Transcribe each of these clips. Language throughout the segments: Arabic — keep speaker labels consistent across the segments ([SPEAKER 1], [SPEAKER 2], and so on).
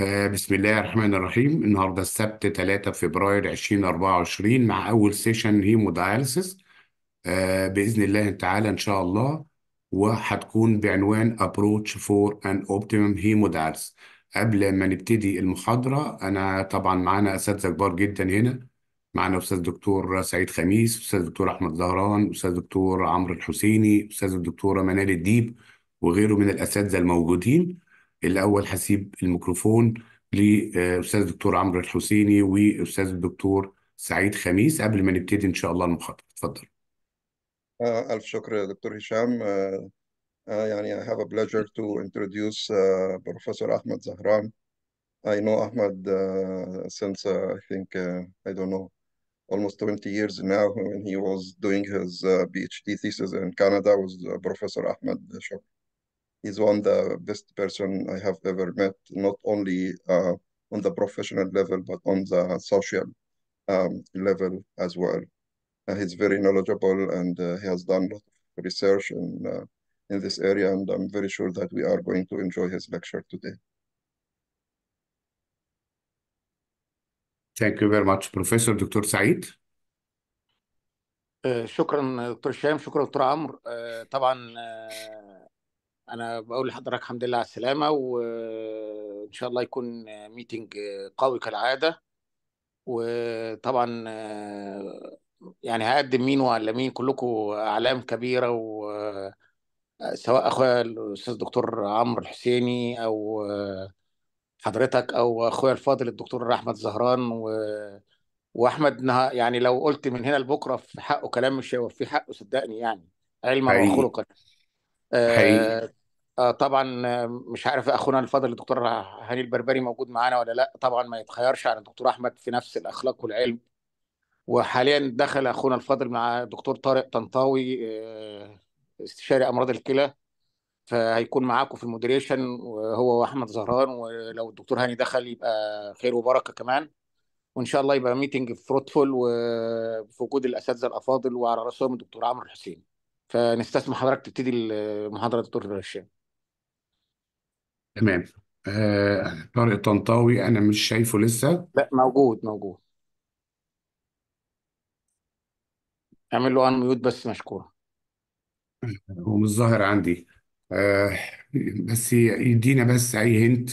[SPEAKER 1] آه، بسم الله الرحمن الرحيم النهارده السبت 3 فبراير 2024 مع اول سيشن هيمو داياليسيس باذن الله تعالى ان شاء الله وهتكون بعنوان ابروتش فور ان اوبتيمم هيمودايلس قبل ما نبتدي المحاضره انا طبعا معانا اساتذه كبار جدا هنا معانا استاذ دكتور سعيد خميس استاذ دكتور احمد زهران استاذ دكتور عمرو الحسيني استاذ الدكتوره منال الديب وغيره من الاساتذه الموجودين الاول هسيب الميكروفون لاستاذ الدكتور عمرو الحسيني واستاذ الدكتور سعيد خميس قبل ما نبتدي ان شاء الله المحاضره اتفضل
[SPEAKER 2] الف شكر دكتور هشام يعني I have a pleasure to introduce uh, Professor Ahmed Zahran. I know Ahmed uh, since uh, I think, uh, I don't know, almost 20 years now when he was doing his uh, PhD thesis in Canada with uh, Professor Ahmed Shok. he's one the best person I have ever met, not only uh, on the professional level, but on the social um, level as well. Uh, he's very knowledgeable and uh, he has done a lot of research in, uh, in this area, and I'm very sure that we are going to enjoy his lecture today.
[SPEAKER 1] Thank you very much, Professor Dr. Said.
[SPEAKER 3] شكرا دكتور هشام شكرا دكتور عمرو طبعا انا بقول لحضرتك الحمد لله على السلامه وان شاء الله يكون ميتنج قوي كالعاده وطبعا يعني هقدم مين ولا مين كلكم اعلام كبيره و سواء اخويا الاستاذ دكتور عمرو الحسيني او حضرتك او اخويا الفاضل الدكتور احمد زهران و... واحمد نها يعني لو قلت من هنا لبكره في حقه كلام مش هيوفيه حقه صدقني يعني علما وخلقا آه آه، طبعا مش عارف اخونا الفاضل الدكتور هاني البربري موجود معانا ولا لا طبعا ما يتخيرش عن الدكتور احمد في نفس الاخلاق والعلم وحاليا دخل اخونا الفاضل مع الدكتور طارق طنطاوي استشاري آه، امراض الكلى فهيكون معاكم في المودريشن هو واحمد زهران ولو الدكتور هاني دخل يبقى خير وبركه كمان وان شاء الله يبقى ميتنج فروتفول وفي وجود الاساتذه الافاضل وعلى راسهم الدكتور عمرو حسين فنستسمح حضرتك تبتدي المحاضره دكتور هشام
[SPEAKER 1] تمام آه طارق طنطاوي انا مش شايفه لسه
[SPEAKER 3] لا موجود موجود اعمل له ان ميوت بس مشكورة
[SPEAKER 1] هو مش ظاهر عندي آه بس يدينا بس اي هنت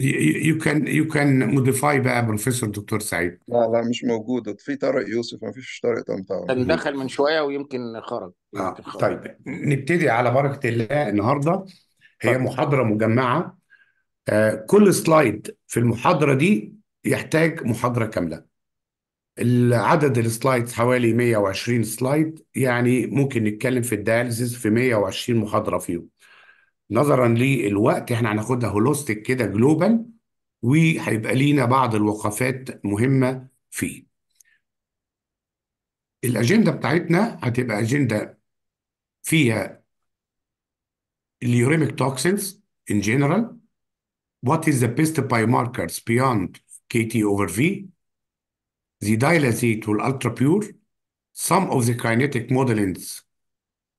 [SPEAKER 1] يو كان يو كان موديفاي بقى بروفيسور دكتور سعيد
[SPEAKER 2] لا لا مش موجود في طارق يوسف
[SPEAKER 1] ما فيش طارق طنطاوي كان دخل
[SPEAKER 3] من شوية ويمكن خرج
[SPEAKER 1] آه. يمكن خرج طيب نبتدي على بركة الله النهاردة هي طيب. محاضرة مجمعة آه كل سلايد في المحاضرة دي يحتاج محاضرة كاملة العدد السلايد حوالي 120 سلايد يعني ممكن نتكلم في الدياليزيز في 120 محاضرة فيهم نظرا للوقت احنا هناخدها هولوستيك كده جلوبال وهيبقى لينا بعض الوقفات مهمة فيه الأجندة بتاعتنا هتبقى أجندة فيها اليوريميك توكسينز وات از ذا بيست باي ماركرز بيوند كي تي اوفر في ذا دايلازيت والالترا pure some of the kinetic models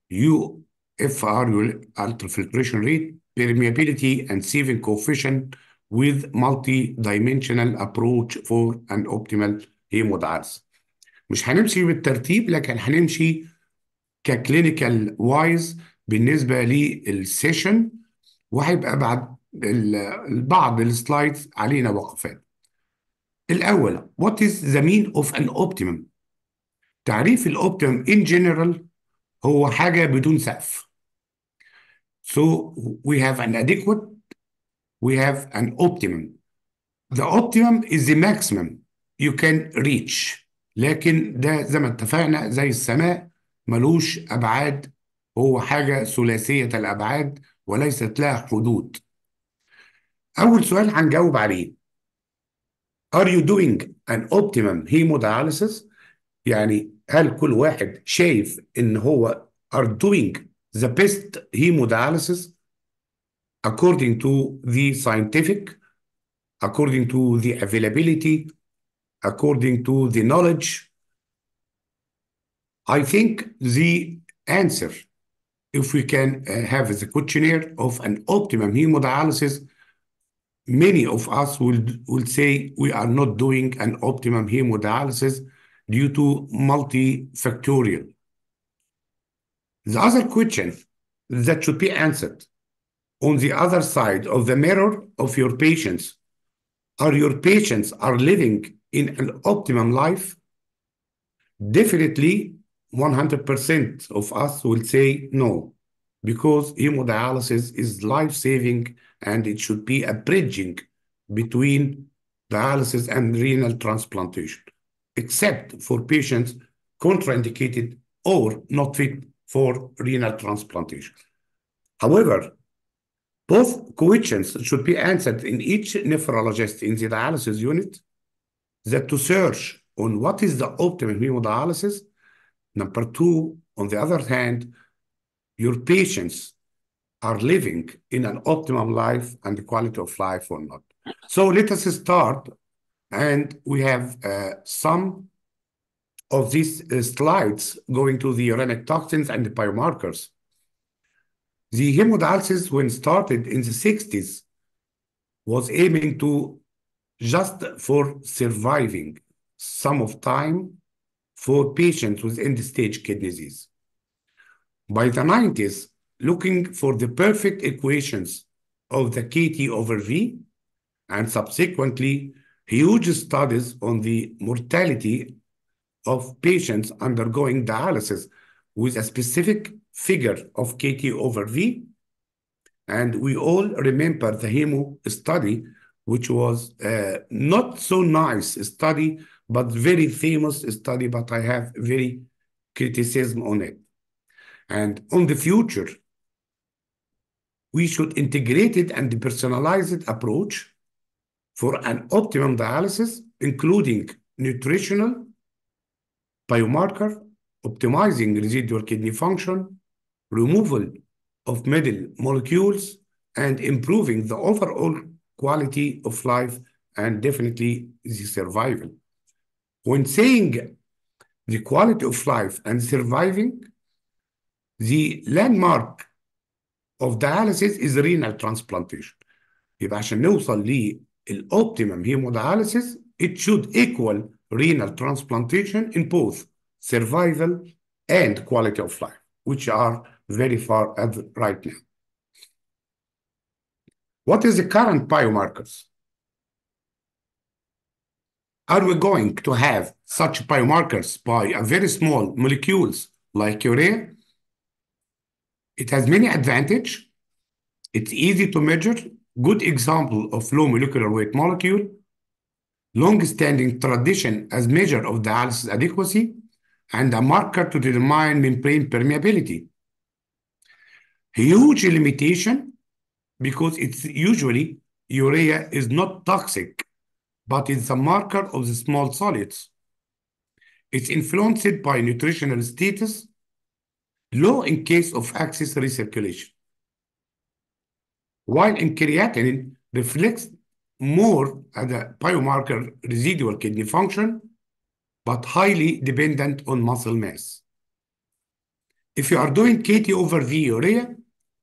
[SPEAKER 1] you FR ultrafiltration rate, permeability, and sieving coefficient with multi-dimensional approach for an optimal hemodialysis. مش هنمشي بالترتيب لكن هنمشي ككلينيكال وايز بالنسبه للسيشن وهيبقى بعد بعض السلايدز علينا وقفات. الاول what is the mean of an optimum؟ تعريف الاوبتيم ان جنرال هو حاجه بدون سقف. So we have an adequate, we have an optimum. The optimum is the maximum you can reach. لكن ده زي ما اتفقنا زي السماء ملوش أبعاد هو حاجة ثلاثية الأبعاد وليست لها حدود. أول سؤال هنجاوب عليه. Are you doing an optimum hemodialysis؟ يعني هل كل واحد شايف إن هو are doing the best hemodialysis according to the scientific, according to the availability, according to the knowledge. I think the answer, if we can uh, have the questionnaire of an optimum hemodialysis, many of us will, will say we are not doing an optimum hemodialysis due to multifactorial the other question that should be answered on the other side of the mirror of your patients are your patients are living in an optimum life? Definitely 100% of us will say no, because hemodialysis is life-saving and it should be a bridging between dialysis and renal transplantation, except for patients contraindicated or not fit for renal transplantation. However, both questions should be answered in each nephrologist in the dialysis unit that to search on what is the renal hemodialysis. Number two, on the other hand, your patients are living in an optimum life and quality of life or not. So let us start. And we have uh, some of these uh, slides going to the uremic toxins and the biomarkers. The hemodialysis, when started in the 60s, was aiming to just for surviving some of time for patients with end-stage kidney disease. By the 90s, looking for the perfect equations of the KT over V, and subsequently, huge studies on the mortality of patients undergoing dialysis with a specific figure of KT over V. And we all remember the HEMO study, which was not so nice study, but very famous study, but I have very criticism on it. And on the future, we should integrate it and personalize it approach for an optimum dialysis, including nutritional, biomarker, optimizing residual kidney function, removal of middle molecules, and improving the overall quality of life and definitely the survival. When saying the quality of life and surviving, the landmark of dialysis is renal transplantation. يبقى عشان نوصل للاوبتيمم هيموداياليسيس it should equal renal transplantation in both survival and quality of life, which are very far at right now. What is the current biomarkers? Are we going to have such biomarkers by very small molecules like urea? It has many advantage. It's easy to measure. Good example of low molecular weight molecule long-standing tradition as measure of dialysis adequacy and a marker to determine membrane permeability. Huge limitation because it's usually urea is not toxic, but it's a marker of the small solids. It's influenced by nutritional status, low in case of accessory recirculation. While in creatinine reflects more at a biomarker residual kidney function, but highly dependent on muscle mass. If you are doing KT over V urea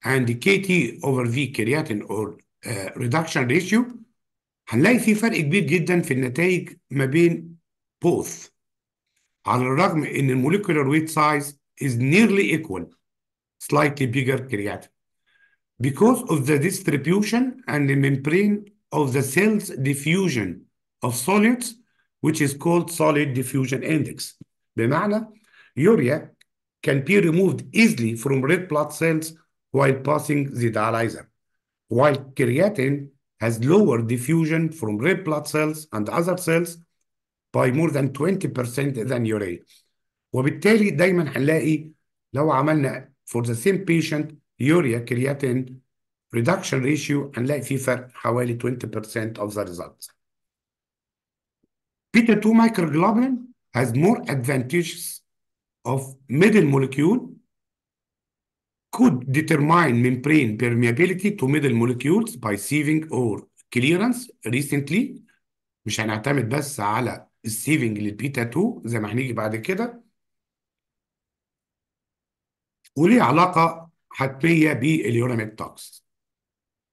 [SPEAKER 1] and the KT over V creatinine or uh, reduction ratio هنلاقي في فرق كبير جدا في النتائج ما بين both على الرغم ان الموليكولار ويت سايز is nearly equal slightly bigger creatinine because of the distribution and the membrane of the cell's diffusion of solids, which is called solid diffusion index. بمعنى urea can be removed easily from red blood cells while passing the dialyzer, while creatine has lower diffusion from red blood cells and other cells by more than 20% than urea. وبالتالي دايما هنلاقي لو عملنا for the same patient urea creatine reduction ratio هنلاقي في فرق حوالي 20% of the results. Beta 2 microglobulin has more advantages of middle molecule could determine membrane permeability to middle molecules by sieving or clearance recently مش هنعتمد بس على السيفنج للبيتا 2 زي ما هنيجي بعد كده وليه علاقه حتميه باليوراميك توكس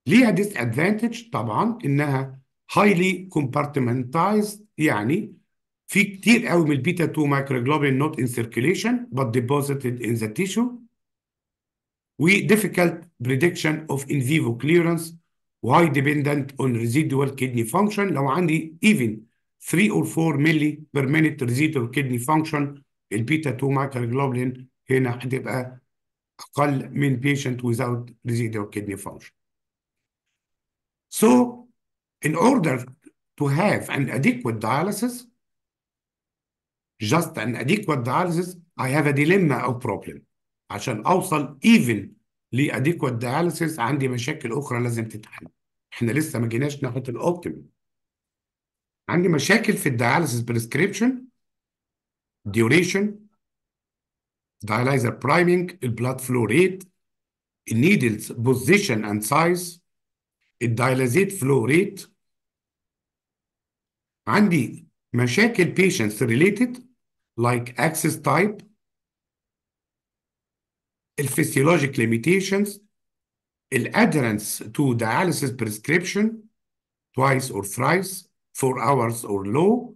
[SPEAKER 1] ليها ديس ادفانتج طبعا انها هايلي كومبارتمنتايزد يعني في كتير قوي من البيتا 2 مايكروجلوبين نوت ان سيركيليشن but deposited in the tissue و difficult prediction of in vivo clearance why dependent on residual kidney function لو عندي even 3 or 4 ملي per minute residual kidney function البيتا 2 مايكروجلوبين هنا هتبقى اقل من patient without residual kidney function So, in order to have an adequate dialysis, just an adequate dialysis, I have a dilemma or problem. عشان أوصل even adequate dialysis عندي مشاكل أخرى لازم تتحل. إحنا لسه ما جيناش ناخد الأوبتيمال. عندي مشاكل في الدياليسيس بريسكريبشن ديوريشن دياليزر priming, البلاد فلو ريت, النيدلز بوزيشن اند سايز الدايلازيت فلو ريت عندي مشاكل patients related like access type physiologic limitations adherence to dialysis prescription twice or thrice four hours or low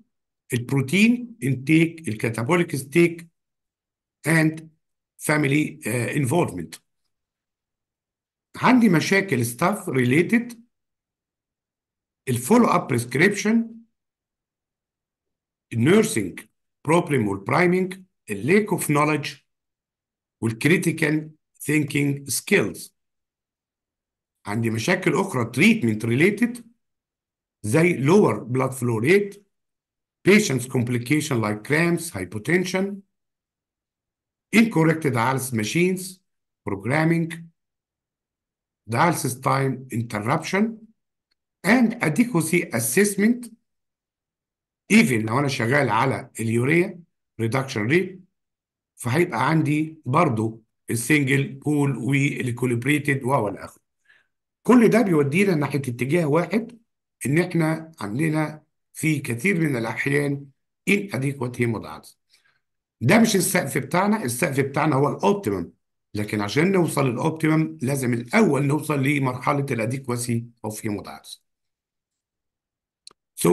[SPEAKER 1] البروتين intake الكاتابوليك intake and family uh, involvement عندي مشاكل ستاف ريليتد الفولو اب بريسكريبشن النيرسينج بروبلم والبرايمنج الليك اوف نولج والكريتيكال ثينكينج سكيلز عندي مشاكل اخرى تريتمنت ريليتد زي لور بلاد فلو ريت patients complication like cramps hypotension incorrect dialysis machines programming dialysis time interruption and adequacy assessment even لو انا شغال على اليوريا reduction rate فهيبقى عندي برضو السنجل بول والكوليبريتد و الاخر كل ده بيودينا ناحيه اتجاه واحد ان احنا عندنا في كثير من الاحيان ان اديكوات هيمودايز ده مش السقف بتاعنا السقف بتاعنا هو الاوبتيمم لكن عشان نوصل للاوبتيمم لازم الاول نوصل لمرحله الاديكواسي of hemodialysis so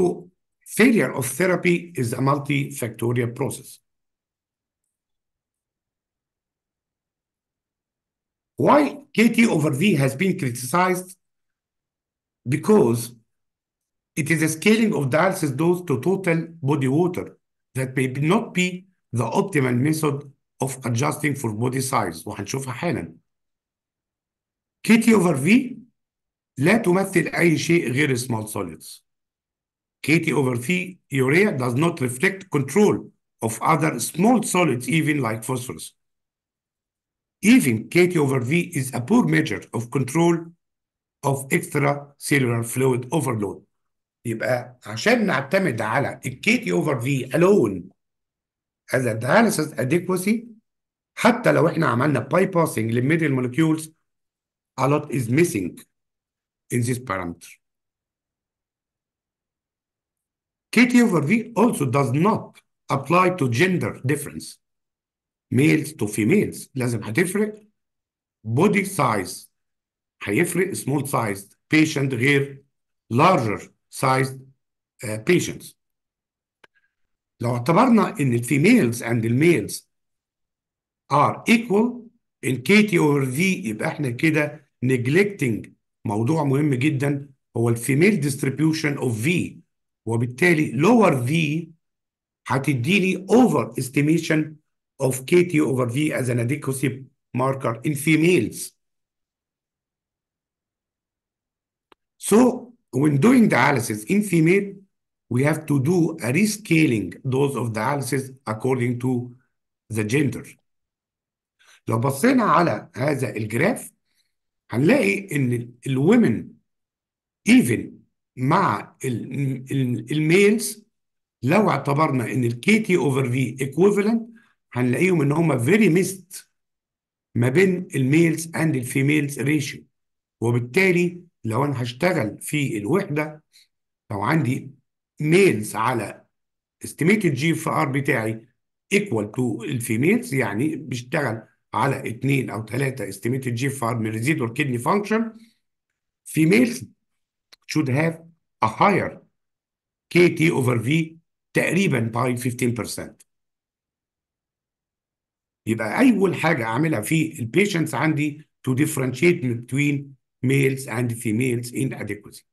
[SPEAKER 1] failure of therapy is a multifactorial process why kt over v has been criticized because it is a scaling of dialysis dose to total body water that may not be the optimal method of adjusting for body size وهنشوفها حالا KT over V لا تمثل أي شيء غير small solids KT over V urea does not reflect control of other small solids even like phosphorus even KT over V is a poor measure of control of extracellular fluid overload يبقى عشان نعتمد على الكي اوفر في alone as a dialysis adequacy حتى لو احنا عملنا باي باسنج للميديال مولكيولز a lot is missing in this parameter. KT over V also does not apply to gender difference. males to females لازم هتفرق body size هيفرق small sized patient غير larger sized uh, patients. لو اعتبرنا ان الفيميلز اند الميلز ار ايكوال ان كي تي اوفر في يبقى احنا كده نجلكتنج موضوع مهم جدا هو الفيميل ديستريبيوشن اوف في وبالتالي لور في هتديني اوفر استيميشن اوف كي تي اوفر في از ان adequacy marker in females. So when doing dialysis in female, we have to do a rescaling dose of dialysis according to the gender. لو بصينا على هذا الجراف هنلاقي ان الومن ايفن مع الميلز لو اعتبرنا ان الكي تي اوفر في ايكويفالنت هنلاقيهم ان هم فيري ميست ما بين الميلز اند الفيميلز ريشيو وبالتالي لو انا هشتغل في الوحده لو عندي ميلز على استيميتد جي في ار بتاعي ايكوال تو الفيميلز يعني بيشتغل على اثنين او ثلاثه استيميتد جي فار من ريزيدور كدني فانكشن في ميلز شود هاف ا هاير كي تي اوفر في تقريبا باي 15% يبقى اول حاجه اعملها في البيشنتس عندي تو ديفرنشيت بين ميلز اند فيميلز ان ادكوسي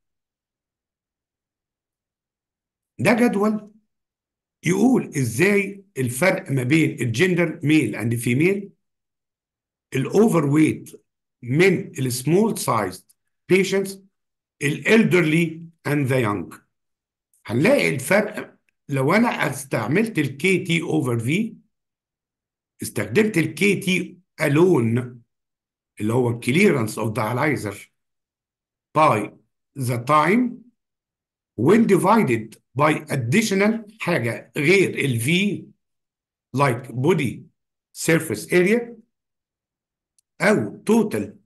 [SPEAKER 1] ده جدول يقول ازاي الفرق ما بين الجندر ميل اند فيميل الاوفر ويت من السمول سايز بيشنتس الالدرلي اند ذا يونج هنلاقي الفرق لو انا استعملت الكي تي اوفر في استخدمت الكي تي الون اللي هو الكليرنس اوف دايلايزر باي ذا تايم وين ديفايدد باي اديشنال حاجه غير الفي لايك بودي سيرفيس اريا او توتال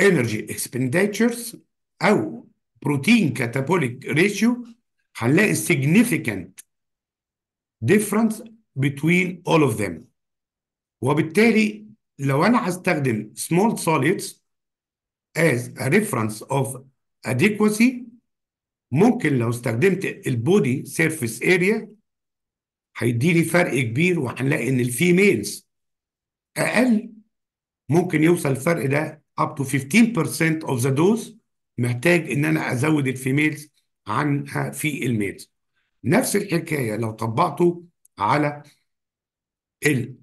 [SPEAKER 1] انرجي اكسبندتشرز او بروتين كاتابوليك ريشيو هنلاقي سيجنيفيكانت ديفرنس بتوين اول اوف them وبالتالي لو انا هستخدم سمول سوليدز از a reference of adequacy ممكن لو استخدمت البودي سيرفيس اريا هيديني فرق كبير وهنلاقي ان الفيميلز اقل ممكن يوصل الفرق ده up to 15% of the dose محتاج ان انا ازود الفيميلز عنها في الميلز نفس الحكايه لو طبقته على ال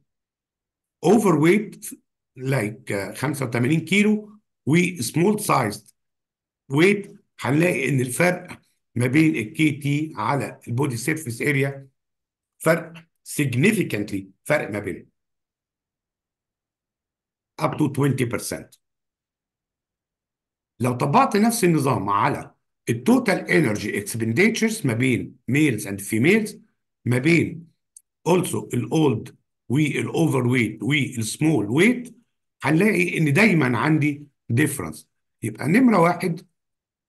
[SPEAKER 1] اوفر ويت لايك 85 كيلو وسمول سايز ويت هنلاقي ان الفرق ما بين الكي تي على البودي سيرفيس اريا فرق significantly فرق ما بينهم up to 20% لو طبقت نفس النظام على التوتال انرجي اكسبندتشرز ما بين ميلز اند فيميلز ما بين اولسو الاولد والاوفر ويت والسمول ويت هنلاقي ان دايما عندي ديفرنس يبقى نمره واحد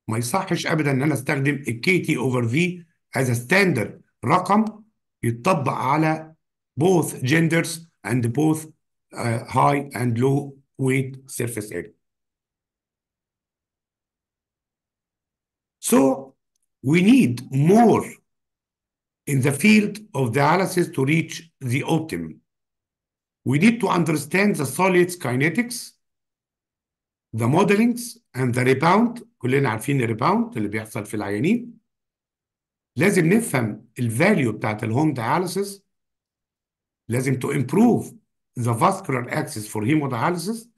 [SPEAKER 1] ما يصحش ابدا ان انا استخدم الكي تي اوفر في از ستاندرد رقم يتطبق على both genders and both uh, high and low weight surface area. So we need more in the field of dialysis to reach the optimum. We need to understand the solids kinetics, the modelings, and the rebound. كلنا عارفين الريباوند اللي بيحصل في العيانين. لازم نفهم الفاليو بتاعت الهوم دياليسيس لازم تو improve. the vascular access for hemodialysis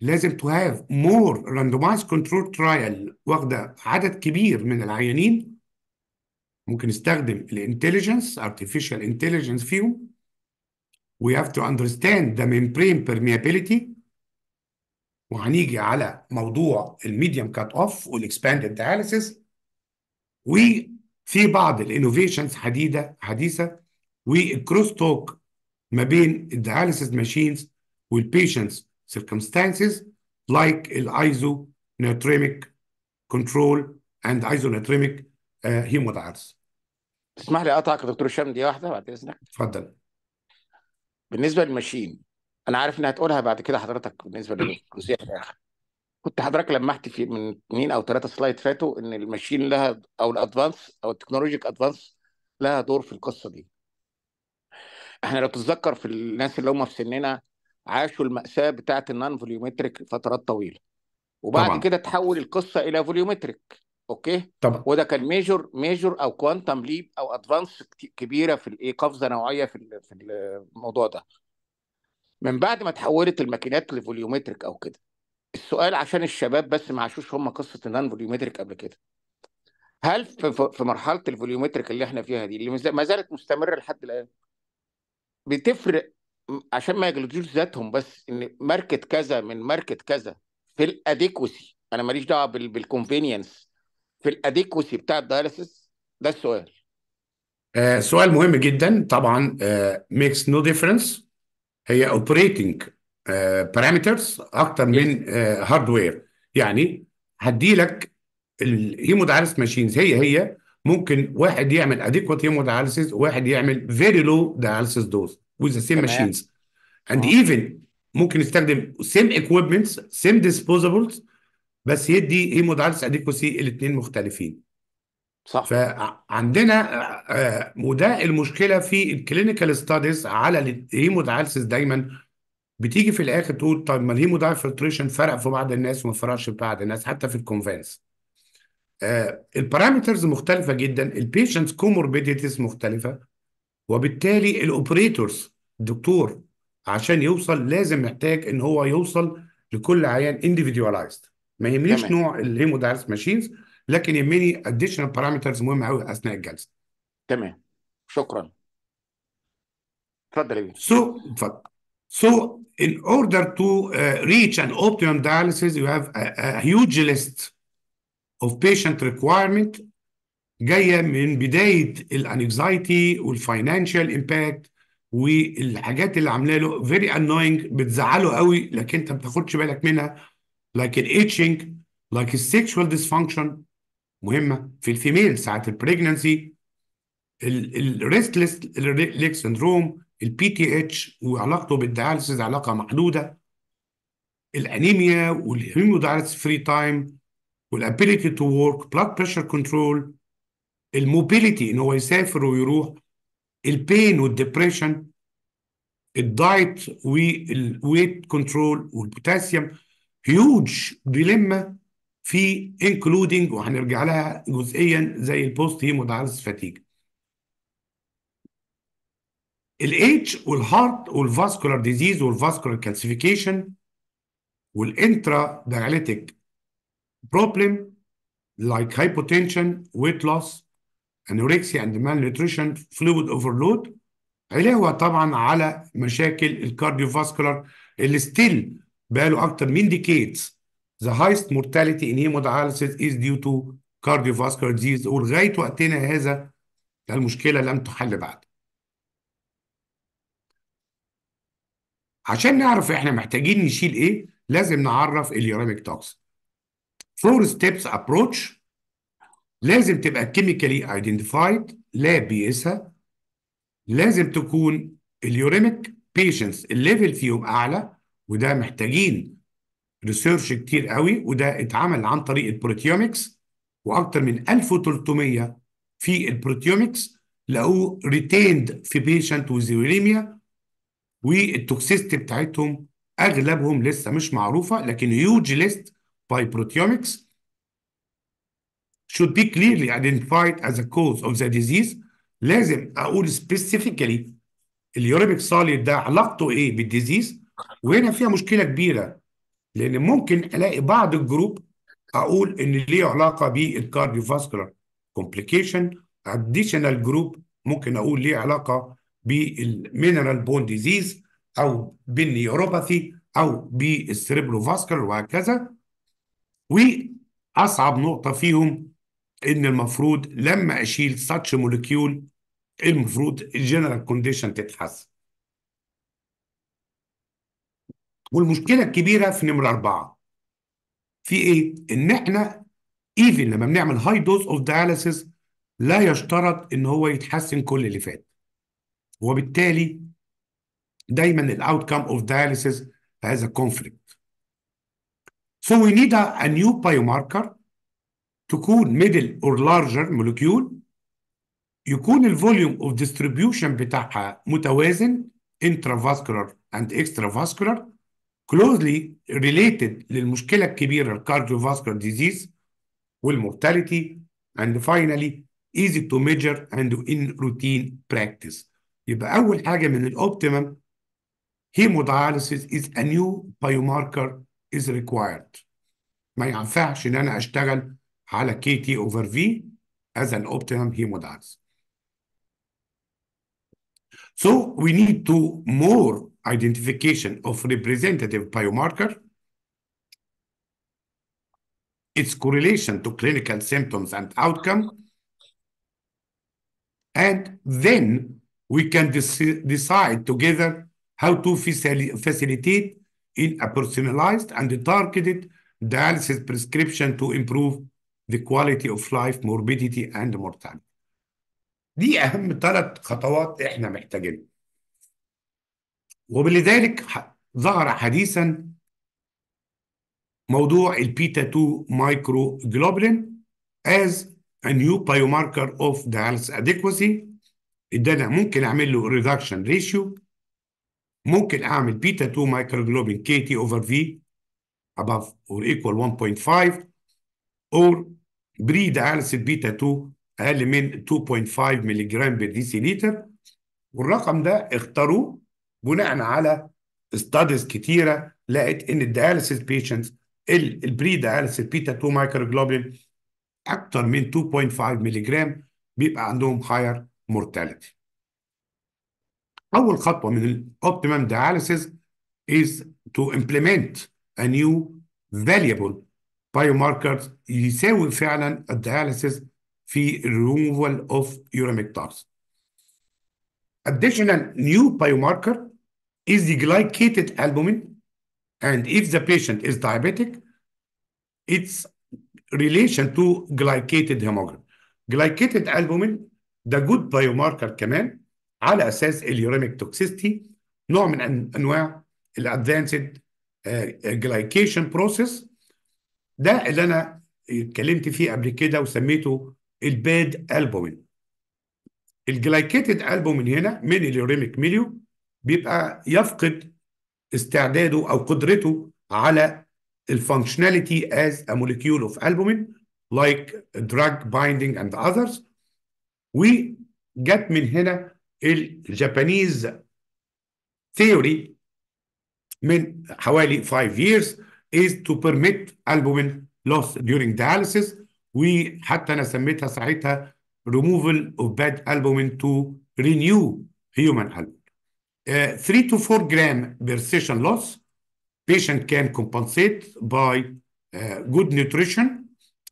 [SPEAKER 1] لازم to have more randomized control trial واخده عدد كبير من العيانين ممكن نستخدم الانتليجنس artificial intelligence فيهم we have to understand the membrane permeability وهنيجي على موضوع الميديم كات اوف والاكسباندد dialysis وفي بعض الانوفيشنز حديده حديثه والكروس توك ما بين الدياليسيس ماشينز والبيشنتس لايك الايزو نيوتريميك كنترول اند ايزو نيوتريميك هيمودايلس
[SPEAKER 3] تسمح لي اقطعك يا دكتور هشام دي واحده بعد اذنك اتفضل بالنسبه للماشين انا عارف انها هتقولها بعد كده حضرتك بالنسبه للجزئيه في الاخر كنت حضرتك لمحت في من اثنين او ثلاثه سلايد فاتوا ان الماشين لها او الادفانس او التكنولوجيك ادفانس لها دور في القصه دي احنا لو تتذكر في الناس اللي هم في سننا عاشوا المأساة بتاعة النون فوليومتريك فترات طويلة وبعد طبعا. كده تحول القصة إلى فوليومتريك أوكي طبعا. وده كان ميجور ميجور أو كوانتم ليب أو أدفانس كبيرة في الإيه قفزة نوعية في في الموضوع ده من بعد ما تحولت الماكينات لفوليومتريك أو كده السؤال عشان الشباب بس ما عاشوش هم قصة النون فوليومتريك قبل كده هل في مرحلة الفوليومتريك اللي احنا فيها دي اللي ما زالت مستمرة لحد الآن بتفرق عشان ما يجلدوش ذاتهم بس ان ماركت كذا من ماركت كذا في الاديكوسي انا ماليش دعوه بالكونفينينس في الاديكوسي بتاع الدايلسيس ده السؤال
[SPEAKER 1] آه سؤال مهم جدا طبعا ميكس نو ديفرنس هي اوبريتنج آه، بارامترز اكتر من هاردوير آه، يعني هدي لك الهيمودايلس ماشينز هي هي ممكن واحد يعمل اديكوات هيمو hemodialysis وواحد يعمل فيري لو dialysis دوز ويز ذا سيم ماشينز اند ايفن ممكن يستخدم سيم equipments سيم ديسبوزابلز بس يدي هيمو hemodialysis اديكوسي الاثنين مختلفين صح فعندنا آه، آه، وده المشكله في الكلينيكال ستاديز على الهيموداياليسيس دايما بتيجي في الاخر تقول طب ما الهيمو فلتريشن فرق في بعض الناس وما فرقش في بعض الناس حتى في الكونفانس آه، البارامترز مختلفه جدا البيشنتس كوموربيديتيز مختلفه وبالتالي الاوبريتورز الدكتور عشان يوصل لازم محتاج ان هو يوصل لكل عيان individualized ما يهمنيش نوع الهيمودايلس ماشينز لكن يهمني اديشنال بارامترز مهمه قوي اثناء الجلسه تمام شكرا اتفضل يا سو اتفضل So in order to ريتش آه، reach an optimum يو you have هيوج a huge list of patient requirement جايه من بدايه الانكزايتي والفاينانشال امباكت والحاجات اللي عامله له فيري انوينج بتزعله قوي لكن انت ما بتاخدش بالك منها لايك الايتشنج لايك السيكشوال ديسفانكشن مهمه في الفيميل ساعه البريجننسي الريستلس ليك سندروم البي تي اتش وعلاقته بالدياليسيز علاقه محدوده الانيميا والهيمودياليسيز فري تايم والابيليتي تو ورك بلاد بريشر كنترول الموبيليتي ان هو يسافر ويروح البين والديبريشن الدايت والويت كنترول والبوتاسيوم هيوج ديليما في انكلودنج وهنرجع لها جزئيا زي البوست هيمو داياليسيس فاتيج الاتش والهارت والفاسكولار ديزيز والفاسكولار كالسيفيكيشن والانترا دايليتيك problem like hypotension, weight loss, anorexia and malnutrition, fluid overload علاوة طبعا على مشاكل الكارديوفاسكولار اللي ستيل بقاله أكتر من ديكيدز the highest mortality in hemodialysis is due to cardiovascular disease ولغاية وقتنا هذا المشكلة لم تحل بعد عشان نعرف احنا محتاجين نشيل ايه لازم نعرف اليوراميك توكسين فور ستيبس ابروتش لازم تبقى كيميكالي ايدنتيفايد لاب بيقيسها لازم تكون اليوريميك بيشنس الليفل فيهم اعلى وده محتاجين ريسيرش كتير قوي وده اتعمل عن طريق البروتيومكس واكتر من 1300 في البروتيومكس لقوه ريتيند في بيشنت وزيوريميا يوريميا والتوكسيستي بتاعتهم اغلبهم لسه مش معروفه لكن هيوج ليست by proteomics should be clearly identified as a cause of the disease لازم اقول specifically اليوريبيك solid ده علاقته ايه بالديزيز وهنا فيها مشكله كبيره لان ممكن الاقي بعض الجروب اقول ان ليه علاقه بالكارديوفاسكولار كومبليكيشن اديشنال جروب ممكن اقول ليه علاقه بالمينرال بون ديزيز او بالنيوروباثي او فاسكولار وهكذا واصعب نقطه فيهم ان المفروض لما اشيل ساتش موليكيول المفروض الجنرال كونديشن تتحسن والمشكله الكبيره في نمره اربعه في ايه؟ ان احنا ايفن لما بنعمل هاي دوز اوف دياليسيس لا يشترط ان هو يتحسن كل اللي فات وبالتالي دايما الاوتكم اوف دياليسيس هذا كونفليكت So we need a, a new biomarker to cool, middle or larger molecule يكون volume of distribution بتاعها متوازن uh, intravascular and extravascular closely related للمشكلة الكبيرة disease, ديزيز mortality and finally easy to measure and in routine practice يبقى أول حاجة من الأوبتيمم hemodialysis is a new biomarker is required ما ينفعش ان انا اشتغل على كي تي اوفر as an optimum hemodialysis so we need to more identification of representative biomarker its correlation to clinical symptoms and outcome and then we can decide together how to facil facilitate in a personalized and targeted dialysis prescription to improve the quality of life, morbidity and mortality. دي أهم ثلاث خطوات إحنا محتاجينها. وبلذلك ظهر حديثا موضوع البيتا 2 مايكرو جلوبلين as a new biomarker of dialysis adequacy ده انا ممكن اعمل له reduction ratio ممكن اعمل بيتا 2 مايكروجلوبين كي تي اوفر في above or equal 1.5 or بري dialysis بيتا 2 اقل من 2.5 ملي جرام بر ديسيليتر والرقم ده اختاروه بناء على ستاديز كتيره لقت ان الدياليسيس بيشنتس البري دياليسيس بيتا 2 مايكروجلوبين اكتر من 2.5 ملي جرام بيبقى عندهم هاير مورتاليتي اول خطوه من Optimum dialysis is to implement a new valuable biomarkers يساوي فعلا الدياليسيس في removal of uremic toxin. Additional new biomarker is the glycated albumin and if the patient is diabetic its relation to glycated hemoglobin. Glycated albumin the good biomarker كمان على اساس اليوريميك توكسيستي نوع من انواع الادفانسد جلايكيشن بروسيس ده اللي انا اتكلمت فيه قبل كده وسميته الباد البومين الجلايكيتد البومين هنا من اليوريميك ميليو بيبقى يفقد استعداده او قدرته على الفانكشناليتي از ا molecule اوف albumin لايك دراج binding اند اذرز وجت من هنا الجابانيز theory من حوالي 5 years is to permit albumin loss during dialysis وحتى انا سميتها ساعتها removal of bad albumin to renew human albumin. Uh, 3 to 4 gram per session loss patient can compensate by uh, good nutrition.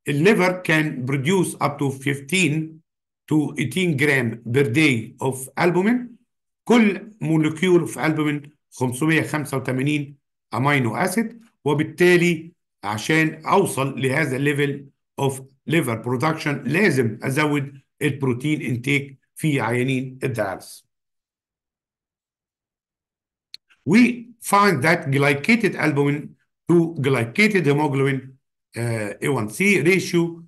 [SPEAKER 1] A liver can produce up to 15 to 18 جرام per day of albumin كل مولكيول في albumin 585 امينو اسيد وبالتالي عشان اوصل لهذا الليفل اوف ليفر برودكشن لازم ازود البروتين انتيك في عيانين الدياليسيس. We find that glycated albumin to glycated hemoglobin uh, آه، A1C ratio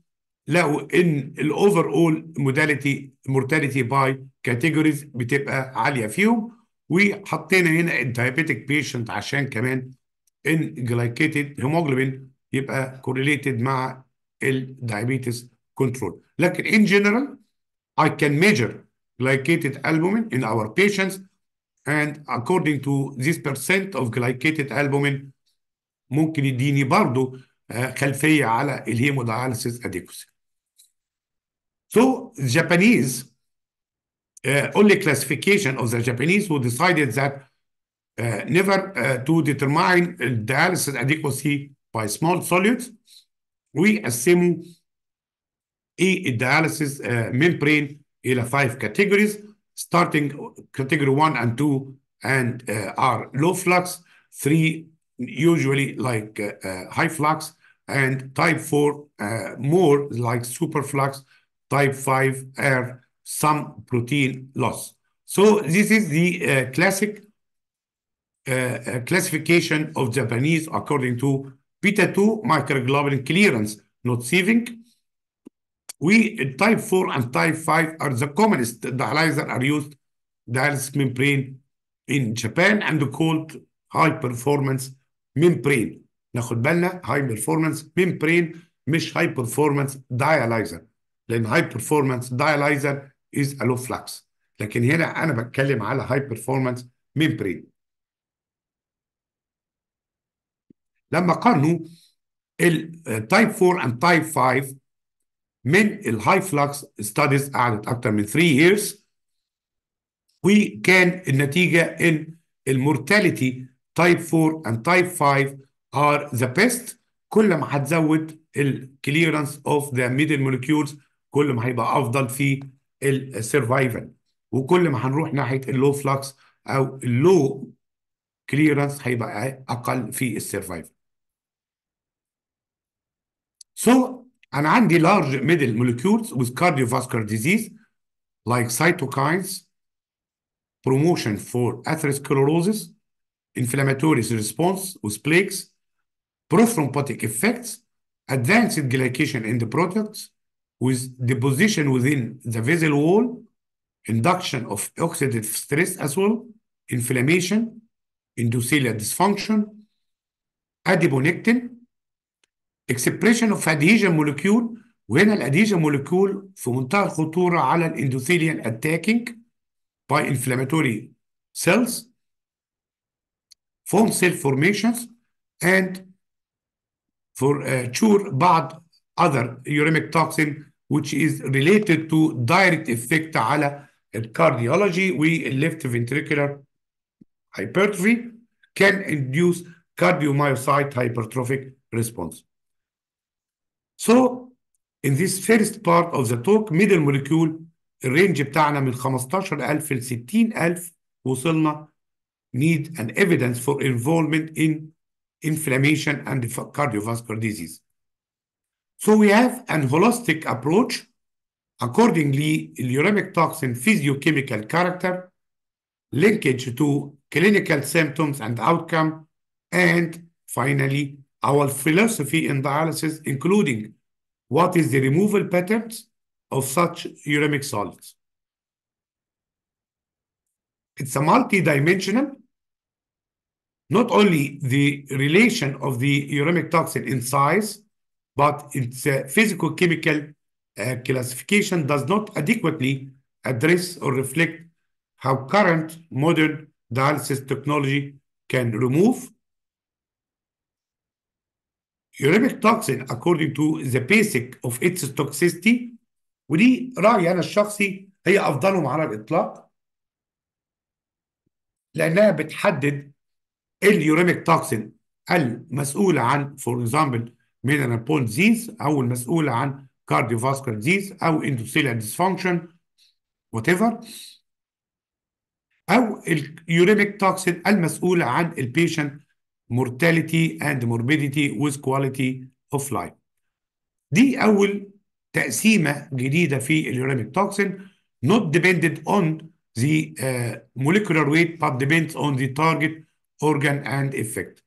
[SPEAKER 1] لقوا ان الاوفر اول موداليتي مورتاليتي باي كاتيجوريز بتبقى عاليه فيهم وحطينا هنا الدايابيتك بيشنت عشان كمان ان جلايكيتد هيموجلوبين يبقى كورليتد مع الدايابيتس كنترول لكن ان جنرال اي كان ميجر جلايكيتد البومين ان اور patients اند اكوردنج تو ذيس بيرسنت اوف جلايكيتد البومين ممكن يديني برضه آه، خلفية على الهيمودياليسيس اديكوسي So Japanese, uh, only classification of the Japanese who decided that uh, never uh, to determine uh, dialysis adequacy by small solutes, we assume a dialysis uh, membrane in five categories, starting category one and two and uh, are low flux, three usually like high flux, and type four more like super flux type 5 have some protein loss. So this is the uh, classic uh, uh classification of Japanese according to beta-2 microglobulin clearance, not sieving. We uh, type 4 and type 5 are the commonest dialyzer are used dialysis membrane in Japan and called high performance membrane. ناخد high performance membrane مش high performance dialyzer. لان هاي بيرفورمانس دايلايزر از الو فلكس لكن هنا انا بتكلم على هاي بيرفورمانس ميمبرين لما قارنوا التايب 4 اند تايب 5 من الهاي فلكس ستاديز قعدت اكتر من 3 years وكان النتيجه ان المورتاليتي تايب 4 اند تايب 5 ار ذا بيست كل ما هتزود الكليرنس اوف ذا ميدل مولكيولز كل ما هيبقى افضل في السرفايفل وكل ما هنروح ناحيه اللو فلكس او اللو كليرنس هيبقى اقل في السرفايفل سو so, انا عندي large middle molecules with cardiovascular disease like cytokines promotion for atherosclerosis inflammatory response with plaques prothrombotic effects advanced glycation in the products with deposition within the vessel wall, induction of oxidative stress as well, inflammation, endothelial dysfunction, adiponectin, expression of adhesion molecule وهنا الاديشن موليكول في منتهى الخطوره على الاندوثيليال اتاكينج باي انفلاماتوري سيلز فون سيل فورميشنز اند فور تشور other uremic toxin which is related to direct effect على We left ventricular hypertrophy can induce cardiomyocyte hypertrophic response. So in this first part of the talk middle molecule الرينج بتاعنا من 15000 ل 60000 وصلنا need an evidence for involvement in inflammation and cardiovascular disease. So we have an holistic approach. Accordingly, uremic toxin physiochemical character, linkage to clinical symptoms and outcome, and finally, our philosophy in dialysis, including what is the removal patterns of such uremic solids. It's a multidimensional, not only the relation of the uremic toxin in size, but its uh, physical chemical uh, classification does not adequately address or reflect how current modern dialysis technology can remove يوريبيك toxin according to the basic of its toxicity ودي رأيي أنا الشخصي هي أفضلهم على الإطلاق لأنها بتحدد اليوريميك توكسين المسؤول عن فور example ميدانا بول ديزيز او المسؤول عن كارديو فاسكولار ديزيز او اندوثيليال ديسفانكشن وات ايفر او اليوريميك توكسين المسؤول عن البيشنت مورتاليتي اند موربيديتي ويز كواليتي اوف لايف دي اول تقسيمه جديده في اليوريميك توكسين not dependent on the uh, molecular weight but depends on the target organ and effect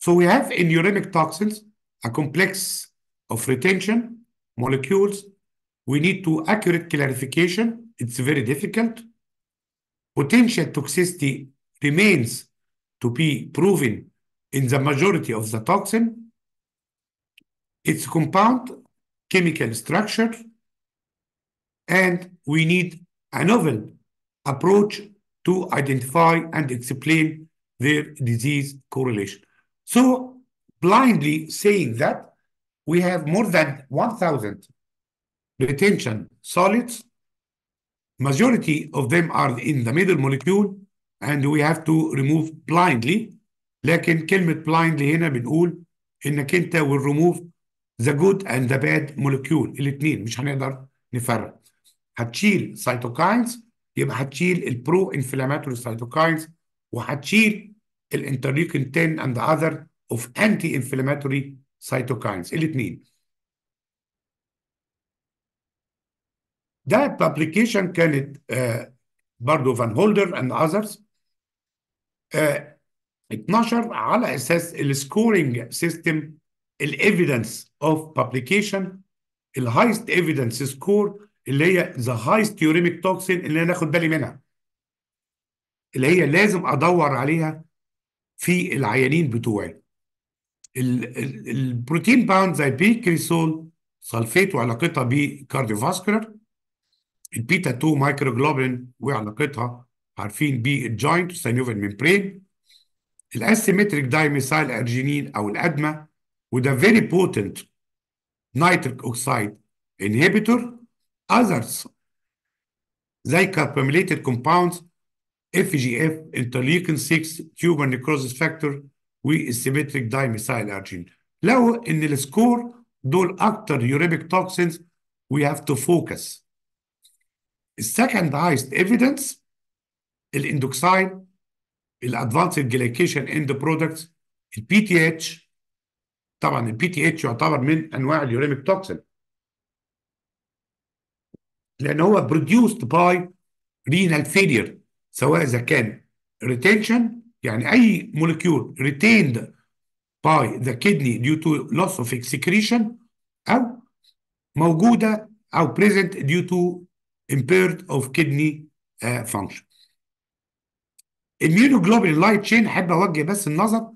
[SPEAKER 1] So we have in uremic toxins a complex of retention molecules. We need to accurate clarification. It's very difficult. Potential toxicity remains to be proven in the majority of the toxin. Its compound, chemical structure, and we need a novel approach to identify and explain their disease correlation. So blindly saying that we have more than 1,000 retention solids. Majority of them are in the middle molecule and we have to remove blindly. لكن كلمة blindly هنا بنقول انك انت will remove the good and the bad molecule الاثنين مش هنقدر نفرق. هتشيل cytokines يبقى هتشيل pro-inflammatory cytokines وهتشيل الانترليوكين 10 and other of anti-inflammatory cytokines الاثنين ده بابليكيشن كانت برضو فان هولدر اند اذرز 12 على اساس السكورنج سيستم الايفيدنس اوف بابليكيشن الهايست ايفيدنس سكور اللي هي ذا هايست يوريميك توكسين اللي انا اخد بالي منها اللي هي لازم ادور عليها في العيانين بتوعي البروتين باوند زي بي كريسول سلفيت وعلاقتها بالكارديوفاسكولار البيتا 2 مايكروجلوبين وعلاقتها عارفين الجوينت والسينوفين ممبرين الاسيمتريك دايميسايل ارجينين او الادمه وده فيري بوتنت نيتريك اوكسايد انهبيتور اذرز زي كاربوميليتد كومباوندز اف جي اف انترليكن 6 تيوبر نيكروزس فاكتور والسيمتريك دايميسايل ارجين لو ان السكور دول اكتر يوريبيك توكسينز وي هاف تو فوكس السكند هايست ايفيدنس الاندوكسايد الادفانسد جليكيشن اند برودكتس البي تي اتش طبعا البي تي اتش يعتبر من انواع اليوريميك توكسين لان هو برودوسد باي رينال فيلير سواء اذا كان ريتينشن يعني اي مولكيول ريتيند باي ذا كدني ديو تو لوس اوف اكسكريشن او موجوده او بريزنت ديو تو امبيرد اوف kidney فانكشن اميونوجلوبين لايت تشين احب اوجه بس النظر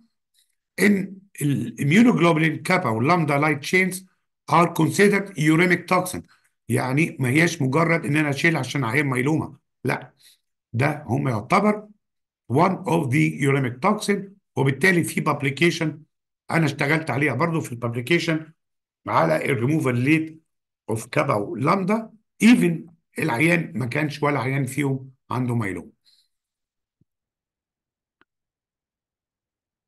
[SPEAKER 1] ان الاميونوجلوبين كابا واللامدا لايت تشينز ار كونسيدرد يوريميك توكسين يعني ما هياش مجرد ان انا اشيل عشان اعين ميلومه لا ده هم يعتبر one of the uremic toxin وبالتالي في بابليكيشن انا اشتغلت عليها برضو في البابليكيشن على الريموفال ليت اوف كابا ولامدا ايفن العيان ما كانش ولا عيان فيهم عنده مايلوم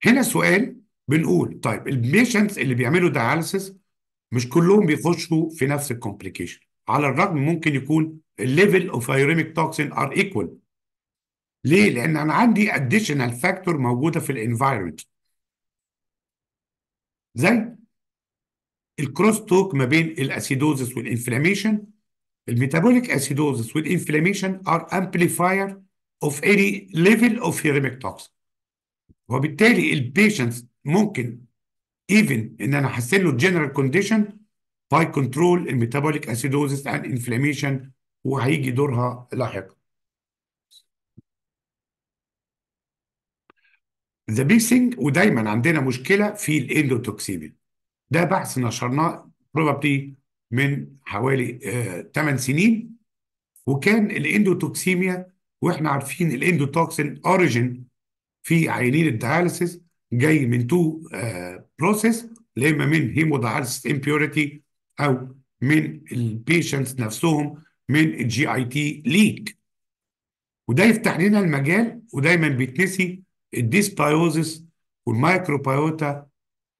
[SPEAKER 1] هنا سؤال بنقول طيب البيشنتس اللي بيعملوا دياليسيس مش كلهم بيخشوا في نفس الكومبليكيشن على الرغم ممكن يكون الليفل اوف ايريميك توكسين ار ايكوال ليه؟ لأن أنا عندي additional factor موجودة في الانفايرمنت زي الكروس توك ما بين الاسيدوزس والانفلاميشن الميتابوليك اسيدوزس والانفلاميشن ار امبليفاير اوف اني ليفل اوف هيرميك توكس وبالتالي البيشنتس ممكن ايفن ان انا احسن له الجنرال كونديشن باي كنترول الميتابوليك اسيدوزس اند انفلاميشن وهيجي دورها لاحقا ذا بيسنج ودايما عندنا مشكله في الاندوتوكسيميا ده بحث نشرناه بروبابلي من حوالي 8 آه، سنين وكان الاندوتوكسيميا واحنا عارفين الاندوتوكسين اوريجين في عينين الدياليسيس جاي من تو بروسيس اللي اما من هيمودياليسيس امبيوريتي او من البيشنتس نفسهم من الجي اي تي ليك وده يفتح لنا المجال ودايما بيتنسي الديسبايوزس والمايكروبيوتا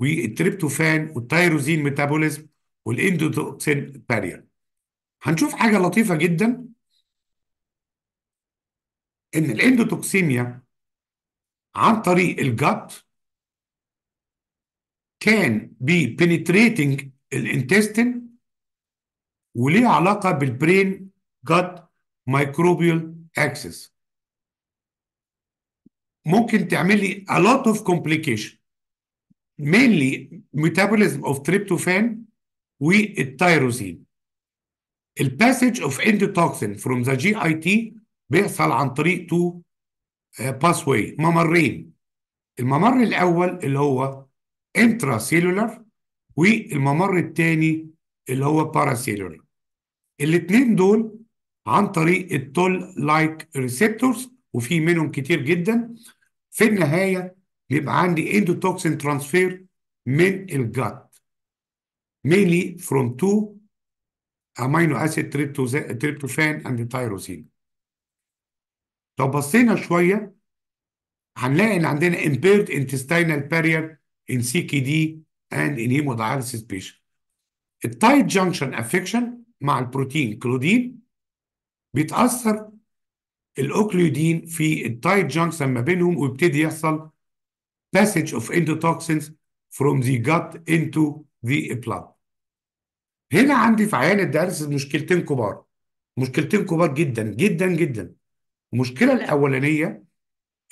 [SPEAKER 1] والتريبتوفان والتيروزين ميتابوليزم والاندوتوكسين بارير هنشوف حاجه لطيفه جدا ان الاندوتوكسيميا عن طريق الجت كان بي penetrating الانتستين وليه علاقه بالبرين جت مايكروبيال اكسس ممكن تعمل لي a lot of complication mainly metabolism of tryptophan والتيروزين ال passage of endotoxin from the GIT بيحصل عن طريق تو باثواي ممرين الممر الاول اللي هو انترا سيلولار والممر الثاني اللي هو paracellular الاثنين دول عن طريق التول لايك ريسبتورز وفي منهم كتير جدا في النهايه بيبقى عندي اندوتوكسين ترانسفير من الجات mainly from two amino acid tryptophan and tyrosine لو بصينا شويه هنلاقي ان عندنا impaired intestinal barrier in CKD and in hemodialysis patient. التايت جانكشن افكشن مع البروتين كلودين بيتاثر الاوكليودين في التايت جانكشن ما بينهم ويبتدي يحصل passage of endotoxins from the gut into the blood. هنا عندي في عيان الدارس مشكلتين كبار مشكلتين كبار جدا جدا جدا المشكله الاولانيه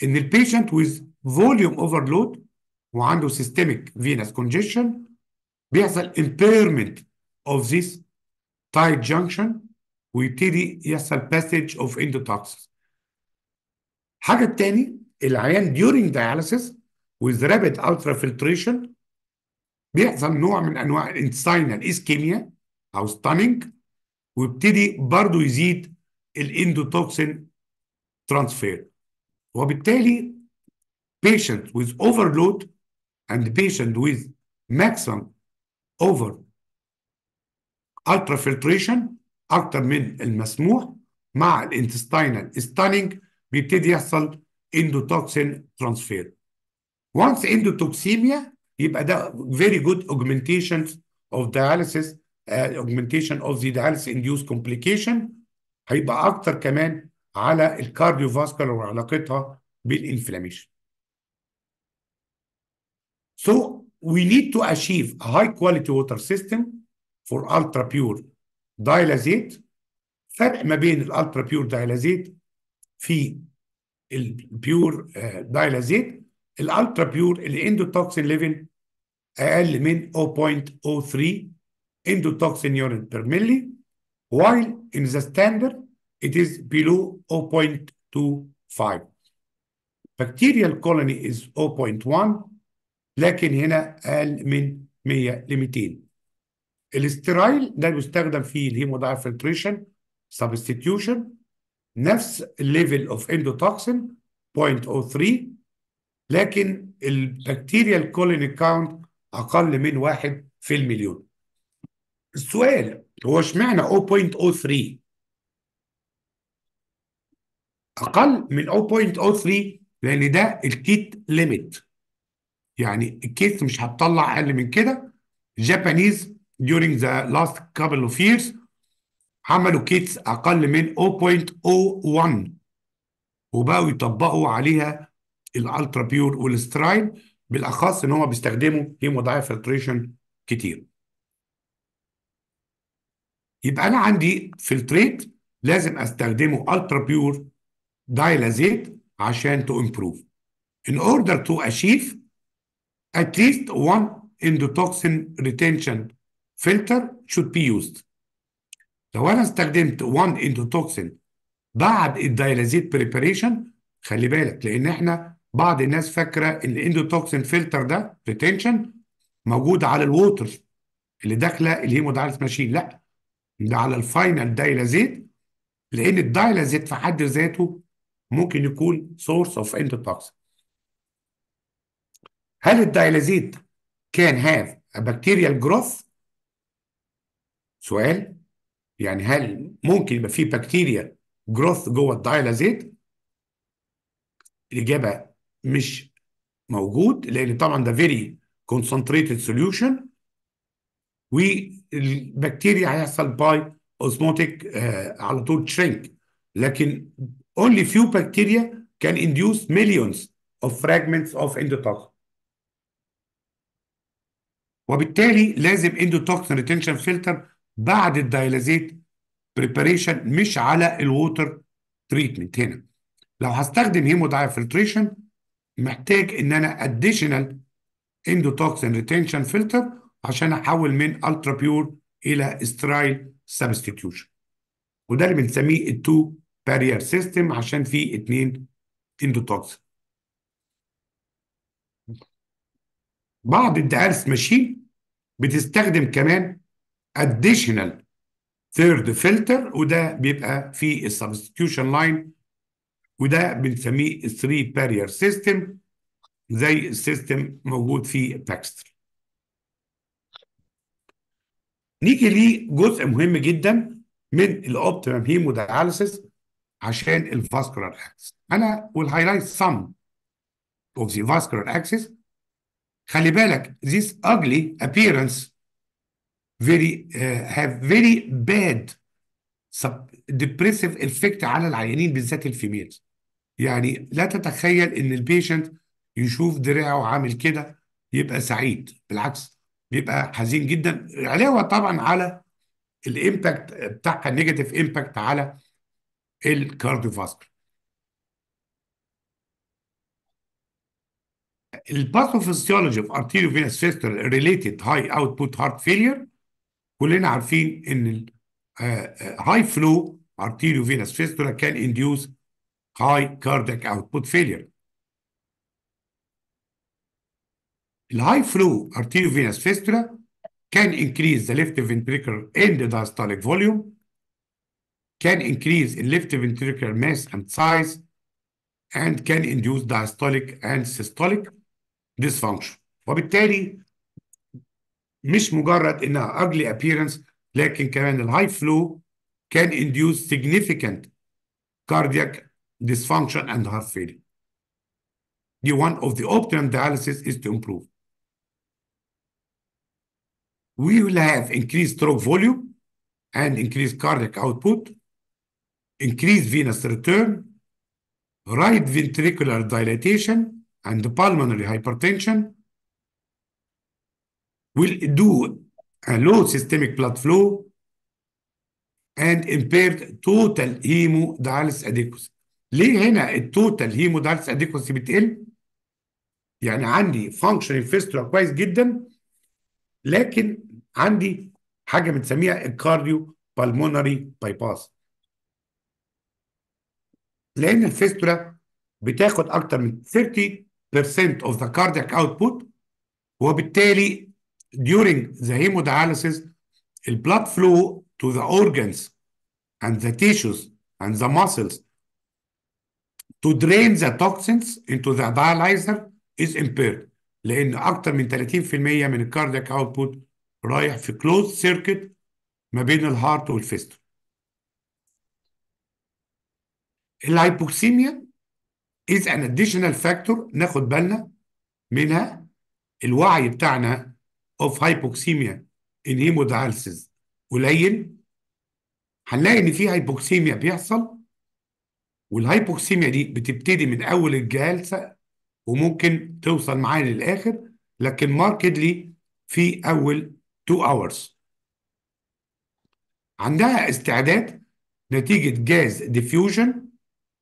[SPEAKER 1] ان البيشنت with volume overload وعنده systemic venous congestion بيحصل impairment of this tight junction ويبتدي يحصل passage of endotoxins الحاجه الثاني العيان during dialysis with rapid filtration بيحصل نوع من انواع الانساينال اسكيميا او stunning ويبتدي برضه يزيد الاندوتوكسين ترانسفير وبالتالي patient with overload and patient with maximum over ultrafiltration اكتر من المسموح مع الانتستينال ستانينج بيبتدي يحصل اندوتوكسين ترانسفير وانس اندوتوكسيميا يبقى ده فيري جود اوجمنتيشن اوف دياليسيس اوجمنتيشن اوف ذا dialysis induced كومبليكيشن هيبقى اكتر كمان على الكارديو فاسكولار وعلاقتها بالانفلاميشن سو وي نيد تو اشيف هاي كواليتي ووتر سيستم فور الترا بيور دايلازيت فرق ما بين الالترا بيور دايلازيت في البيور دايلازين الالترا بيور الاندوتوكسين ليفل اقل من 0.03 endotoxin يورين per milli while in the standard it is below 0.25 bacterial colony is 0.1 لكن هنا اقل من 100 ل 200 الاسترايل ده بيستخدم فيه الهيمودايفلتريشن سبستيتيوشن نفس الليفل اوف اندوتوكسين 0.03 لكن البكتيريال كولوني كاونت اقل من 1 في المليون السؤال هو اشمعنى 0.03 اقل من 0.03 لان ده الكيت ليميت يعني الكيس مش هتطلع اقل من كده جابانيز during the last couple of years عملوا كيتس اقل من 0.01 وبقوا يطبقوا عليها الالترا بيور والسترايل بالاخص ان هم بيستخدموا هيمودايا فلتريشن كتير يبقى انا عندي فلتريت لازم استخدمه الترا بيور دايلازيت عشان تو امبروف in order to achieve at least one endotoxin retention filter should be used لو انا استخدمت 1 اندوتوكسين بعد الدايلازيت بريباريشن خلي بالك لان احنا بعض الناس فاكره ان الاندوتوكسين فلتر ده ريتنشن موجود على الووتر اللي داخله الهيمودايلز ماشين لا ده على الفاينل دايلازيت لان الدايلازيت في حد ذاته ممكن يكون سورس اوف اندوتوكسين هل الدايلازيت كان هاف بكتيريال جروث سؤال يعني هل ممكن يبقى في بكتيريا جروث جوه الدايلازيت الاجابه مش موجود لان طبعا ده فيري كونسنتريتد سوليوشن والبكتيريا هيحصل باي اوزموتيك آه على طول تشرينك لكن اونلي فيو بكتيريا كان induce مليونز اوف فراجمنتس اوف اندوتوكسن وبالتالي لازم اندوتوكسن ريتنشن فلتر بعد الدايلازيت بريباريشن مش على الووتر تريتمنت هنا لو هستخدم هيمو فلتريشن محتاج ان انا اديشنال اندوتوكسين ريتنشن فلتر عشان احول من الترا بيور الى استرايل سبستيتيوشن وده اللي بنسميه التو بارير سيستم عشان فيه اتنين اندوتوكسين بعض الدعارس ماشين بتستخدم كمان اديشنال ثيرد فلتر وده بيبقى في السبستيوشن لاين وده بنسميه الثري بارير سيستم زي السيستم موجود في باكستر نيجي لجزء مهم جدا من الاوبتيمم هيمو داياليسيس عشان الفاسكولار اكسس انا will highlight some of the vascular axis خلي بالك ذيس اجلي ابييرنس very uh, have very bad sub depressive effect على العيانين بالذات الفيميلز يعني لا تتخيل ان البيشنت يشوف دراعه عامل كده يبقى سعيد بالعكس بيبقى حزين جدا علاوه طبعا على الامباكت بتاعها النيجاتيف امباكت على الكارديوفاسكولار الباثوفيزيولوجي اوف ارتيريو فينس systole related high output heart failure كلنا عارفين ان الهاي فلو ارتيريو فينس فيستولا كان انديوس هاي كاردياك اوتبوت فيلير الهاي فلو ارتيريو فينس فيستولا can increase the left ventricular and the diastolic volume, can increase the left ventricular mass and size, and can induce diastolic and systolic dysfunction. وبالتالي مش مجرد انها ugly appearance لكن كمان الهاي فلو can induce significant cardiac dysfunction and heart failure. The one of the optimum dialysis is to improve. We will have increased stroke volume and increased cardiac output, increased venous return, right ventricular dilatation, and pulmonary hypertension, will do a low systemic blood flow and impaired total hemodialysis adequacy ليه هنا التوتال هيمودايلس اديكوسي بتقل؟ يعني عندي فانكشنال فيستولا كويس جدا لكن عندي حاجه بنسميها الكارديو بالمونري باس. لان الفيستولا بتاخد اكتر من 30% of the cardiac output وبالتالي during the hemodialysis, the blood flow to the organs and the tissues and the muscles to drain the toxins into the dialyzer is impaired لان اكتر من 30% من الكاردياك اوتبوت رايح في كلوز سيركت ما بين الهارت والفيستول الهايبوكسيميا is an additional factor ناخد بالنا منها الوعي بتاعنا اوف هايبوكسيميا ان هيمودياليسيس قليل هنلاقي ان في هايبوكسيميا بيحصل والهايبوكسيميا دي بتبتدي من اول الجلسه وممكن توصل معايا للاخر لكن ماركدلي في اول 2 اورز عندها استعداد نتيجه جاز ديفيوجن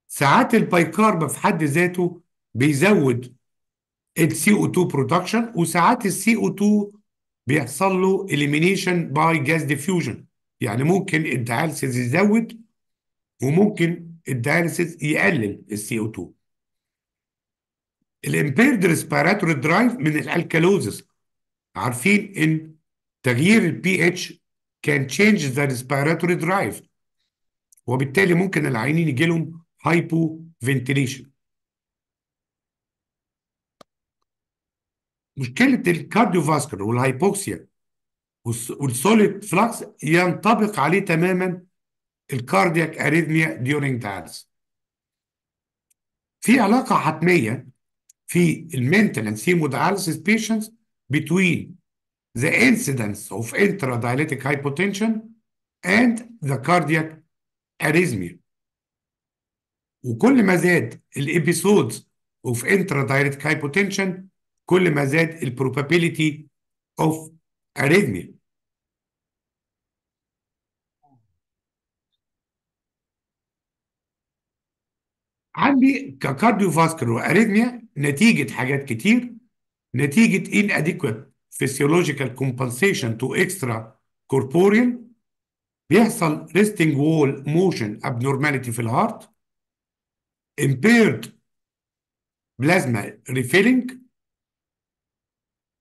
[SPEAKER 1] ساعات البايكارب في حد ذاته بيزود السي او 2 برودكشن وساعات السي او 2 بيحصل له elimination by gas diffusion يعني ممكن الدياليسيز يزود وممكن الدياليسيز يقلل ال co 2 الامبيرد ريسبيراتوري درايف من الالكالوزس عارفين ان تغيير البي اتش كان تشينج ذا ريسبيراتوري درايف وبالتالي ممكن العينين يجي لهم هايبو فنتيليشن مشكله الكارديو فاسكولار والهايبوكسيا والسوليد فلاكس ينطبق عليه تماما الكاردياك اريثميا ديورنج دايلز في علاقه حتميه في المينتنس هيمودايلسيس بيشنتس بتوين ذا انسيدنس اوف انترا دايليتيك hypotension اند ذا كاردياك اريثميا وكل ما زاد الابيسودز اوف انترا دايليتيك hypotension كل ما زاد البروبابيليتي اوف اريثميا عندي ككارديو فاسكولار واريثميا نتيجه حاجات كتير نتيجه ان اديكويت فيسيولوجيكال كومبنسيشن تو اكسترا كوربوريال بيحصل ريستنج وول موشن ابنورماليتي في الهارت امبيرد بلازما ريفيلينج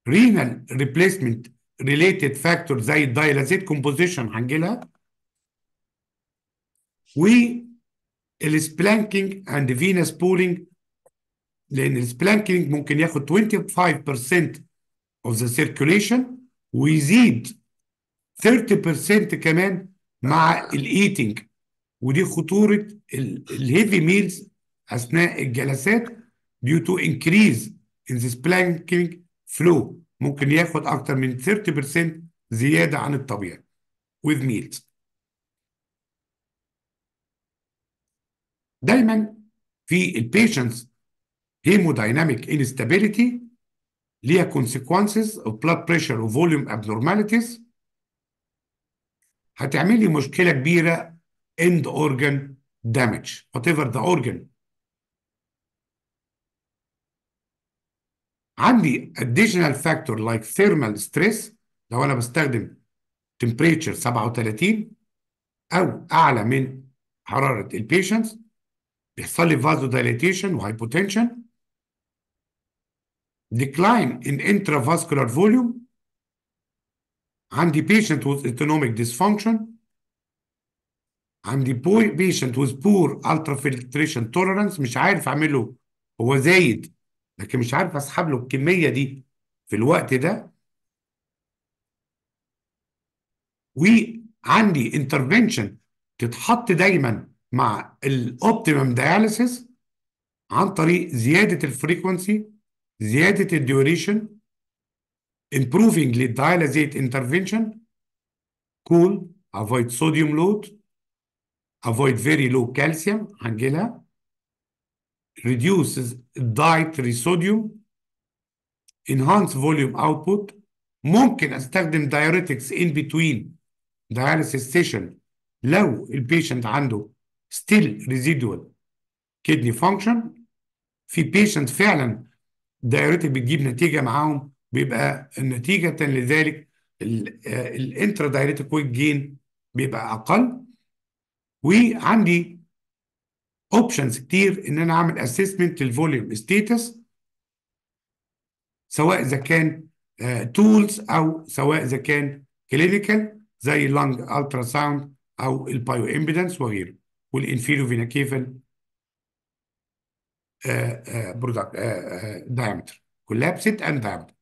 [SPEAKER 1] رينال ريبليسمنت ريليتد فاكتور زي الدايلازيت كومبوزيشن هنجيلها والسبلانكينج اند فينس بولينج لان السبلانكينج ممكن ياخد 25% of the circulation ويزيد 30% كمان مع الايتنج ودي خطوره الهيفي ميلز اثناء الجلسات due to increase in the splanking فلو ممكن ياخد اكتر من 30% زياده عن الطبيعي with meals دايما في patients hemodynamic instability ليها consequences of blood pressure or volume abnormalities هتعمل لي مشكله كبيره end organ damage whatever the organ عندي additional factor like thermal stress لو انا بستخدم temperature 37 او اعلى من حراره البيشنتس بيحصل لي فازو دايليتيشن وهايبوتنشن decline in intravascular volume عندي patient with autonomic dysfunction عندي boy patient with poor ultrafiltration tolerance مش عارف اعمله هو زايد لكن مش عارف اسحب له الكميه دي في الوقت ده وعندي انترفينشن تتحط دايما مع الاوبتيمم دياليسيس عن طريق زياده الفريكونسي زياده الديوريشن امبروفينج للدياليزيت انترفينشن كول افويد صوديوم لود افويد فيري لو كالسيوم هنجيلها reduces dietary sodium enhance volume output ممكن استخدم diuretics in between dialysis session لو البيشنت عنده still residual kidney function في patient فعلا diuretic بتجيب نتيجه معاهم بيبقى نتيجه لذلك الانترا diuretic ويت جين بيبقى اقل وعندي اوبشنز كتير ان انا اعمل اسسمنت للفوليوم ستيتس سواء اذا كان تولز آه، uh, او سواء اذا كان كلينيكال زي اللنج الترا ساوند او البايو امبيدنس وغيره والانفيرو فينا كيفل برودكت دايمتر كولابسيت اند دايمتر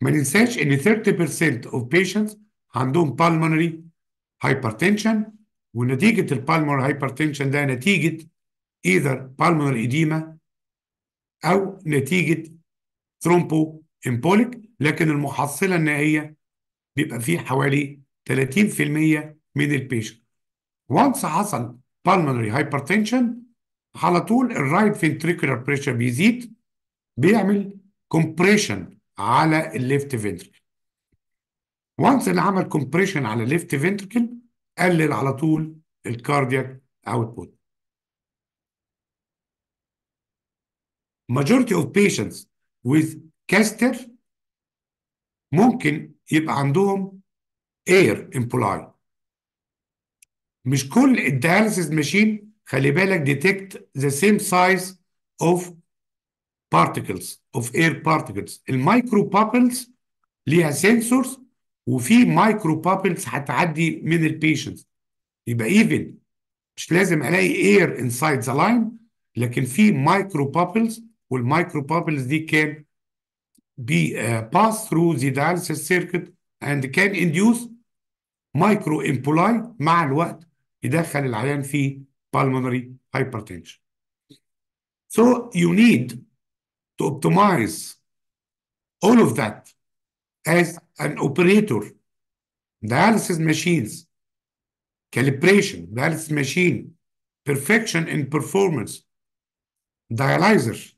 [SPEAKER 1] ما ننساش ان 30% of patients عندهم pulmonary hypertension ونتيجه البالمر هايبرتنشن ده نتيجه ايذر بالمر ايديما او نتيجه ثرومبو امبوليك لكن المحصله النهائيه بيبقى فيه حوالي 30% من البيشنت وانس حصل بالمونري هايبرتنشن على طول الرايت فنتريكولار بريشر بيزيد بيعمل كومبريشن على الليفت فينتريكل وانس اللي عمل كومبريشن على الليفت فينتريكل قلل على طول الكاردياك اوتبوت majority of patients with كاستر ممكن يبقى عندهم اير امبولاي مش كل الدياليسيس ماشين خلي بالك ديتكت ذا سيم سايز اوف بارتكلز اوف اير بارتكلز المايكرو بابلز ليها سنسورز وفي مايكرو بابلز هتعدي من البيشنت يبقى ايفن مش لازم الاقي اير انسايد ذا لاين لكن في مايكرو بابلز والمايكرو بابلز دي كان بي باس ثرو ذا دايلسيس سيركت اند كان انديوس مايكرو امبولاي مع الوقت يدخل العيان في بالمونري hypertension. So you need to optimize all of that as an operator, dialysis machines, calibration, dialysis machine, perfection in performance, dialyzer,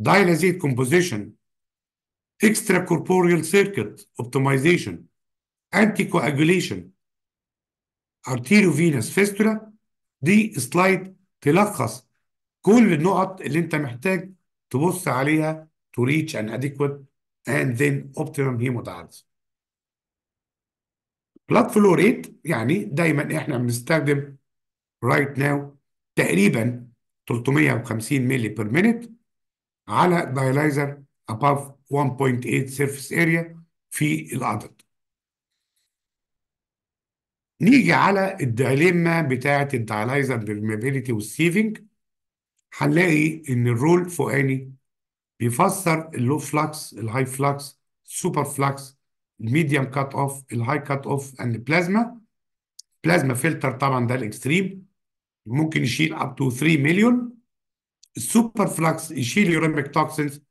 [SPEAKER 1] dialysate composition, extracorporeal circuit optimization, anticoagulation, arteriovenous fistula دي سلايد تلخص كل النقط اللي انت محتاج تبص عليها to reach an adequate and then optimum hemodialysis. blood flow rate يعني دايما احنا بنستخدم right now تقريبا 350 ملي بير مينت على دايلايزر above 1.8 surface area في العضد. نيجي على الدايليما بتاعة الدايلايزر بالمابيليتي والسيفنج هنلاقي ان الرول فوقاني بيفسر اللو فلكس الهاي فلكس سوبر فلكس الميديم كات اوف الهاي كات اوف اند بلازما بلازما فلتر طبعا ده الاكستريم ممكن يشيل اب تو 3 مليون السوبر فلكس يشيل يوريميك توكسينز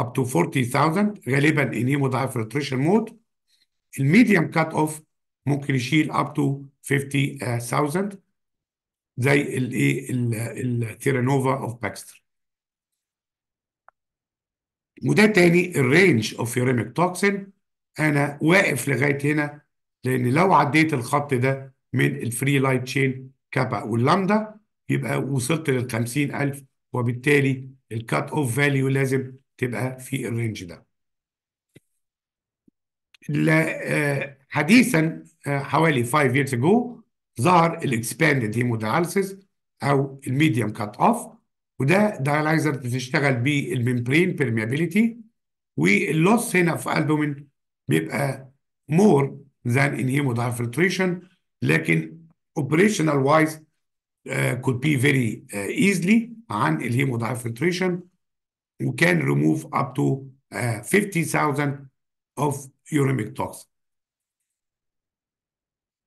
[SPEAKER 1] اب تو 40000 غالبا انيمو ده فلتريشن مود الميديم كات اوف ممكن يشيل اب تو 50000 زي الايه الثيرانوفا اوف باكستر وده تاني الرينج اوف يوريميك توكسين انا واقف لغايه هنا لان لو عديت الخط ده من الفري لايت تشين كابا واللامدا يبقى وصلت لل 50000 وبالتالي الكات اوف فاليو لازم تبقى في الرينج ده. آه، حديثا آه، حوالي 5 years ago ظهر الاكسباندد هيمودياليسيس او الميديم كات اوف وده دايلايزر بتشتغل بيه الممبرين بيرميابيليتي واللوس هنا في البومين بيبقى مور ذان ان هيمودايفلتريشن لكن اوبريشنال آه، وايز could بي very uh, easily عن الهيمودايفلتريشن وكان remove up to 50,000 آه، of uremic توكس.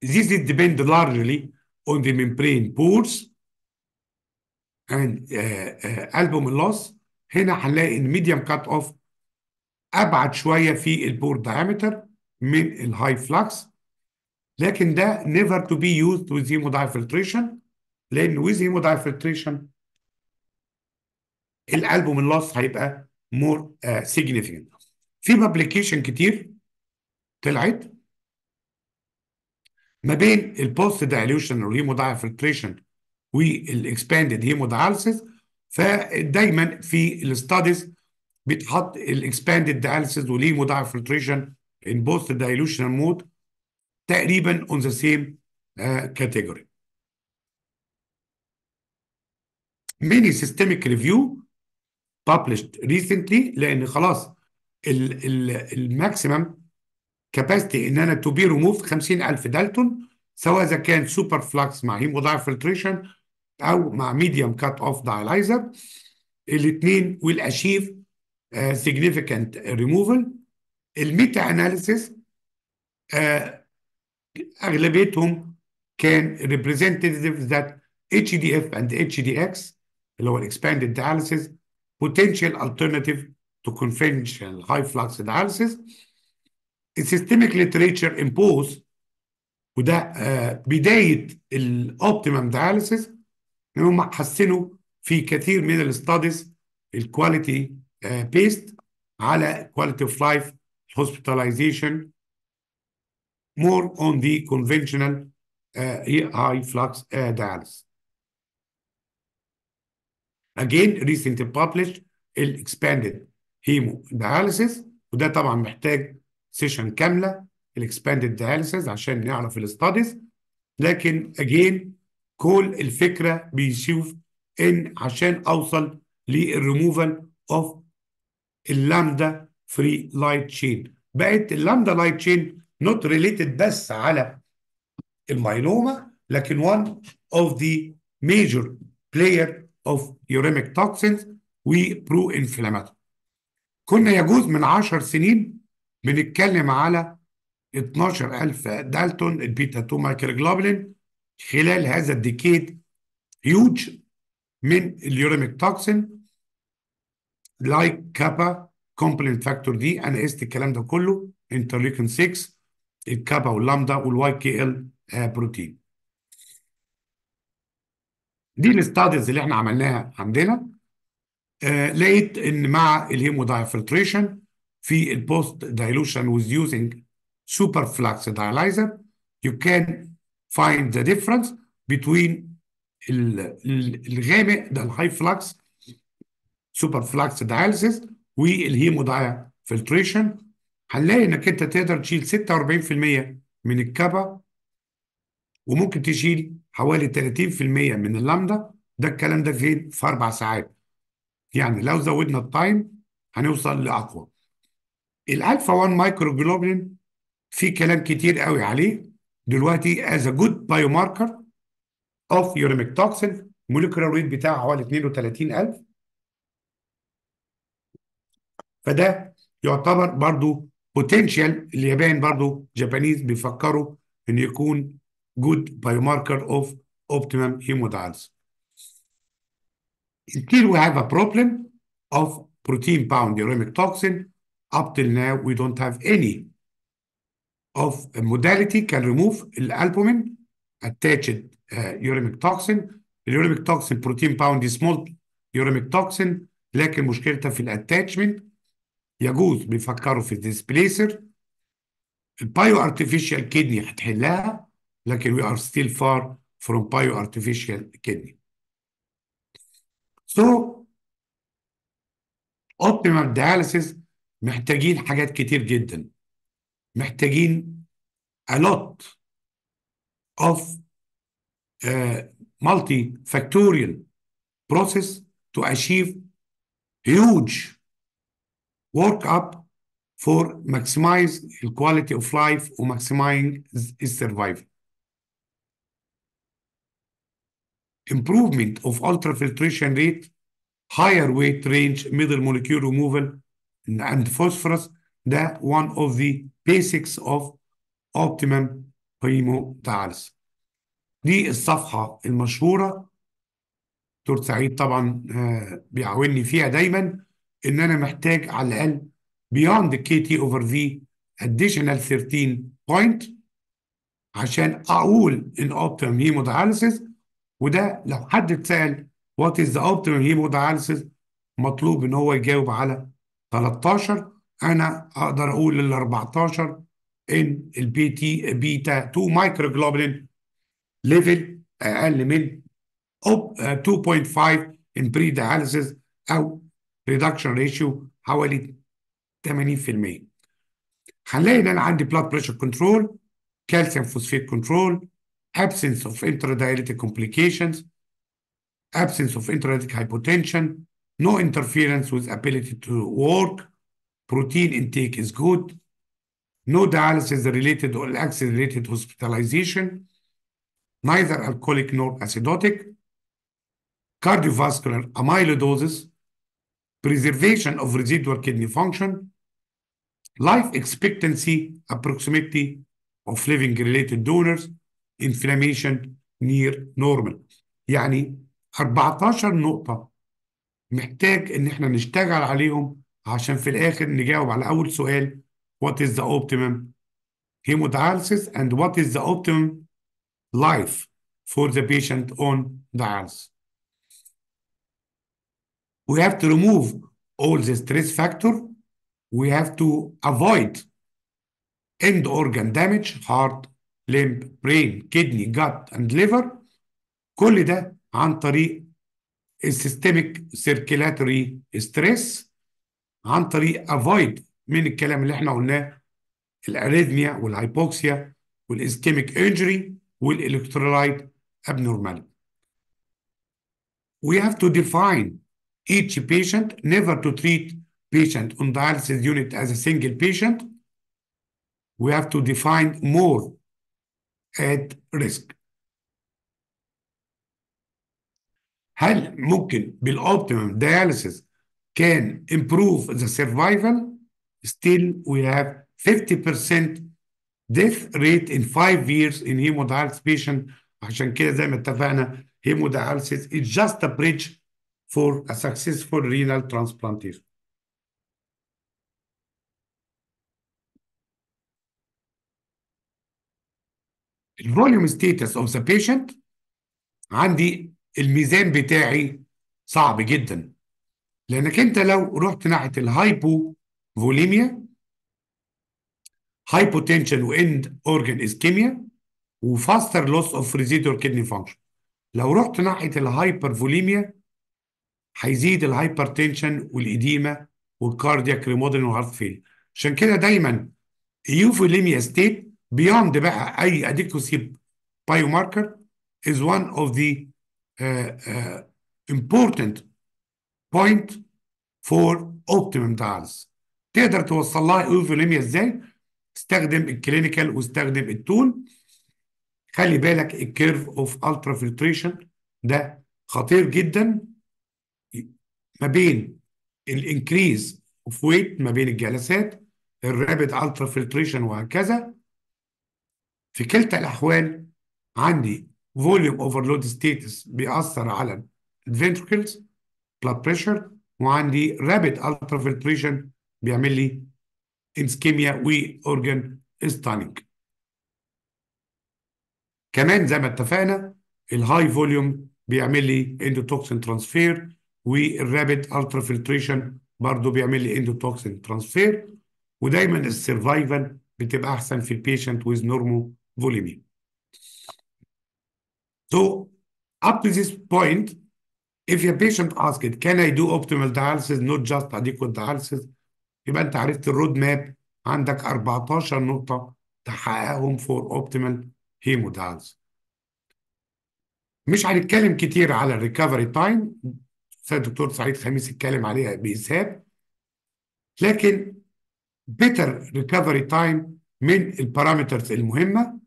[SPEAKER 1] This is depend largely on the membrane pores اند البوم اللص هنا هنلاقي ان ميديم كات اوف ابعد شويه في البور دايمتر من الهاي فلكس لكن ده نيفر تو بي يوزد ويز هيموداي فلتريشن لان ويز هيموداي فلتريشن الالبوم اللص هيبقى مور سيجنيفيكانت uh, في بابليكيشن كتير طلعت ما بين البوست دايلوشن والهيموداي فلتريشن والاكسباندد هيمودياليسيس فدايما في الاستاديز بيتحط الاكسباندد دياليسيس والهيمودايل فلتريشن ان بوست دايلوشنال مود تقريبا اون ذا سيم كاتيجوري ميني systemic review published recently لان خلاص الماكسيمم كاباسيتي ان انا تو بي ريموف 50000 دالتون سواء اذا كان سوبر فلاكس مع هيمودايل فلتريشن او مع ميديوم كات اوف دايلايزر الاثنين ويل اشيف سيجنيفيكانت ريموفال الميتا اناليسيس uh, اغلبيتهم كان ريبريزنتيف ذات اتش دي اف اند اتش دي اكس اللي هو الاكسباندد dialysis بوتنشال alternative تو conventional هاي flux dialysis السيستميك literature امبوز وده uh, بداية الاوبتيمم dialysis ان هم حسنوا في كثير من الاستاديز الكواليتي بيست على كواليتي اوف لايف hospitalization more on the conventional uh, آه، high flux uh, dialysis. Again, recently published الاكسباندد هيمو dialysis وده طبعا محتاج سيشن كامله الاكسباندد dialysis عشان نعرف الستاديز لكن again كل الفكره بيشوف ان عشان اوصل للريموفال اوف اللامدا فري لايت تشين بقت اللامدا لايت تشين نوت ريليتد بس على المايلوما لكن وان اوف ذا major بلاير اوف يوريميك توكسينز وبرو انفلاماتوري كنا يجوز من 10 سنين بنتكلم على 12000 دالتون البيتا 2 مايكروجلوبلين خلال هذا الديكيد هيوج من اليوريميك توكسين لايك كابا كومبلمنت فاكتور دي انا قست الكلام ده كله انترليكن 6 الكابا واللامدا والواي كي ال آه، بروتين دي الاستاديز اللي احنا عملناها عندنا آه لقيت ان مع الهيمو دايفلتريشن في البوست دايلوشن ويز يوزنج سوبر فلاكس دايلايزر يو كان find the difference between الغامق ده الهاي فلكس سوبر فلاكس داياليسيس دايا فلتريشن هنلاقي انك انت تقدر تشيل 46% من الكابا وممكن تشيل حوالي 30% من اللامدا ده الكلام ده فين في اربع ساعات يعني لو زودنا التايم هنوصل لاقوى الالفا 1 مايكرو جلوبلين في كلام كتير قوي عليه دلوقتي as a good biomarker of uremic toxin molecular weight بتاعه حوالي 32000 فده يعتبر برضو potential اليابان برضو جابانيز بيفكروا ان يكون good biomarker of optimum hemodialysis. Still we have a problem of protein bound uremic toxin. Up till now we don't have any of modality can remove the albumin attached uh, uremic toxin اليوريميك توكسين بروتين باوند سمول يوريميك توكسين لكن مشكلتها في الاتاتشمنت يجوز بيفكروا في الديسبليسر البايو ارتفيشال كدني هتحلها لكن وي ار ستيل فار فروم بايو ارتفيشال كدني سو اوبتيمال داياليسيس محتاجين حاجات كتير جدا محتاجين a lot of uh, multifactorial process to achieve huge workup for maximize the quality of life or maximizing its survival. Improvement of ultrafiltration rate, higher weight range, middle molecule removal, and phosphorus, that one of the basics of optimum hemodialysis دي الصفحة المشهورة دكتور سعيد طبعا آه، بيعاوني فيها دايما ان انا محتاج على الاقل beyond KT over V additional 13 point عشان اقول ان optimum hemodialysis وده لو حد اتسأل what is the optimum hemodialysis مطلوب ان هو يجاوب على 13 انا اقدر اقول ال 14 ان البي تي بيتا 2 مايكرو جلوبلين ليفل اقل من 2.5 ان بري دياليسيس او ريدكشن ريشيو حوالي 80% هنلاقي ان انا عندي بلاد بريشر كنترول كالسيوم فوسفيت كنترول absence of intradialytic complications absence of intradialytic hypotension no interference with ability to work protein intake is good, no dialysis-related or accelerated hospitalization, neither alcoholic nor acidotic, cardiovascular amyloidosis, preservation of residual kidney function, life expectancy approximately of living related donors, inflammation near normal. يعني 14 نقطة محتاج إن إحنا نشتغل عليهم عشان في الآخر نجاوب على أول سؤال what is the optimum hemodialysis and what is the optimum life for the patient on dialysis. We have to remove all the stress factor. We have to avoid end organ damage, heart, limb, brain, kidney, gut, and liver. كل ده عن طريق السيستميك سيركيلاتوري ستريس عن طريق افويد من الكلام اللي احنا قلناه الاريثميا والهايبوكسيا والاسكيميك انجري والالكترولايت abnormality. We have to define each patient, never to treat patient on dialysis unit as a single patient. We have to define more at risk. هل ممكن بالاوبتيمم dialysis can improve the survival, still we have 50% death rate in five years in hemodialysis patient عشان كده زي ما اتفقنا hemodialysis is just a bridge for a successful renal transplantation. الفوليوم status of the patient. عندي الميزان بتاعي صعب جدا لانك انت لو رحت ناحيه الهايبو فوليميا hypotension واند اورجن اسكيميا وفاستر لوس اوف ريزيدور كدني فانكشن لو رحت ناحيه الهايبر فوليميا هيزيد الهايبرتنشن والاديمه والكاردياك ريمودل والهارت فيل عشان كده دايما يوفوليميا ستيت بيوند بقى اي اديكوسي بايو ماركر از وان اوف ذا امبورتنت بوينت فور اوبتيمم دايلز تقدر توصل لها ايوفوليميا ازاي؟ استخدم الكلينيكال واستخدم التول خلي بالك الكيرف اوف الترا فلتريشن ده خطير جدا ما بين الانكريز اوف ويت ما بين الجلسات الرابد الترا فلتريشن وهكذا في كلتا الاحوال عندي فوليوم اوفرلود ستيتس بيأثر على الفنتركلز بلاد بريشر وعندي رابيد الترافلتريشن بيعمل لي انسكيميا واورجن ستانينج كمان زي ما اتفقنا الهاي فوليوم بيعمل لي اندوتوكسين ترانسفير والرابيد الترافلتريشن برضه بيعمل لي اندوتوكسين ترانسفير ودايما السرفايفل بتبقى احسن في البيشنت ويز نورمو volume. So up to this point If your patient asked, can I do optimal dialysis, not just adequate dialysis? يبقى انت عرفت الرود ماب عندك 14 نقطة تحققهم فور اوبتيمال هيمودايلز مش هنتكلم كتير على الريكفري تايم الدكتور سعيد خميس اتكلم عليها بإسهاب لكن بيتر ريكفري تايم من البارامترز المهمة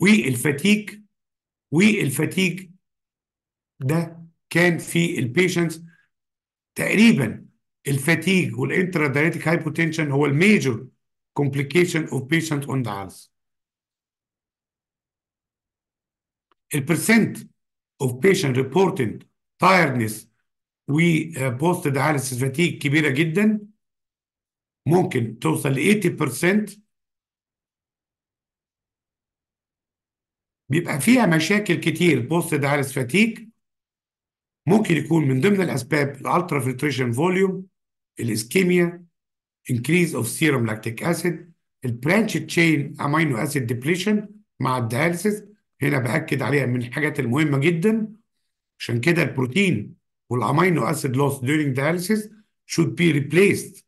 [SPEAKER 1] والفاتيك والفاتيك ده كان في البيشنتس تقريبا الفاتيج والانترا دايتيك هايبوتنشن هو الميجور complication of patients on dialysis. البرسنت percent of patients reported tiredness و آه, post dialysis fatigue كبيرة جدا ممكن توصل ل 80% بيبقى فيها مشاكل كتير بوست dialysis fatigue ممكن يكون من ضمن الاسباب الالترا فلتريشن فوليوم الاسكيميا انكريز اوف سيروم لاكتيك اسيد البرانش تشين امينو اسيد ديبليشن مع الدياليسيس هنا باكد عليها من الحاجات المهمه جدا عشان كده البروتين والامينو اسيد لوس during دياليسيس should be replaced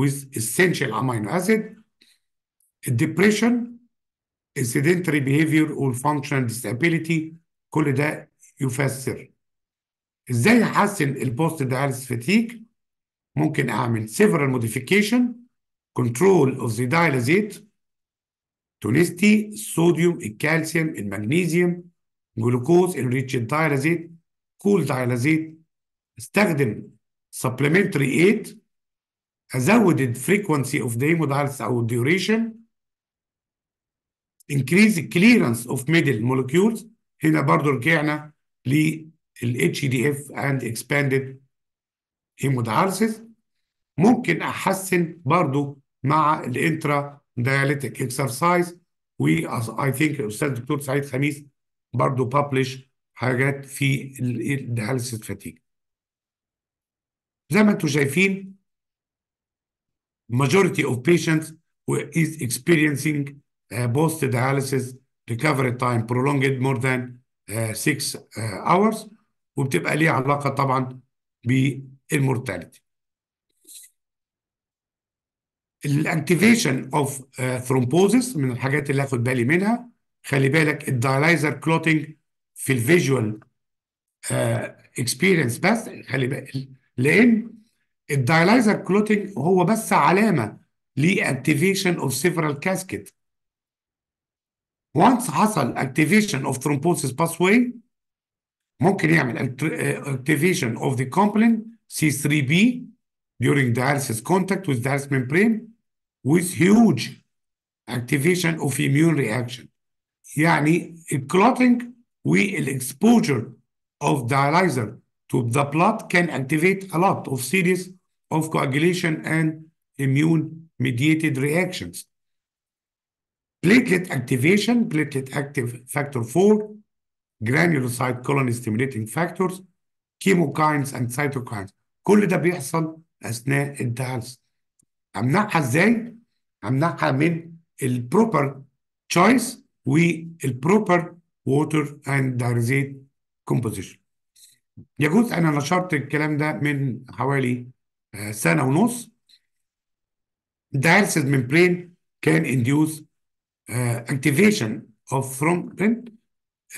[SPEAKER 1] with essential amino acid الدبريشن sedentary behavior or functional disability كل ده يفسر ازاي احسن البوست دايلس فتيك ممكن اعمل سيفرال موديفيكيشن كنترول اوف ذا دايلازيت تونستي الصوديوم الكالسيوم المغنيسيوم جلوكوز انريتش دايلازيت كول دايلازيت استخدم سبلمنتري aid ازود الفريكونسي اوف ذا هيمودايلس او الديوريشن increase clearance of middle molecules هنا برضو رجعنا ل HDF and expanded hemodialysis ممكن أحسن برضو مع intra dialytic exercise we as I think أستاذ دكتور سعيد خميس برضو publish حاجات في dialysis fatigue زي ما انتم شايفين majority of patients is experiencing uh, both the dialysis recovery time prolonged more than uh, six uh, hours وبتبقى ليها علاقه طبعا بالمورتاليتي الاكتيفيشن اوف ثرومبوزس من الحاجات اللي هاخد بالي منها خلي بالك الدايلايزر كلوتنج في الفيجوال اكسبيرينس uh, بس خلي بالك لان الدايلايزر كلوتنج هو بس علامه لاكتيفيشن اوف سيفرال كاسكت وانس حصل اوف of باس واي ممكن يعمل activation of the complement C3b during dialysis contact with dialysis membrane with huge activation of immune reaction يعني with exposure of dialyzer to the blood can activate a lot of series of coagulation and immune mediated reactions platelet activation platelet active factor 4 granulocyte colony stimulating factors chemokines and cytokines كل ده بيحصل اثناء الدهالس امنعها ازاي؟ امنعها من البروبر تشويس والبروبر ووتر اند دايرزيت كومبوزيشن يجوز انا نشرت الكلام ده من حوالي آه، سنه ونص dialysis membrane can induce انديوس آه، activation of thrombin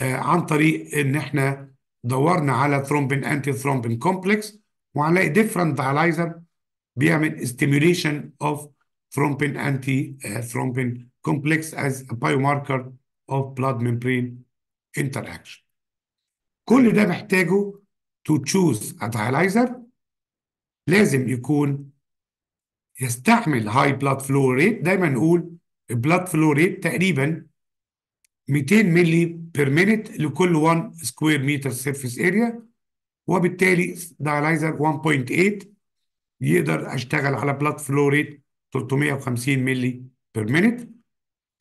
[SPEAKER 1] آه، عن طريق ان احنا دورنا على ثرومبين انتي ثرومبين كومبلكس وهنلاقي ديفرنت دايلايزر بيعمل استيميوليشن اوف ثرومبين انتي ثرومبين كومبلكس از biomarker of blood membrane interaction كل ده محتاجه تو تشوز a لازم يكون يستحمل high blood flow rate دايما نقول البلاد فلو ريت تقريبا 200 ملي minute لكل 1 سكوير متر سيرفيس اريا وبالتالي ده 1.8 يقدر اشتغل على بلاد فلو ريت 350 مللي بير مينيت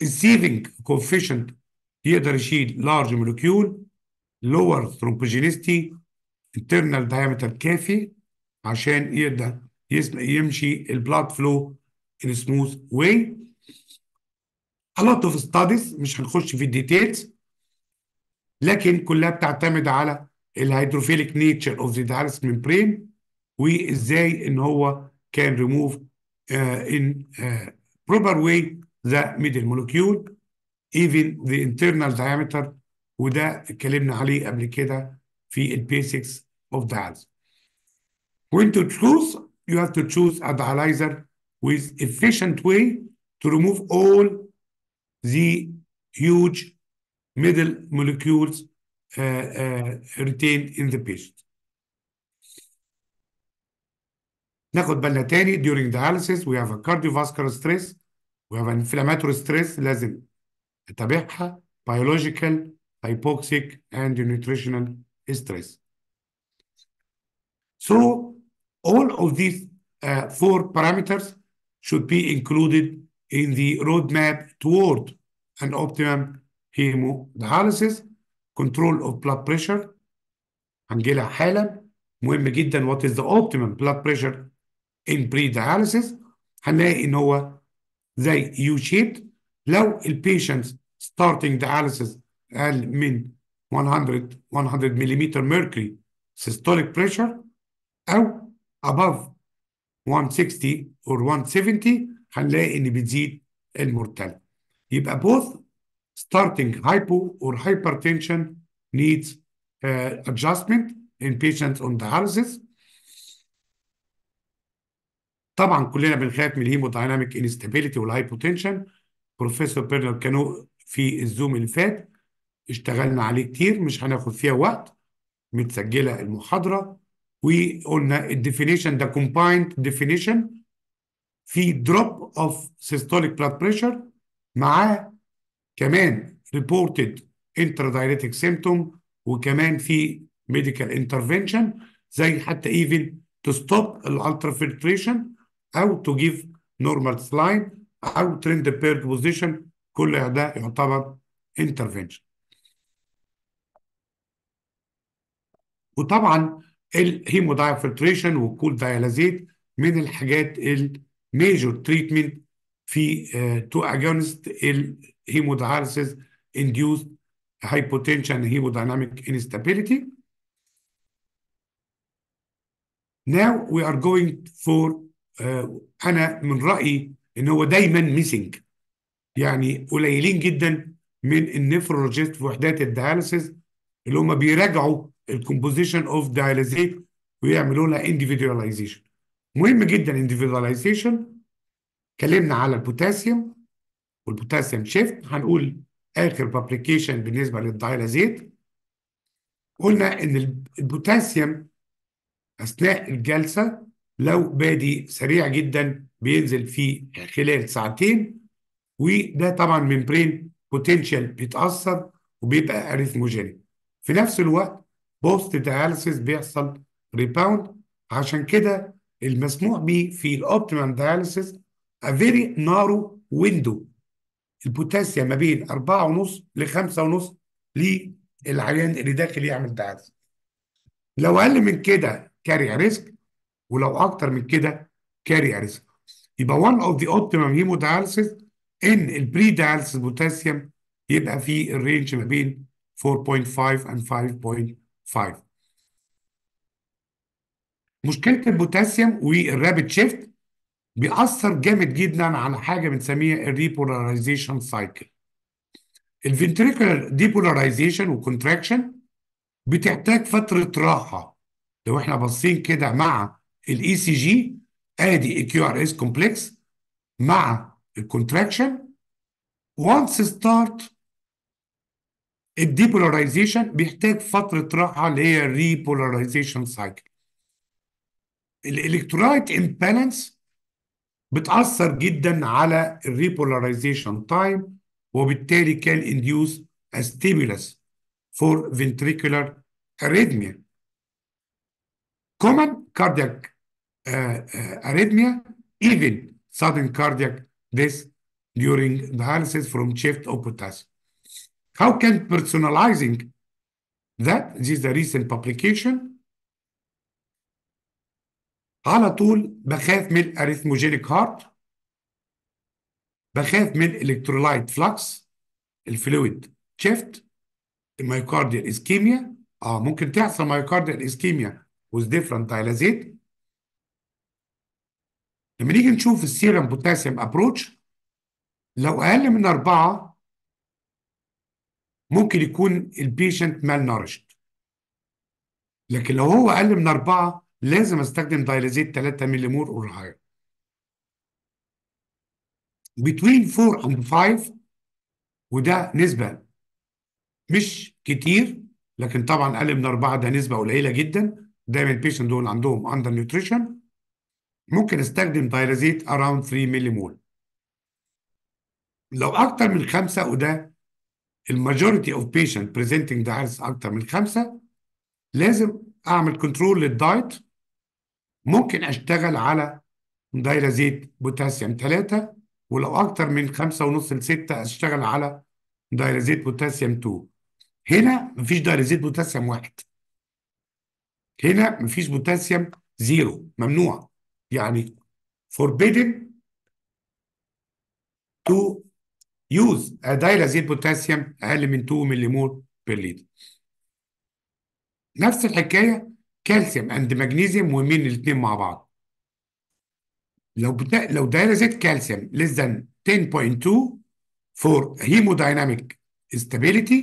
[SPEAKER 1] السيفنج كوفيشنت يقدر يشيل لارج مولكيول لور ثرومبوجينيستي انترنال دايمتر كافي عشان يقدر يمشي البلاد فلو ان سموث واي A lot of studies مش هنخش في الديتيلز لكن كلها بتعتمد على الهيدروفيليك نيتشر اوف ذا دارس ممبرين وازاي ان هو كان ريموف ان بروبر واي ذا ميدل مولكيول ايفن ذا انترنال diameter وده اتكلمنا عليه قبل كده في البيسكس اوف دايالز. When to choose you have to choose a dialyzer with efficient way to remove all the huge middle molecules uh, uh, retained in the patient. ناخد بالنا تاني during dialysis we have a cardiovascular stress we have an inflammatory stress لازم نتابعها biological hypoxic and nutritional stress so all of these uh, four parameters should be included in the roadmap toward an optimum هيمو دياليسيس كنترول اوف بلاد بريشر هنجي لها حالا مهم جدا وات از ذا اوبتيمم بلاد بريشر ان بري دياليسيس هنلاقي ان هو زي يو شيب لو البيشنت ستارتنج دياليسيس اقل من 100 100 ملم mercury systolic بريشر او above 160 or 170 هنلاقي ان بتزيد المورتال يبقى بوث starting hypo or hypertension needs uh, adjustment in patients on dialysis طبعا كلنا بنخاف من الهيمودايناميك انستابيليتي والهايبوتنشن بروفيسور بيرنر كانو في الزوم اللي فات اشتغلنا عليه كتير مش هناخد فيها وقت متسجله المحاضره وقلنا الديفينيشن ده كومبايند ديفينيشن في دروب اوف سيستوليك بلاد بريشر معاه كمان ريبورتد انتر دايريتك سيمتوم وكمان في ميديكال انترفنشن زي حتى ايفن تو ستوب الالترا فلتريشن او تو جيف نورمال سلايد او ترند بيرد بوزيشن كل ده يعتبر انترفنشن وطبعا الهيمو دايفلتريشن والكول دايلازيت من الحاجات الميجور تريتمنت في تو اجينست الهيمودايليسيس انديوس hypotension hemodynamic انستابيليتي ناو وي ار جوينج فور انا من رايي ان هو دايما ميسنج يعني قليلين جدا من النفروجيست في وحدات الدياليسيس اللي هم بيراجعوا الكومبوزيشن اوف دياليزيت ويعملوا لها individualization مهم جدا individualization اتكلمنا على البوتاسيوم والبوتاسيوم شيفت هنقول اخر بابليكيشن بالنسبه للدايلازيت قلنا ان البوتاسيوم اثناء الجلسه لو بادي سريع جدا بينزل في خلال ساعتين وده طبعا ممبرين بوتنشال بيتاثر وبيبقى اريثموجينيك في نفس الوقت بوست دياليسيس بيحصل ريباوند عشان كده المسموح بيه في الاوبتيمال دياليسيس a very narrow window البوتاسيوم ما بين 4.5 ل 5.5 للعيان اللي داخل يعمل دعاية لو اقل من كده كاري ريسك ولو اكتر من كده كاري ريسك يبقى وان اوف ذا اوبتيمم هيمو hemodialysis ان البري دايلسيس بوتاسيوم يبقى في الرينج ما بين 4.5 and 5.5 مشكله البوتاسيوم والرابيد شيفت بيأثر جامد جدا على حاجه بنسميها الريبولاريزيشن سايكل الفنتريكولار ديبولاريزيشن وكونتراكشن بتحتاج فتره راحه لو احنا باصين كده مع الاي سي e جي ادي الكيو ار اس كومبلكس مع الكونتراكشن وانس ستارت الديبولاريزيشن بيحتاج فتره راحه اللي هي الريبولاريزيشن سايكل الالكترولايت امبالانس بتأثر جدا على الريبولاريزيشن تايم وبالتالي كان induce a stimulus for ventricular arrhythmia. Common cardiac uh, uh, arrhythmia, even sudden cardiac death during dialysis from shift of potassium. How can personalizing that? This is a recent publication على طول بخاف من الاريثموجينيك هارت بخاف من الكترولايت فلكس الفلويد شيفت الميوكارديال اسكيميا اه ممكن تحصل مايوكارديال اسكيميا وذ ديفرنت دايلازيت لما نيجي نشوف السيرم بوتاسيوم ابروتش لو اقل من أربعة ممكن يكون البيشنت مال نارشت لكن لو هو اقل من أربعة لازم استخدم دايلازيت 3 مللي مور اور هاير between 4 and 5 وده نسبة مش كتير لكن طبعا اقل من 4 ده نسبة قليلة جدا دايما البيشنت دول عندهم اندر نيوتريشن ممكن استخدم دايلازيت اراوند 3 مللي مول لو اكتر من 5 وده الماجوريتي اوف بيشنت بريزنتنج دعالس اكتر من 5 لازم اعمل كنترول للدايت ممكن اشتغل على زيت بوتاسيوم 3 ولو اكتر من 5.5 ل 6 اشتغل على زيت بوتاسيوم 2 هنا مفيش زيت بوتاسيوم 1 هنا مفيش بوتاسيوم زيرو ممنوع يعني forbidden to use دايره زيت بوتاسيوم اقل من 2 مليمول بالليتر نفس الحكايه كالسيوم اند مغنيسيوم ومين الاثنين مع بعض لو بتا... لو زيت كالسيوم less than 10.2 for hemodynamic stability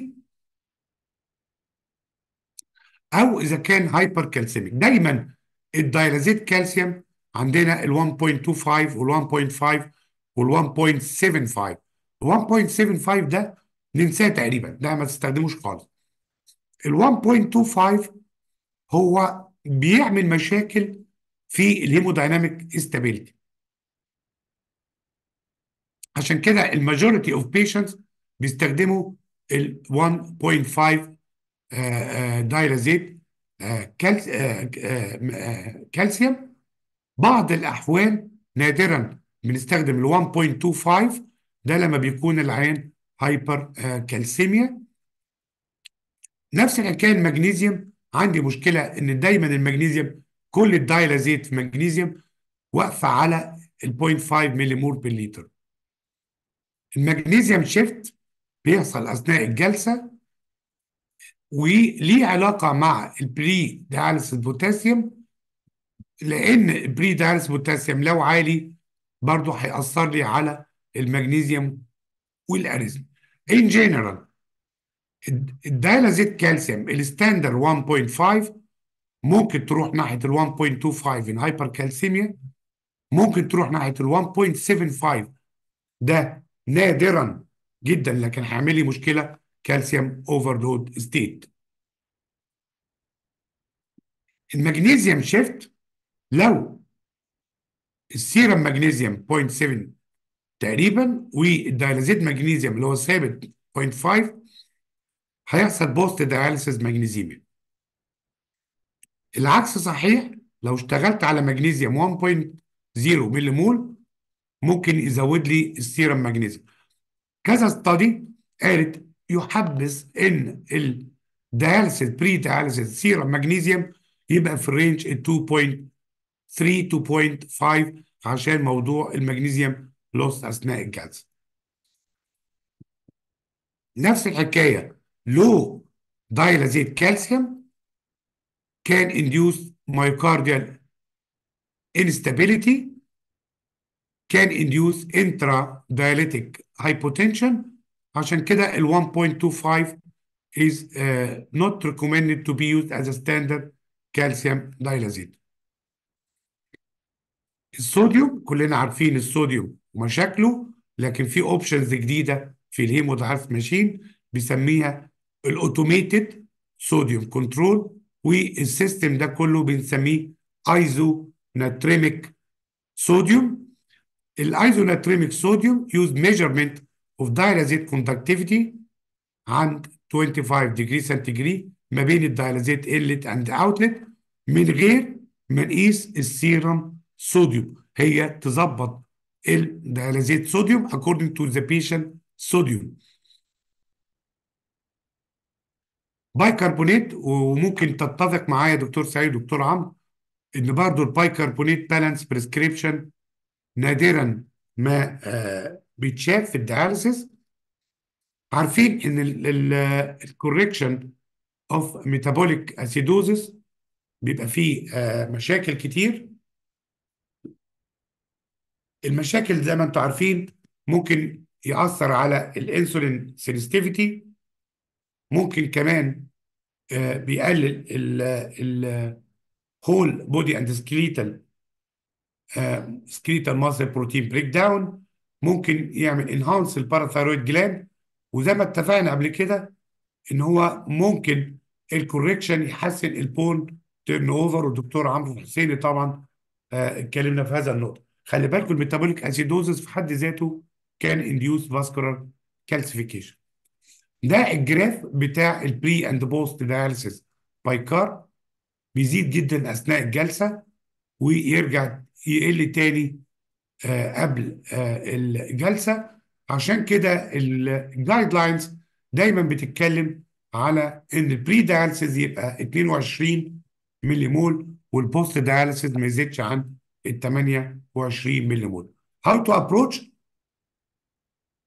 [SPEAKER 1] او اذا كان هايبر كالسيميك دايما الدايرازيت كالسيوم عندنا ال 1.25 وال 1.5 وال 1.75 ال 1.75 ده ننساه تقريبا ده ما تستخدموش خالص ال 1.25 هو بيعمل مشاكل في الهيمودايناميك استابيلتي عشان كده الماجوريتي اوف بيشنتس بيستخدموا ال 1.5 آه، آه، دايلازيت آه، كالسيوم بعض الاحوال نادرا بنستخدم ال 1.25 ده لما بيكون العين هايبر كالسيميا نفس الحكايه المغنيسيوم عندي مشكله ان دايما المغنيسيوم كل الدايلازيت في مغنيسيوم واقفه على ال 0.5 ملي مول بالليتر المغنيسيوم شيفت بيحصل اثناء الجلسه وليه علاقه مع البري دايلس بوتاسيوم لان البري دايلس بوتاسيوم لو عالي برضه هيأثر لي على المغنيسيوم والاريزم ان جنرال الدايلازيت كالسيوم الستاندر 1.5 ممكن تروح ناحيه ال 1.25 هايبر كالسيميا ممكن تروح ناحيه ال 1.75 ده نادرا جدا لكن هيعمل لي مشكله كالسيوم لود ستيت المغنيسيوم شيفت لو السيرم مغنيسيوم 0.7 تقريبا والديالازيت مغنيسيوم اللي هو ثابت 0.5 هيحصل بوست دياليسيز ماجنيزيميا العكس صحيح لو اشتغلت على ماجنيزيوم 1.0 ملي مول ممكن يزود لي السيرم ماجنيزيوم كذا ستادي قالت يحبس ان الدياليسيز بري دياليسيز سيرم ماجنيزيوم يبقى في الرينج 2.3 2.5 عشان موضوع المغنيزيوم لوس اثناء الجلسه نفس الحكايه لو دايلازيد كالسيوم كان انديوس مايوكارديال انستابيليتي كان انديوس انترا دايليتيك هايبوتنشن عشان كده ال 1.25 is uh, not recommended to be used as a standard calcium dilatate. الصوديوم كلنا عارفين الصوديوم ومشاكله لكن في اوبشنز جديده في الهيمودايلز ماشين بيسميها الاوتوميتد صوديوم كنترول والسيستم ده كله بنسميه ايزو ناتريميك صوديوم الايزو ناتريميك صوديوم يوز ميجرمنت اوف دايلازيت كوندكتيفيتي عند 25 ديجري سنتيجري ما بين الدايلازيت انلت اند اوتلت من غير ما نقيس السيرم صوديوم هي تظبط الدايلازيت صوديوم اكوردنج تو ذا بيشنت صوديوم بايكربونات وممكن تتفق معايا دكتور سعيد ودكتور عمرو ان برضه البايكربونات بالانس بريسكريبشن نادرا ما آه، بيتشاف في الدياليسيس عارفين ان الكوريكشن اوف ميتابوليك اسيدوزيس بيبقى فيه آه، مشاكل كتير المشاكل زي ما انتم عارفين ممكن يأثر على الانسولين سنسيتيفيتي ممكن كمان آه، بيقلل ال هول بودي اند سكليتال سكليتال ماسل بروتين بريك داون ممكن يعمل انهانس الباراثايرويد جلاند وزي ما اتفقنا قبل كده ان هو ممكن الكوريكشن يحسن البون تيرن اوفر والدكتور عمرو حسيني طبعا آه، اتكلمنا في هذا النقطه خلي بالكم الميتابوليك اسيدوزس في حد ذاته كان انديوس فاسكولار كالسيفيكيشن ده الجراف بتاع البري اند بوست دياليسيس بايكار بيزيد جدا اثناء الجلسه ويرجع يقل تاني آه قبل آه الجلسه عشان كده الجايد لاينز دايما بتتكلم على ان البري دياليسيس يبقى 22 ملي مول والبوست دياليسيس ما يزيدش عن ال 28 ملي مول. هاو تو ابروتش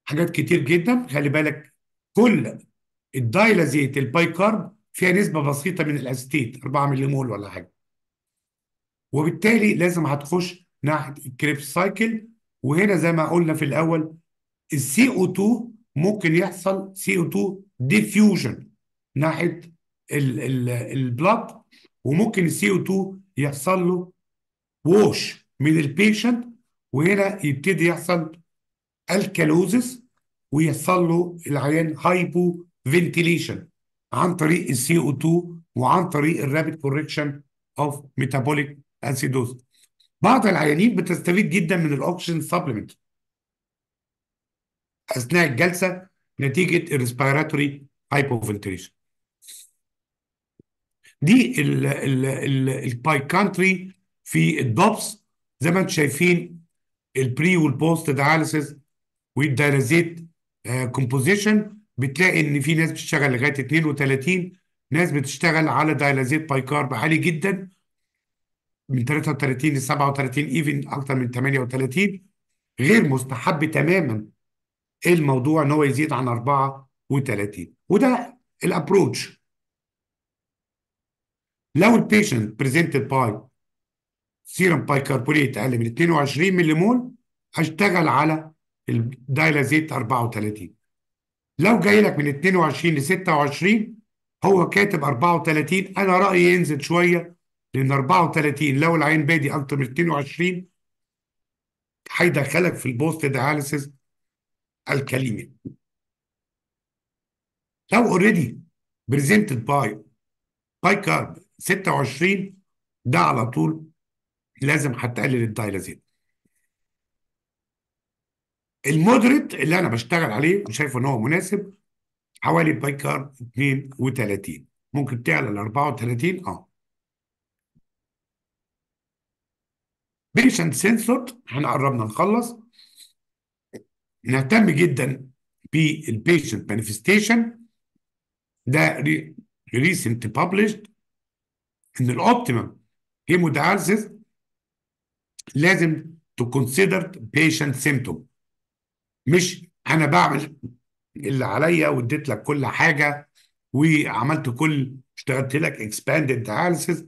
[SPEAKER 1] حاجات كتير جدا خلي بالك كل الدايلازيت البايكارب فيها نسبه بسيطه من الاستيت 4 ملي مول ولا حاجه وبالتالي لازم هتخش ناحيه الكريبس سايكل وهنا زي ما قلنا في الاول السي او 2 ممكن يحصل سي او 2 ديفيوجن ناحيه البلط وممكن السي او 2 يحصل له ووش من البيشنت وهنا يبتدي يحصل الكالوزس ويحصل له العيان هايبو فنتيليشن عن طريق السي او 2 وعن طريق الرابيد كوركشن اوف ميتابوليك اسيدوز بعض العيانين بتستفيد جدا من الاوكسجين سبلمنت اثناء الجلسه نتيجه الريسبيراتوري هايبو فنتيليشن دي الباي كانتري في الدبس زي ما انتم شايفين البري والبوست دياليسيس والدياليزيت كومبوزيشن آه، بتلاقي ان في ناس بتشتغل لغايه 32 ناس بتشتغل على دايلازيت بايكارب عالي جدا من 33 ل 37 ايفن اكتر من 38 غير مستحب تماما الموضوع ان هو يزيد عن 34 وده الابروتش لو البيشنت بريزنتد باي سيرم بايكربونات اقل من 22 مليمول هشتغل على الدايله زيت 34 لو جاي لك من 22 ل 26 هو كاتب 34 انا رايي ينزل شويه لان 34 لو العين بادي اكتر من 22 هيدخلك في البوست دياليسيس الكليمي لو اوريدي بريزنتد باي باي كارب 26 ده على طول لازم هتقلل الدايلازين المودريت اللي انا بشتغل عليه وشايفه ان هو مناسب حوالي كارد 32 ممكن تعلى ل 34 اه بيشنت سنسور احنا قربنا نخلص نهتم جدا بالبيشنت مانيفستيشن ده ريسنت بابلشد ان الاوبتيمم هيمودياليسيس لازم تو كونسيدر بيشنت سيمتوم مش انا بعمل اللي عليا واديت لك كل حاجه وعملت كل اشتغلت لك اكسباندد دياليسيس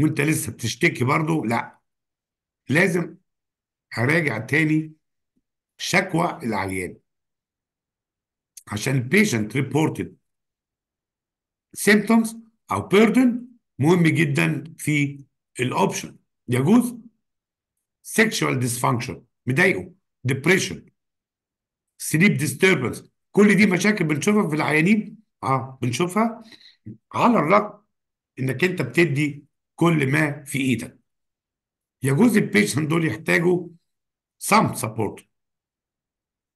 [SPEAKER 1] وانت لسه بتشتكي برضه لا لازم اراجع تاني شكوى العيان عشان البيشنت ريبورتد سيمبتومز او بيردن مهم جدا في الاوبشن يجوز سيكشوال ديسفانكشن مضايقه ديبريشن سليب ديستربنس كل دي مشاكل بنشوفها في العيانين اه بنشوفها على الرغم انك انت بتدي كل ما في ايدك يجوز البيشنت دول يحتاجوا some support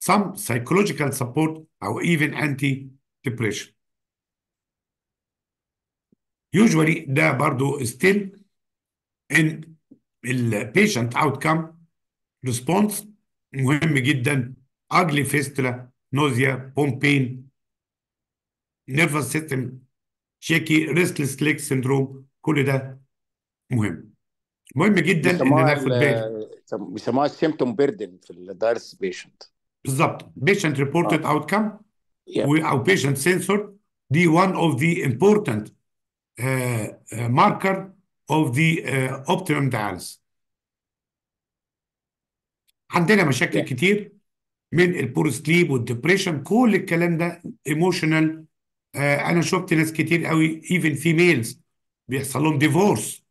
[SPEAKER 1] some psychological support او even anti depression usually ده برضو still ان البيشنت اوت كام ريسبونس مهم جدا ugly fistula, nausea, home pain, nervous system, shaky restless leg syndrome كل ده مهم مهم جدا ان ناخد بالي
[SPEAKER 3] بيسموها السيمتوم بيردن في الدايرس
[SPEAKER 1] بيشنت بالظبط بيشنت ريبورتد اوت كام او بيشنت سنسور دي one of the important uh, uh, marker of the uh, optimum dialysis عندنا مشاكل yeah. كتير من البور سليب والدبريشن كل الكلام ده ايموشنال آه انا شفت ناس كتير قوي ايفن فيميلز بيحصل لهم ديفورس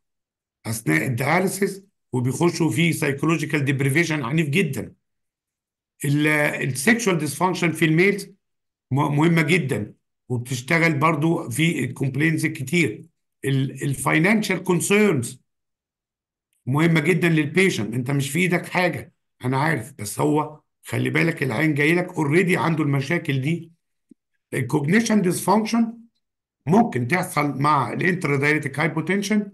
[SPEAKER 1] اثناء الدياليسيس وبيخشوا في سايكولوجيكال ديبريفيشن عنيف جدا السكشوال ديسفانكشن في الميلز مهمه جدا وبتشتغل برضو في الكومبلينز الكتير الفاينانشال كونسيرنز مهمه جدا للبيشنت انت مش في ايدك حاجه انا عارف بس هو خلي بالك العين جاي لك اوريدي عنده المشاكل دي الكوجنيشن فانكشن ممكن تحصل مع الانترا دايريتك هايبوتنشن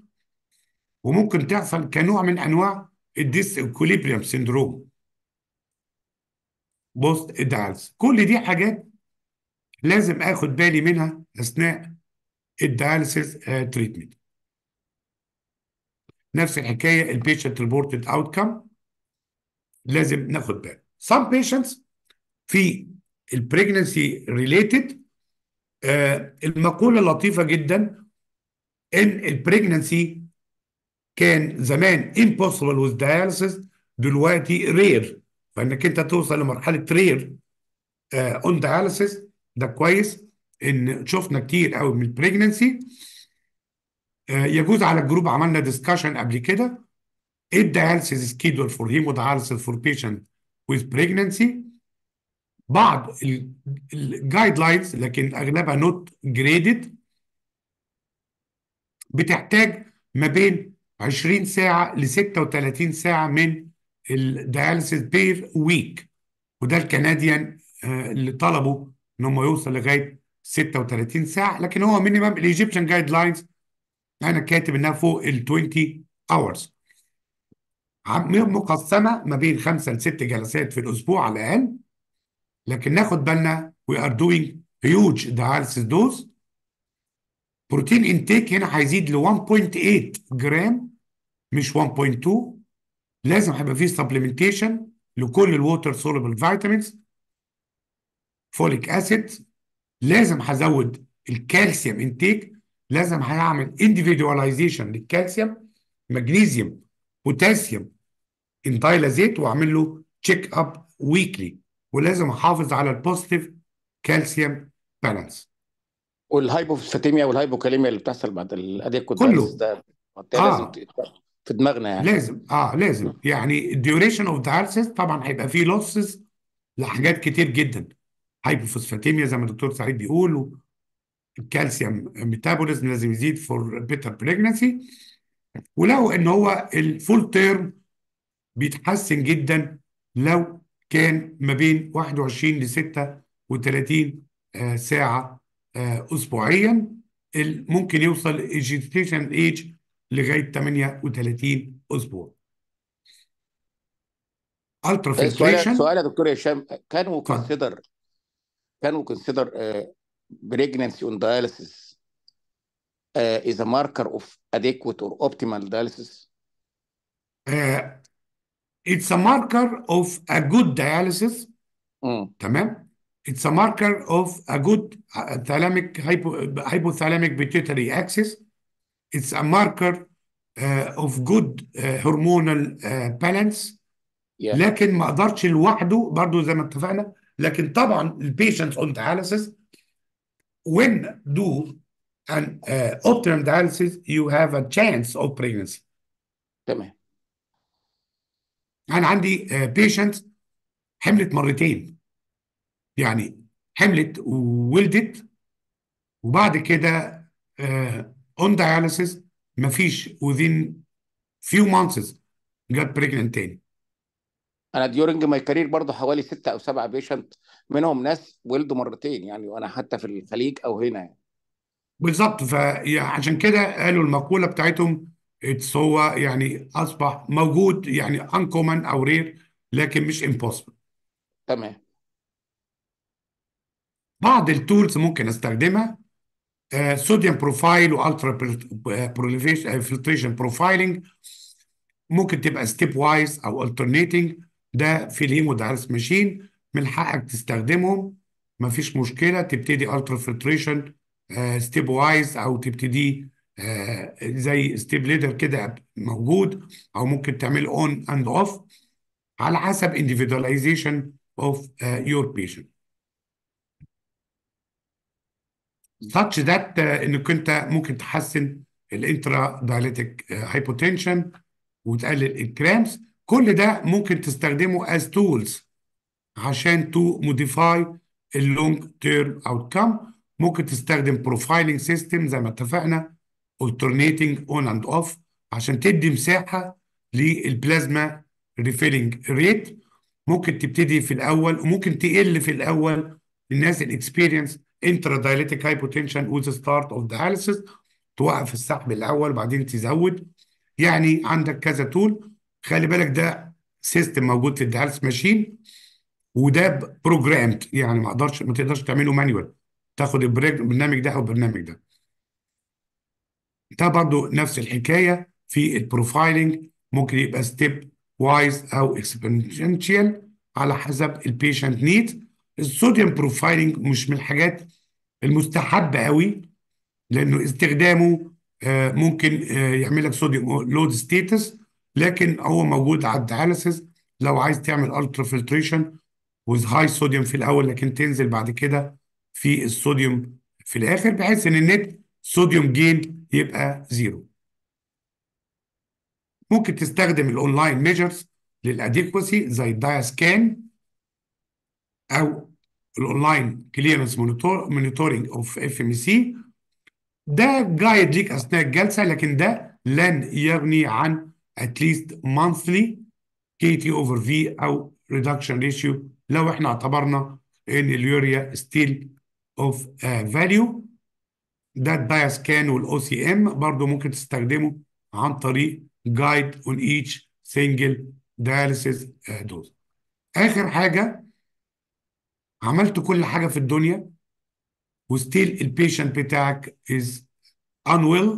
[SPEAKER 1] وممكن تحصل كنوع من انواع الديس اكوليبريم سيندروم بوست الدعالس كل دي حاجات لازم اخد بالي منها اثناء الدياليسيس آه، تريتمنت نفس الحكايه البيشنت ريبورتد اوتكم لازم ناخد بالي some patients في البريجنسي ريليتد آه، المقولة اللطيفة جدا ان البريجنسي كان زمان impossible with dialysis دلوقتي رير فانك انت توصل لمرحلة رير اون دياليسيس ده كويس ان شفنا كتير قوي من البريجنسي آه، يجوز على الجروب عملنا ديسكشن قبل كده ايه الدياليسيس سكيدول فور هيمودياليسيس فور بيشنت with pregnancy بعض الجايد لاينز لكن اغلبها نوت جريدد بتحتاج ما بين 20 ساعه ل 36 ساعه من الدياليسيس بير ويك وده الكنديان آه، اللي طلبوا ان هم يوصل لغايه 36 ساعه لكن هو مينيمم الايجيبشن جايد لاينز انا كاتب انها فوق ال 20 اورز مقسمه ما بين خمسه لست جلسات في الاسبوع على الاقل لكن ناخد بالنا وي ار دوينج هيوج دايلسيس دوز بروتين انتيك هنا هيزيد ل 1.8 جرام مش 1.2 لازم هيبقى فيه سبلمنتيشن لكل الووتر سولبل فيتامينز فوليك اسيد لازم هزود الكالسيوم انتيك لازم هيعمل انديفيدواليزيشن للكالسيوم مغنيسيوم بوتاسيوم انتايلازيت واعمل له تشيك اب ويكلي ولازم احافظ على البوزيتيف كالسيوم بالانس
[SPEAKER 3] والهايبوفاتيميا والهايبوكاليميا اللي بتحصل بعد الاداء كله ده آه. في دماغنا يعني لازم
[SPEAKER 1] اه لازم يعني الديوريشن اوف دايالسيس طبعا هيبقى فيه لوسز لحاجات كتير جدا هايبوفوسفاتيميا زي ما الدكتور سعيد بيقول الكالسيوم ميتابوليزم لازم يزيد فور بيتر بريجنسي ولقوا ان هو الفول تيرم بيتحسن جدا لو كان ما بين 21 ل 36 آه، ساعه آه، اسبوعيا ممكن يوصل الجيتيشن ايج لغايه 38 اسبوع الترا فيلتريشن
[SPEAKER 3] سؤال يا دكتور هشام كانوا كونسيدر كانوا كونسيدر بريجننسي اون دايلسيس is a marker of adequate or optimal dialysis?
[SPEAKER 1] Uh, it's a marker of a good dialysis mm. تمام It's a marker of a good thalamic hypo, hypothalamic pituitary axis. It's a marker uh, of good uh, hormonal uh, balance. Yeah. لكن ما اقدرش لوحده برضو زي ما اتفقنا لكن طبعا البيشنتس اون dialysis when do and uh, optimum dialysis, you have a chance of pregnancy. تمام. أنا عندي uh, uh, حملت مرتين. يعني حملت وولدت وبعد كده uh, on dialysis مفيش within few months got pregnant تاني.
[SPEAKER 3] انا ديورنج ماي كارير برضه حوالي ستة او سبعة بيشنت منهم ناس ولدوا مرتين يعني وانا حتى في الخليج او هنا يعني.
[SPEAKER 1] بالظبط فعشان كده قالوا المقولة بتاعتهم اتس هو يعني أصبح موجود يعني انكومن أو رير لكن مش امبوسيبل تمام بعض التولز ممكن استخدمها صوديوم بروفايل والترا فلتريشن بروفايلنج ممكن تبقى ستيب وايز او الترنيتنج ده في الهيمو دايرس ماشين من حقك تستخدمهم مفيش مشكله تبتدي الترا فلتريشن ستيب آه، وايز او تبتدي آه، زي ستيب ليدر كده موجود او ممكن تعمل اون اند اوف على حسب individualization of آه، your patient such that انك انت ممكن تحسن الانترا دايليتيك هايبوتنشن وتقلل الكرامس كل ده ممكن تستخدمه as tools عشان to modify اللونج تيرم outcome ممكن تستخدم بروفايلنج سيستم زي ما اتفقنا alternating اون اند اوف عشان تدي مساحه للبلازما ريفيلنج ريت ممكن تبتدي في الاول وممكن تقل في الاول الناس الاكسبيرينس انترا دايليتيك بوتنشن وذ ستارت اوف دياليسيس توقف السحب الاول وبعدين تزود يعني عندك كذا تول خلي بالك ده سيستم موجود في الدياليس ماشين وده بروجرامد يعني ما اقدرش ما تقدرش تعمله مانيوال تاخد البرنامج ده البرنامج ده ده برضو نفس الحكاية في البروفايلنج ممكن يبقى ستيب وايز أو اكسبنشال على حسب البيشنت نيد الصوديوم بروفايلنج مش من الحاجات المستحبة قوي لأنه استخدامه آه، ممكن آه، يعمل لك صوديوم لود ستيتس لكن هو موجود على الدياليسيس لو عايز تعمل الترا فلتريشن وذ هاي صوديوم في الاول لكن تنزل بعد كده في الصوديوم في الاخر بحيث ان النت صوديوم جين يبقى زيرو ممكن تستخدم الاونلاين ميجرز للاديكوسي زي الدايا سكان او الاونلاين كليرنس مونيتورنج اوف اف ام سي ده جايد ليك اثناء الجلسه لكن ده لن يغني عن اتليست مانثلي كي تي اوفر في او ريدكشن ريشيو لو احنا اعتبرنا ان اليوريا ستيل of uh, value that bias سكان والاو سي ام برضه ممكن تستخدمه عن طريق جايد اون ايتش سنجل داياليسيس دوز اخر حاجه عملت كل حاجه في الدنيا وستيل البيشنت بتاعك از unwell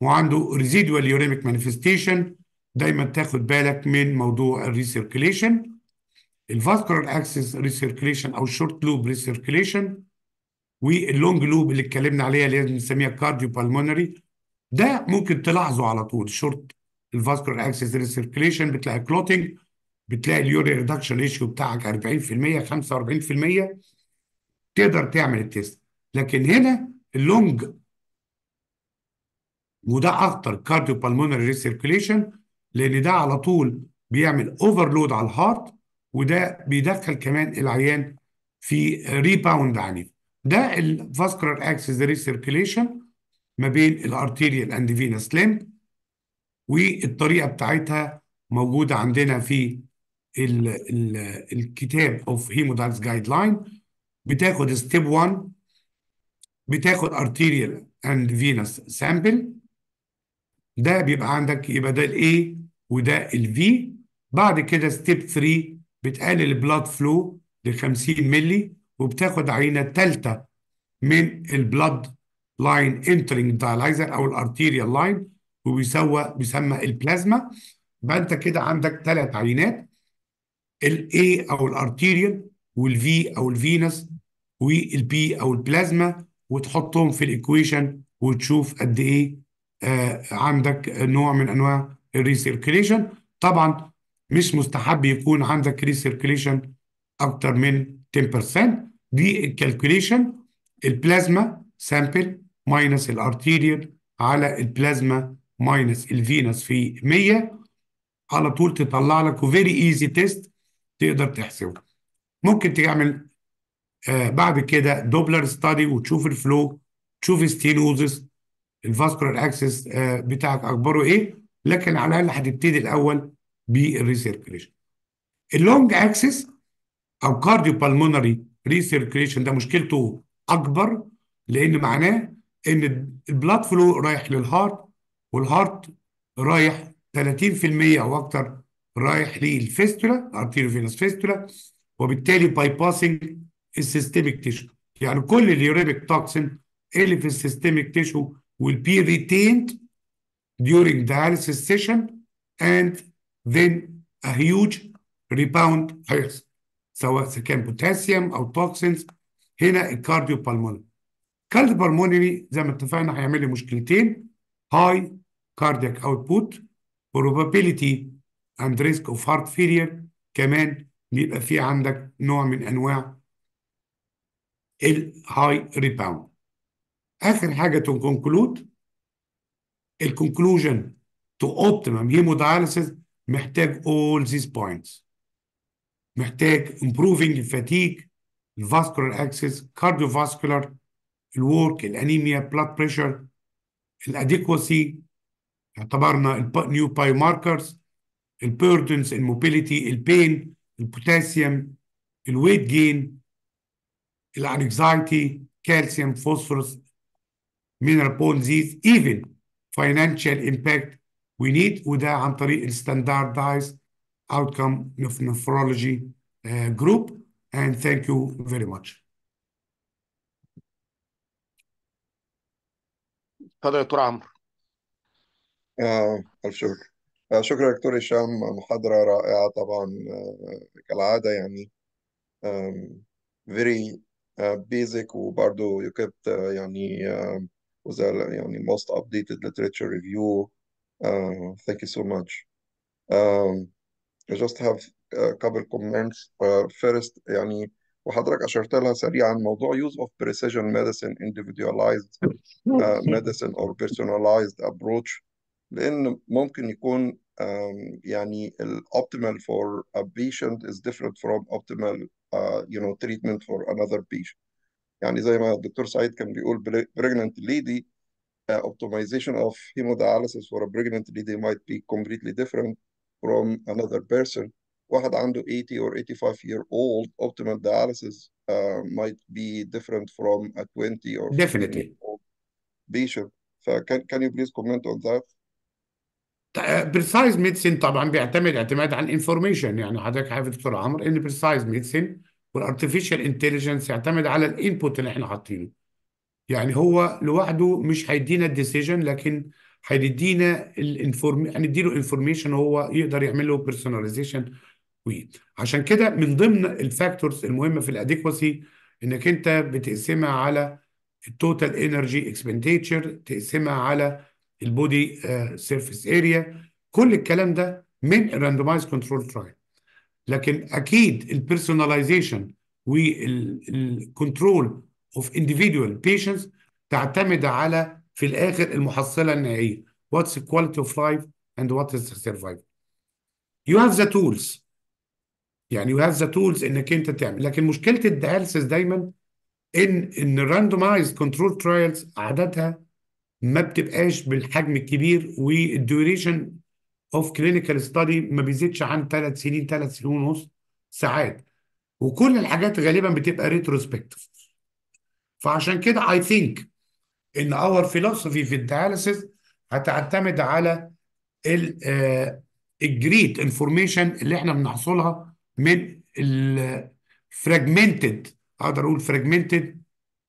[SPEAKER 1] وعنده residual uremic manifestation دايما تاخد بالك من موضوع recirculation الفاسكولار اكسس ريسيركليشن او شورت لوب ريسيركليشن واللونج لوب اللي اتكلمنا عليها اللي بنسميها كارديو بالمونري ده ممكن تلاحظه على طول شورت الفاسكولار اكسس ريسيركليشن بتلاقي كلوتنج بتلاقي اليوري ريدكشن ريشيو بتاعك 40% 45% تقدر تعمل التيست لكن هنا اللونج وده اخطر كارديو بالمونري ريسيركيليشن لان ده على طول بيعمل اوفرلود على الهارت وده بيدخل كمان العيان في ريباوند عنيف ده الفاسكولار اكسس ريسيركيليشن ما بين الارتيريال اند فينوس لمب والطريقه بتاعتها موجوده عندنا في ال ال الكتاب اوف هيمودايز جايد لاين بتاخد ستيب 1 بتاخد ارتيريال اند فينوس سامبل ده بيبقى عندك يبقى ده الاي وده الفي بعد كده ستيب 3 بتقلل البلاد فلو ل 50 مللي وبتاخد عينه ثالثه من البلد لاين انترنج دايلايزر او الارتيريال لاين وبيسوى بيسمى البلازما يبقى انت كده عندك ثلاث عينات الاي او الارتيريال والفي او الفينس والبي او البلازما وتحطهم في الايكويشن وتشوف قد ايه آه عندك نوع من انواع الريسيركليشن طبعا مش مستحب يكون عندك ريسيركليشن اكتر من 10% دي الكالكوليشن البلازما سامبل ماينس الارتيريال على البلازما ماينس الفينس في 100 على طول تطلع لك وفيري ايزي تيست تقدر تحسبه ممكن تعمل آه بعد كده دوبلر ستادي وتشوف الفلو تشوف ستينوزس الفاسكولار اكسس آه بتاعك اكبره ايه لكن على الاقل هتبتدي الاول بالريسيركليشن اللونج اكسس او كارديو بالمونري ريسيركيليشن ده مشكلته اكبر لان معناه ان البلاد فلو رايح للهارت والهارت رايح 30% او اكتر رايح للفيستولا ارتيريوفينس فيستولا وبالتالي باي باسنج السيستميك تيشو يعني كل اليوريبيك توكسين اللي في السيستميك تيشو will be retained during dialysis session and then a huge rebound هيحصل سواء كان بوتاسيوم او توكسينز هنا الكارديو بالمونري الكارديو بالمونري زي ما اتفقنا هيعمل لي مشكلتين هاي كاردياك اوتبوت probability and risk of heart failure كمان بيبقى في عندك نوع من انواع الهاي ريباوند اخر حاجه كونكلود الكونكلوجن تو اوبتيمم هيموداياليسيس محتاج اول ذيس بوينتس محتاج امبروفنج الفاتيج الفاسكولار اكسس كارديو فاسكولار الورك الانيميا بلاد بريشر الاديكوسي اعتبرنا النيو باي ماركرز البيردنس الموبيليتي البين البوتاسيوم الويت جين الانكزايتي كالسيوم فوسفورس مينرال بون disease ايفن فاينانشال امباكت وي نيد وده عن طريق الستاندردايز outcome of nephrology uh, group. And thank you very much.
[SPEAKER 3] تفضل دكتور عمرو الف شكر
[SPEAKER 2] شكرا دكتور هشام محاضرة رائعة طبعا كالعادة يعني very uh, basic وبرضه you kept يعني was يعني most updated literature review uh, thank you so much um, I just have a uh, couple comments uh, first يعني وحضرتك أشرت لها سريعا موضوع use of precision medicine individualized uh, medicine or personalized approach لأن ممكن يكون um, يعني ال optimal for a patient is different from optimal uh, you know treatment for another patient يعني زي ما الدكتور سعيد كان بيقول pregnant lady uh, optimization of hemodialysis for a pregnant lady might be completely different from another person واحد عنده 80 or 85 year old optimal dialysis uh, might be different from a 20 or definitely Be patient فكان can you please comment on that
[SPEAKER 1] بريسايز uh, medicine طبعا بيعتمد اعتماد على الانفورميشن يعني حضرتك عارف دكتور عمرو ان بريسايز medicine والارتفيشال انتليجنس يعتمد على الانبوت اللي احنا حاطينه يعني هو لوحده مش هيدينا الديسيجن لكن هيدينا الانفورم هنديله انفورميشن هو يقدر يعمل له بيرسوناليزيشن عشان كده من ضمن الفاكتورز المهمه في الاديكواسي انك انت بتقسمها على التوتال انرجي اكسبنديتشر تقسمها على البودي سيرفيس اريا كل الكلام ده من الراندمايز كنترول ترايل لكن اكيد البيرسوناليزيشن والكنترول اوف individual patients تعتمد على في الاخر المحصله النهائيه واتس كواليتي اوف لايف اند وات از is يو هاف ذا تولز يعني يو هاف ذا تولز انك انت تعمل لكن مشكله الدياليسيس دايما ان ان الراندمايز كنترول ترايلز عددها ما بتبقاش بالحجم الكبير والديوريشن اوف كلينيكال ستادي ما بيزيدش عن ثلاث سنين ثلاث سنين ونص ساعات وكل الحاجات غالبا بتبقى ريتروسبكتيف فعشان كده اي ثينك ان اور فيلوسفي في الدياليسيس هتعتمد على الجريت انفورميشن آه، اللي احنا بنحصلها من الفراجمنتد اقدر اقول فراجمنتد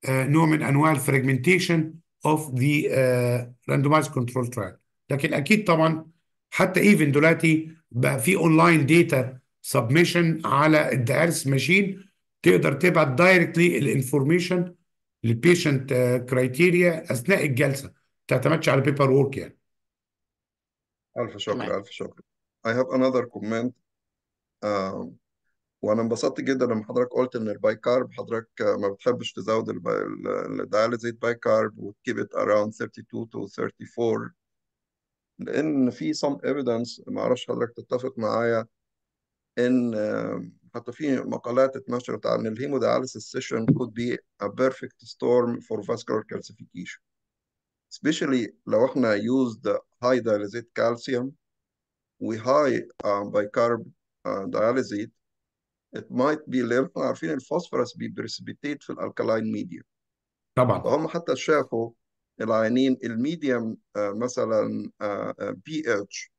[SPEAKER 1] آه، نوع من انواع الفراجمنتيشن اوف ذا راندومايز كنترول ترايل لكن اكيد طبعا حتى ايفن دلوقتي بقى في اونلاين داتا سبمشن على الدارس ماشين تقدر تبعت دايركتلي الانفورميشن للبيشنت كرايتيريا آه، اثناء الجلسه ما تعتمدش على بيبر وورك يعني
[SPEAKER 2] ألف شكر ألف شكر I have another comment وأنا انبسطت جدا لما حضرتك قلت إن الباي كارب حضرتك ما بتحبش تزود الدياليزيت باي كارب وتكيب it around 32 to 34 لأن في some evidence ما أعرفش حضرتك تتفق معايا إن uh, حتى في مقالات اتنشرت عن الهيمو dialysis session could be a perfect storm for vascular calcification especially لو احنا used high dialysate calcium و high uh, bicarb uh, dialysate it might be لان احنا عارفين الفوسفورس precipitate في الالكالاين ميديا طبعا هم حتى شافوا العينين الميديم uh, مثلا بي اتش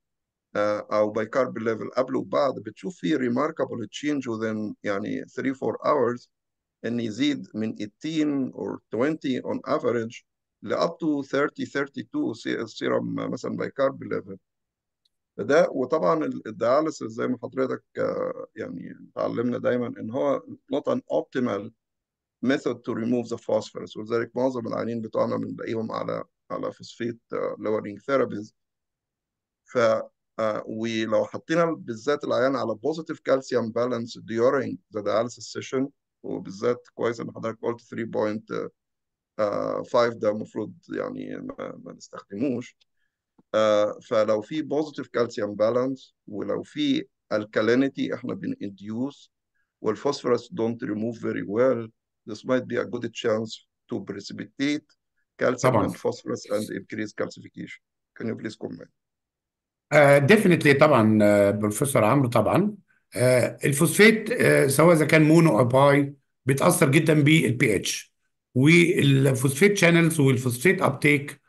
[SPEAKER 2] آه، او بايكارب ليفل قبل وبعد بتشوف في ريماركابل تشينج وذن يعني 3 4 hours ان يزيد من 18 or 20 on average up تو 30 32 سيرم مثلا بايكارب ليفل ده وطبعا الدياليسيس زي ما حضرتك آه، يعني اتعلمنا دايما ان هو not an optimal method to remove the phosphorus ولذلك معظم العيانين بتوعنا بنلاقيهم على على فوسفيت آه، lowering therapies ف ولو حطينا بالذات العيان على positive calcium balance during the dialysis session وبالذات كويس ان حضرتك قلت 3.5 ده المفروض يعني ما, نستخدموش فلو في بوزيتيف كالسيوم بالانس ولو في alkalinity احنا بن induce بنinduce phosphorus don't remove very well this might be a good chance to precipitate calcium and phosphorus and increase calcification can you please comment
[SPEAKER 1] ديفنتلي آه، طبعا آه، بروفيسور عمرو طبعا آه، الفوسفات آه، سواء اذا كان مونو او باي بيتاثر جدا بالبي اتش والفوسفات شانلز والفوسفات ابتيك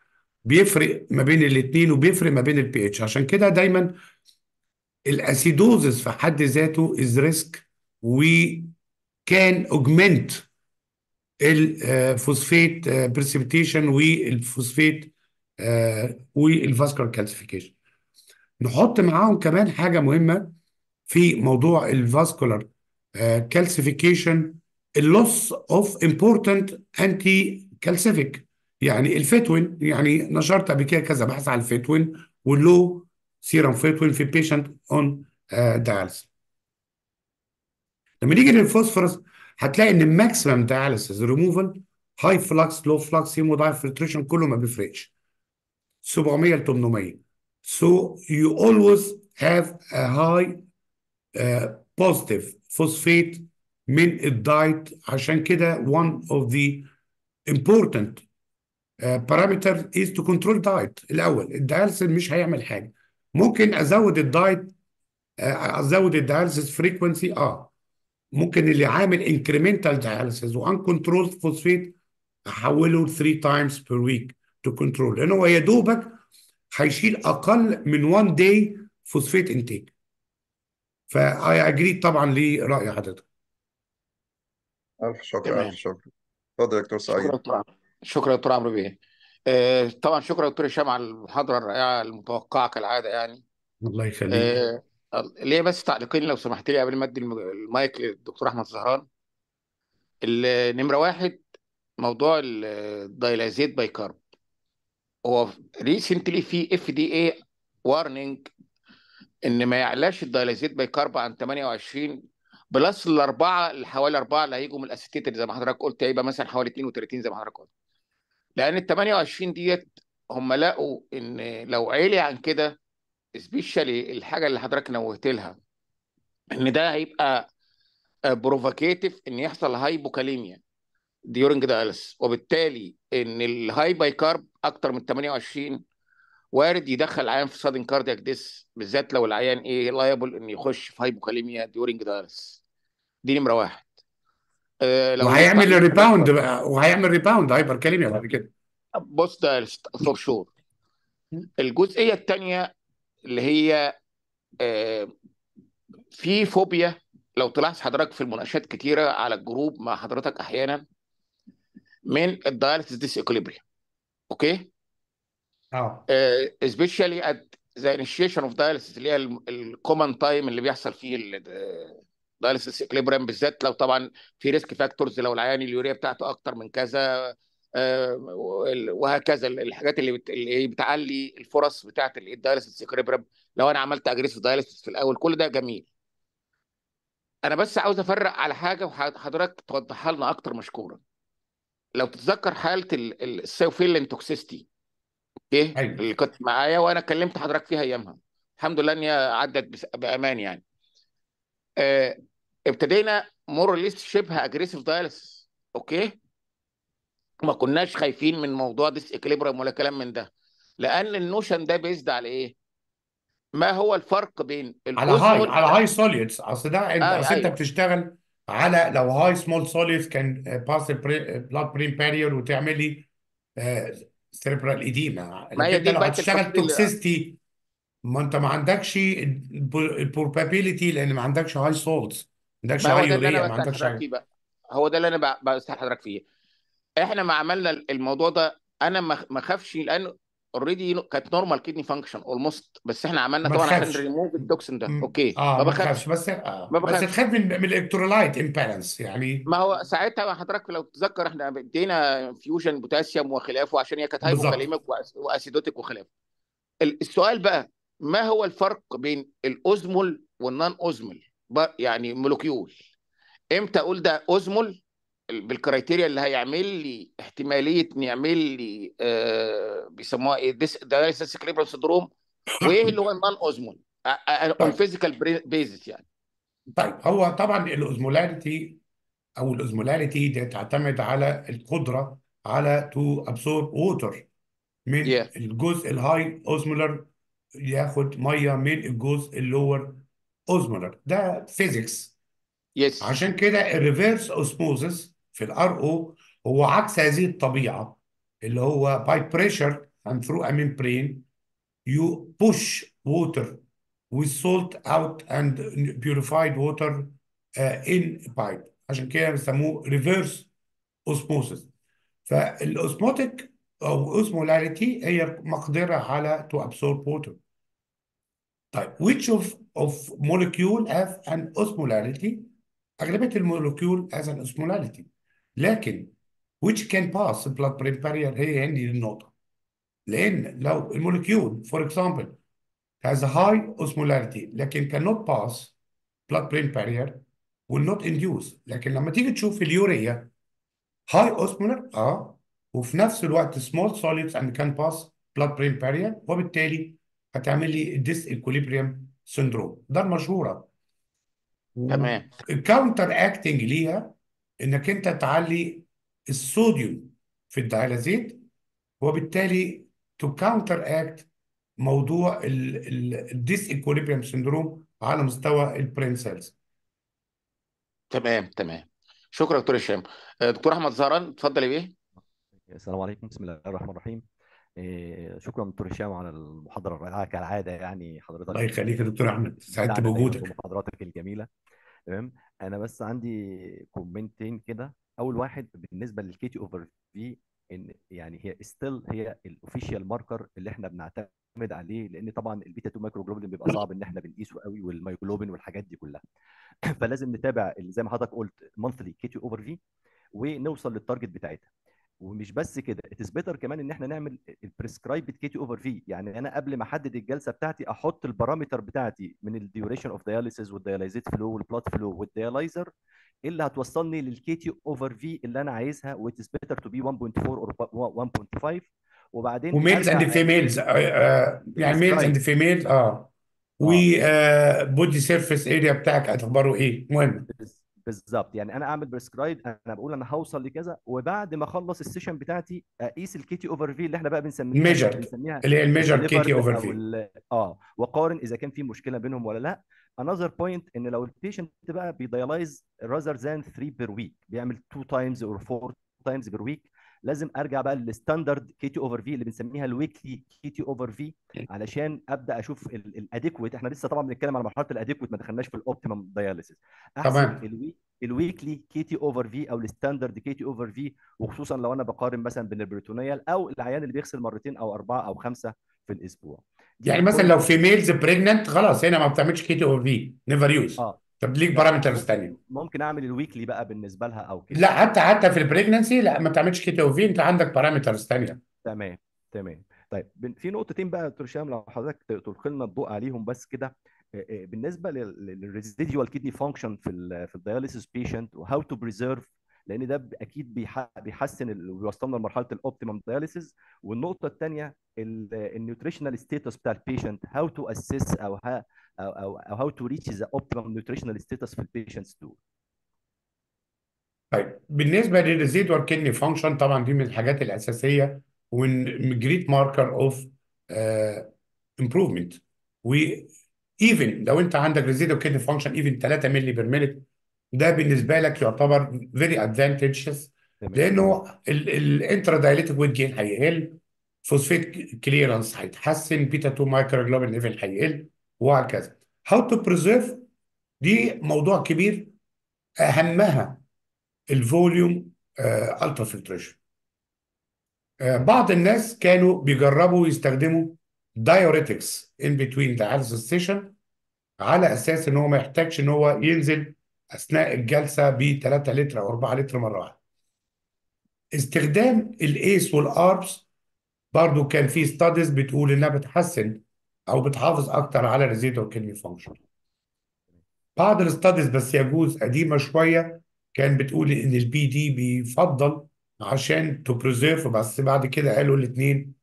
[SPEAKER 1] بيفرق ما بين الاثنين وبيفرق ما بين البي اتش عشان كده دايما الاسيدوزس في حد ذاته از ريسك وكان اوجمنت الفوسفات بريسبيتيشن والفوسفات والفاسكولار كالسيفيكيشن نحط معاهم كمان حاجه مهمه في موضوع الفاسكولار كالسيفيكيشن آه، اللوس اوف امبورتنت انتي كالسيفيك يعني الفيتوين يعني نشرت قبل كده كذا بحث على الفيتوين واللو سيرم فيتوين في بيشنت اون داياليسيس لما نيجي للفوسفورس هتلاقي ان الماكسيمم داياليسيس ريموفال هاي فلكس لو فلكس هيمودايل فلتريشن كله ما بيفرقش 700 ل 800 So you always have a high uh, positive phosphate mean diet. عشان one of the important uh, parameters is to control diet الأول الدايلسيس مش هيعمل حاجة ممكن أزود الدايت uh, أزود الدايلسيس frequency اه ممكن اللي عامل incremental dialysis و uncontrolled phosphate أحوله three times per week to control لأنه I do دوبك هيشيل اقل من 1 داي فوسفيت انتيك فاي اجري طبعا لراي حضرتك
[SPEAKER 3] الف شكر تمام الف
[SPEAKER 2] شكر اتفضل يا دكتور سعيد
[SPEAKER 3] شكرا دكتور عمرو بيه آه، طبعا شكرا دكتور هشام على المحاضره الرائعه المتوقعه كالعاده يعني
[SPEAKER 1] الله يخليك آه،
[SPEAKER 3] ليه بس تعليقين لو سمحت لي قبل ما ادي المايك للدكتور احمد زهران نمره واحد موضوع الدايلازيت بايكارب هو ريسنتلي في اف دي اي وارننج ان ما يعلاش الدايلازيت بيكارب عن 28 بلس الاربعه اللي حوالي اربعه اللي هيجوا من الاسيتيتر زي ما حضرتك قلت هيبقى مثلا حوالي 32 زي ما حضرتك قلت لان ال 28 ديت هم لقوا ان لو عالي عن كده سبيشالي الحاجه اللي حضرتك نوهت لها ان ده هيبقى بروفاكيتيف ان يحصل هايبوكاليميا ديورنج دايلس وبالتالي ان الهاي باي كارب اكتر من 28 وارد يدخل العيان في سادن كاردياك ديس بالذات لو العيان ايه لايبل انه يخش في هايبوكاليميا ديورنج دارس دي نمره واحد آه لو وهيعمل
[SPEAKER 1] ريباوند بقى وهيعمل ريباوند هايبر كاليميا بعد كده بص ده فور شور
[SPEAKER 3] الجزئيه الثانيه اللي هي آه في فوبيا لو تلاحظ حضرتك في المناقشات كتيره على الجروب مع حضرتك احيانا من الدايركت ديس ايكوليبريم اوكي اه سبيشالي ات ذا انيشيشن اوف دايلسيس اللي هي الكومن تايم اللي بيحصل فيه الدايلسيس اكليبريم آه، بالذات لو طبعا في ريسك فاكتورز لو العيان اليوريا بتاعته اكتر من كذا آه، وهكذا الحاجات اللي بت... اللي بتعلي الفرص بتاعه الدايلسيس اكليبريم لو انا عملت اجريسيف دايلسيس في الاول كل ده جميل انا بس عاوز افرق على حاجه وحضرتك توضحها لنا اكتر مشكورا لو تتذكر حاله السيوفيلين توكسيستي اوكي أيوه. اللي كنت معايا وانا كلمت حضرتك فيها ايامها الحمد لله ان هي عدت بامان يعني آه ابتدينا موراليست شبه اجريسيف دايلس اوكي ما كناش خايفين من موضوع ديس اكليبرم ولا كلام من ده لان النوشن ده بيزد على ايه ما هو الفرق بين على هاي على هاي
[SPEAKER 1] سوليدز اصل ده انت آه، اصل انت أيوه. بتشتغل على لو هاي سمول سوليس كان باس بلاد برين بارير وتعملي سيربرال اديما لكن انت لو هتشتغل توكسيستي ما انت ما عندكش البروبابيلتي لان ما عندكش هاي سولز ما عندكش هاي يوريا ما عندكش
[SPEAKER 3] هو ده اللي انا بستحضرك حضرتك فيه احنا ما عملنا الموضوع ده انا ما اخافش لانه اوريدي كانت نورمال كدني فانكشن اولموست بس احنا عملنا طبعا عشان
[SPEAKER 1] ريموف التوكسين ده اوكي اه ما بخافش بس آه، ما بخافش بس تخاف من من الالكترولايت امبالانس يعني
[SPEAKER 3] ما هو ساعتها حضرتك لو تتذكر احنا ادينا فيوجن بوتاسيوم وخلافه عشان هي كانت هايبوكاليميك واسيدوتيك وخلافه السؤال بقى ما هو الفرق بين الاوزمول والنان اوزمول يعني مولوكيول امتى اقول ده اوزمول بالكرايتيريا اللي هيعمل لي احتماليه ان يعمل لي آه بيسموها ايه دايسس كليبر سيندروم وايه اللي هو النون اوزمول
[SPEAKER 1] اون فيزيكال
[SPEAKER 3] بيزس يعني
[SPEAKER 1] طيب هو طبعا الاوزمولاريتي او الاوزمولاريتي دي تعتمد على القدره على تو ابسورب ووتر من yeah. الجزء الهاي اوزمولر ياخد ميه من الجزء اللور اوزمولر ده فيزيكس يس yes. عشان كده الريفيرس اوسموزس في الار او هو عكس هذه الطبيعه اللي هو by pressure and through a membrane you push water with salt out and purified water uh, in pipe عشان كده بيسموه reverse osmosis فالاوسموتيك او اوسمولاريتي هي مقدره على to absorb water طيب which of of molecule have an osmolarity اغلبيه المولكيول has an osmolarity لكن which can pass blood brain barrier هي عندي النقطه لان لو المولكيول فور اكزامبل has a high osmolarity لكن cannot pass blood brain barrier will not induce لكن لما تيجي تشوف اليوريا high osmolar اه وفي نفس الوقت small solids and can pass blood brain barrier وبالتالي هتعمل لي ديس equilibrium syndrome ده المشهوره تمام الكاونتر اكتنج ليها انك انت تعلي الصوديوم في الديالازيت وبالتالي تو كاونتر اكت موضوع الديس ايكوليبريم سندروم على مستوى البرين سيلز
[SPEAKER 3] تمام تمام شكرا دكتور هشام آه، دكتور احمد زهران اتفضل يا بيه
[SPEAKER 1] السلام عليكم بسم الله الرحمن
[SPEAKER 4] الرحيم آه، شكرا دكتور هشام على المحاضره الرائعه كالعاده يعني حضرتك الله يخليك يا دكتور احمد سعدت بوجودك ومحاضراتك الجميله تمام انا بس عندي كومنتين كده اول واحد بالنسبه للكيتي اوفر في ان يعني هي ستيل هي الاوفيشال ماركر اللي احنا بنعتمد عليه لان طبعا البيتا 2 مايكرو جلوبولين بيبقى صعب ان احنا بنقيسه قوي والميوجلوبين والحاجات دي كلها فلازم نتابع اللي زي ما حضرتك قلت مونثلي كيتي اوفر في ونوصل للتارجت بتاعتها ومش بس كده اتس بيتر كمان ان احنا نعمل البريسكرايبد كي تي اوفر في يعني انا قبل ما احدد الجلسه بتاعتي احط البارامتر بتاعتي من الديوريشن اوف دياليسيس والدياليزيت فلو والبلات فلو والدياليزر اللي هتوصلني للكي تي اوفر في اللي انا عايزها واتس بيتر تو بي 1.4 اور 1.5 وبعدين وميلز اند فيميلز آه، آه، يعني ميلز اند
[SPEAKER 1] فيميلز اه وبودي سيرفيس اريا بتاعك هتخبره ايه مهم بالظبط يعني انا
[SPEAKER 4] اعمل بريسكرايب انا بقول انا هوصل لكذا وبعد ما اخلص السيشن بتاعتي اقيس الكيتي اوفر في اللي احنا بقى بنسميها ميجر بنسميها اللي هي الميجر كيتي اوفر في اه واقارن اذا كان في مشكله بينهم ولا لا انذر بوينت ان لو البيشنت بقى بيديالايز راذر ذان 3 بير ويك بيعمل 2 تايمز اور 4 تايمز بير ويك لازم ارجع بقى للستاندرد كي تي اوفر في اللي بنسميها الويكلي كي تي اوفر في علشان ابدا اشوف الاديكويت احنا لسه طبعا بنتكلم على مرحله الاديكويت ما دخلناش في الاوبتيمم دياليسيس احسن الويكلي كي تي اوفر في او الستاندرد كي تي اوفر في وخصوصا لو انا بقارن مثلا بين البريتونيال او العيان اللي بيغسل مرتين او اربعه او خمسه في الاسبوع يعني مثلا لو فيميلز بريجننت خلاص
[SPEAKER 1] هنا ما بتعملش كي تي اوفر في نيفر يوز اه طب ليك ممكن, بارامترز تانية
[SPEAKER 4] ممكن اعمل الويكلي بقى بالنسبه لها او كده لا حتى حتى
[SPEAKER 1] في البريجننسي لا ما بتعملش كي تي او في انت عندك بارامترز تانية تمام
[SPEAKER 4] تمام طيب في نقطتين بقى يا دكتور هشام لو حضرتك تلقي لنا الضوء عليهم بس كده آه، آه، بالنسبه للريزيديوال كدني فانكشن في الـ في الدياليسيس بيشنت وهاو تو بريزيرف لان ده اكيد بيحسن بيوصلنا لمرحله الاوبتيمم دياليسيس والنقطه الثانيه النيوتريشنال ستيتس بتاع البيشنت هاو تو اسيس او
[SPEAKER 1] او او او هاو تو ريتش ذا اوبتيمم نيوتريشنال ستيتس في البيشنتس دول طيب بالنسبه للريزيد والكني فانكشن طبعا دي من الحاجات الاساسيه ومن جريت ماركر اوف امبروفمنت و ايفن لو انت عندك ريزيد وكدني فانكشن ايفن 3 مللي بير مينت ده بالنسبه لك يعتبر فيري ادفانتجز لانه الانترا دايليتيك ويت جين هيقل فوسفيت كليرنس هيتحسن بيتا 2 مايكرو ليفل هيقل وهكذا هاو تو بريزيرف دي موضوع كبير اهمها الفوليوم الترا فلتريشن بعض الناس كانوا بيجربوا يستخدموا دايوريتكس ان بتوين ذا ستيشن على اساس ان هو ما يحتاجش ان هو ينزل اثناء الجلسه ب 3 لتر او 4 لتر مره واحده. استخدام الايس والاربس برضو كان في ستاديز بتقول انها بتحسن او بتحافظ اكتر على ريزيدوال كيدني فانكشن بعض الاستاديز بس يجوز قديمه شويه كان بتقول ان البي دي بيفضل عشان تو بريزيرف بس بعد كده قالوا الاثنين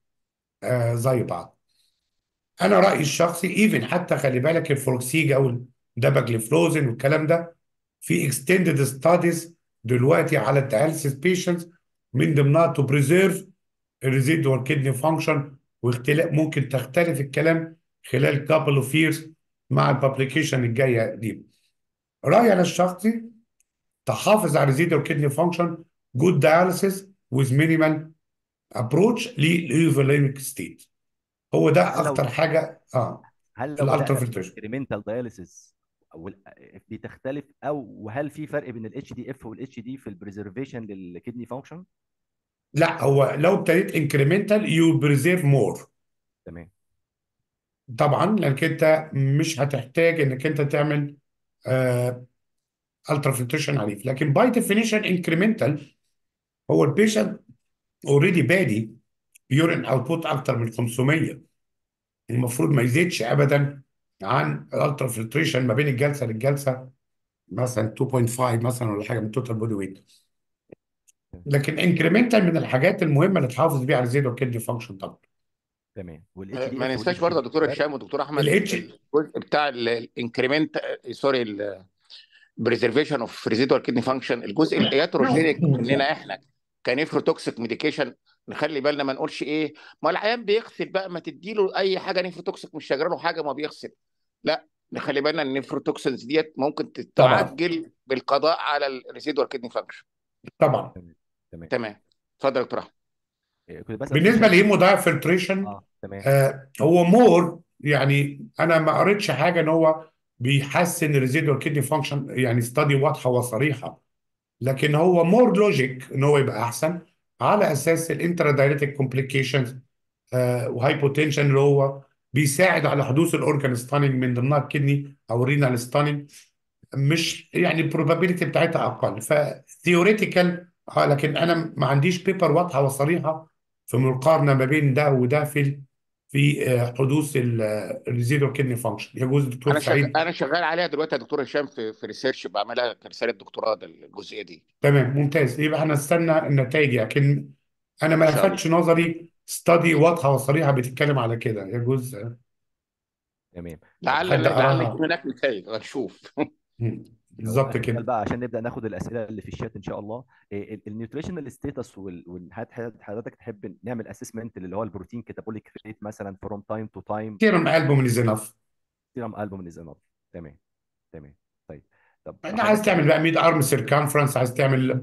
[SPEAKER 1] آه زي بعض انا رايي الشخصي ايفن حتى خلي بالك الفروكسيجا او الدباجليفلوزين والكلام ده في اكستندد ستاديز دلوقتي على الدياليسيس بيشنتس من ضمنها تو بريزيرف الريزيدوال كيدني فانكشن واختلاف ممكن تختلف الكلام خلال كابل اوف ييرز مع البابليكيشن الجايه دي رايي انا الشخصي تحافظ على ريزيدو كيدني فانكشن جود داياليسيس ويز مينيمال ابروتش للايفوليميك ستيت هو ده اكتر حاجه اه هل لو الالترا فلتريشن
[SPEAKER 4] اكسبيرمنتال داياليسيس او دي تختلف او وهل في فرق بين الاتش دي اف والاتش دي في البريزرفيشن للكدني فانكشن
[SPEAKER 1] لا هو لو ابتديت انكريمنتال يو بريزيرف مور تمام طبعا لانك انت مش هتحتاج انك انت تعمل الترا آه، فلتريشن عليه لكن باي ديفينيشن انكريمنتال هو البيشنت اوريدي بادي يورين اوتبوت اكتر من 500 المفروض ما يزيدش ابدا عن الالترا فلتريشن ما بين الجلسه للجلسه مثلا 2.5 مثلا ولا حاجه من توتال بودي ويت لكن انكريمنتال من الحاجات المهمه اللي تحافظ بيها على زيرو كيدني فانكشن طبعا
[SPEAKER 3] تمام والاتش دي ما ننساش برضه دكتور هشام ودكتور احمد الاتش الجزء بتاع الانكريمنت سوري بريزرفيشن اوف ريزيدوال كدني فانكشن الجزء الاياتروجينيك مننا احنا كنفر توكسيك ميديكيشن نخلي بالنا ما نقولش ايه ما العيان بيغسل بقى ما تديله اي حاجه نفر توكسيك مش شجره له حاجه ما بيغسل لا نخلي بالنا ان النفروتوكسنز ديت ممكن تتعجل بالقضاء على الريزيدوال
[SPEAKER 1] كدني فانكشن طبعا تمام تمام اتفضل يا دكتور آه، كنت بسأل بالنسبه لايمو ده فلتريشن اه تمام آه هو مور يعني انا ما قريتش حاجه ان هو بيحسن الريزيدوال كيدني فانكشن يعني ستادي واضحه وصريحه لكن هو مور لوجيك ان هو يبقى احسن على اساس الانترا دايريتك كومبليكيشنز وهايبوتنشن اللي هو بيساعد على حدوث الاورجان ستاننج من ضمنها الكدني او الرينال ستاننج مش يعني البروبابيلتي بتاعتها اقل فثيوريتيكال اه لكن انا ما عنديش بيبر واضحه وصريحه في مقارنه ما بين ده وده في في آه، حدوث الريزيدوال كدني فانكشن يجوز دكتور انا شغال سعيد
[SPEAKER 3] انا شغال عليها دلوقتي يا دكتور هشام في في ريسيرش بعملها كرساله دكتوراه ده الجزئيه دي
[SPEAKER 1] تمام ممتاز يبقى هنستنى النتائج لكن انا ما ان شاء الله لفتش نظري ستادي واضحه وصريحه بتتكلم على كده يجوز تمام لعل حد لعل يكون
[SPEAKER 3] هناك نتائج هنشوف
[SPEAKER 1] بالظبط كده بقى عشان نبدا ناخد الاسئله اللي في
[SPEAKER 4] الشات ان شاء الله النيوتريشنال آه، ستيتس حضرتك تحب نعمل اسسمنت اللي هو البروتين كاتابوليك ريت مثلا فروم تايم تو تايم سيرم البومين از انف سيرم البومين از انف تمام تمام طب انت عايز تعمل بقى ميد ارم سيركمفرنس
[SPEAKER 1] عايز تعمل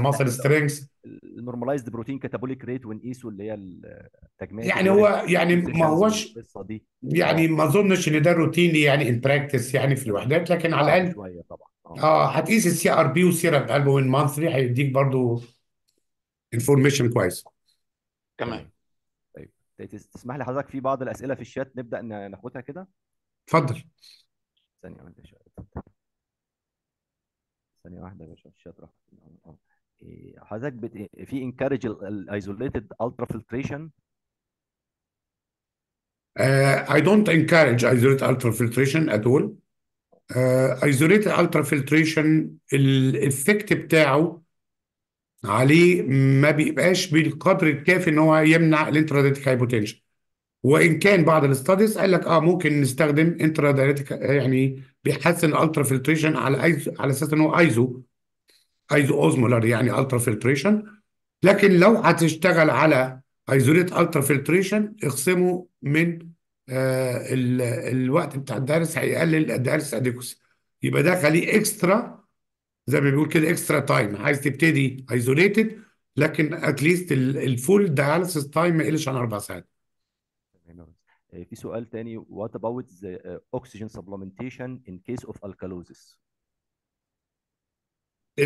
[SPEAKER 1] ماسل سترينجز
[SPEAKER 4] المورماليزد بروتين كاتابوليك ريت ونقيسه اللي هي التجميع
[SPEAKER 1] يعني هو إيه يعني ما هوش القصه
[SPEAKER 4] دي يعني
[SPEAKER 1] ما اظنش ان ده روتيني يعني ان براكتس يعني في الوحدات لكن على آه، الاقل شويه طبعا اه, آه، هتقيس السي ار بي القلب وين مانثلي هيديك برضو انفورميشن كويس تمام
[SPEAKER 4] طيب تسمح لي حضرتك في بعض الاسئله في الشات نبدا ناخدها كده اتفضل ثانيه واحده اتفضل ثانيه واحده يا باشا الشات اه إيه، حضرتك في انكارج الايزوليتد الترا فلتريشن
[SPEAKER 1] I don't encourage isolated ultrafiltration at all. Uh, isolated ultrafiltration الافكت بتاعه عليه ما بيبقاش بالقدر الكافي ان هو يمنع الانتراديتيك هايبوتنشن وان كان بعض الاستاديز قال لك اه ممكن نستخدم انترا دايريتيك يعني بيحسن الالترا فلتريشن على ايزو على اساس ان هو ايزو ايزو اوزمولار يعني الترا فلتريشن لكن لو هتشتغل على ايزوليت الترا فلتريشن اخصمه من آه الوقت بتاع الدارس هيقلل الدارس اديكوسي يبقى ده خليه اكسترا زي ما بيقول كده اكسترا تايم عايز تبتدي ايزوليتد لكن اتليست الفول داياليسيس تايم ما يقلش عن اربع ساعات
[SPEAKER 4] آه، في سؤال تاني what about the آه، oxygen supplementation in case of alkalosis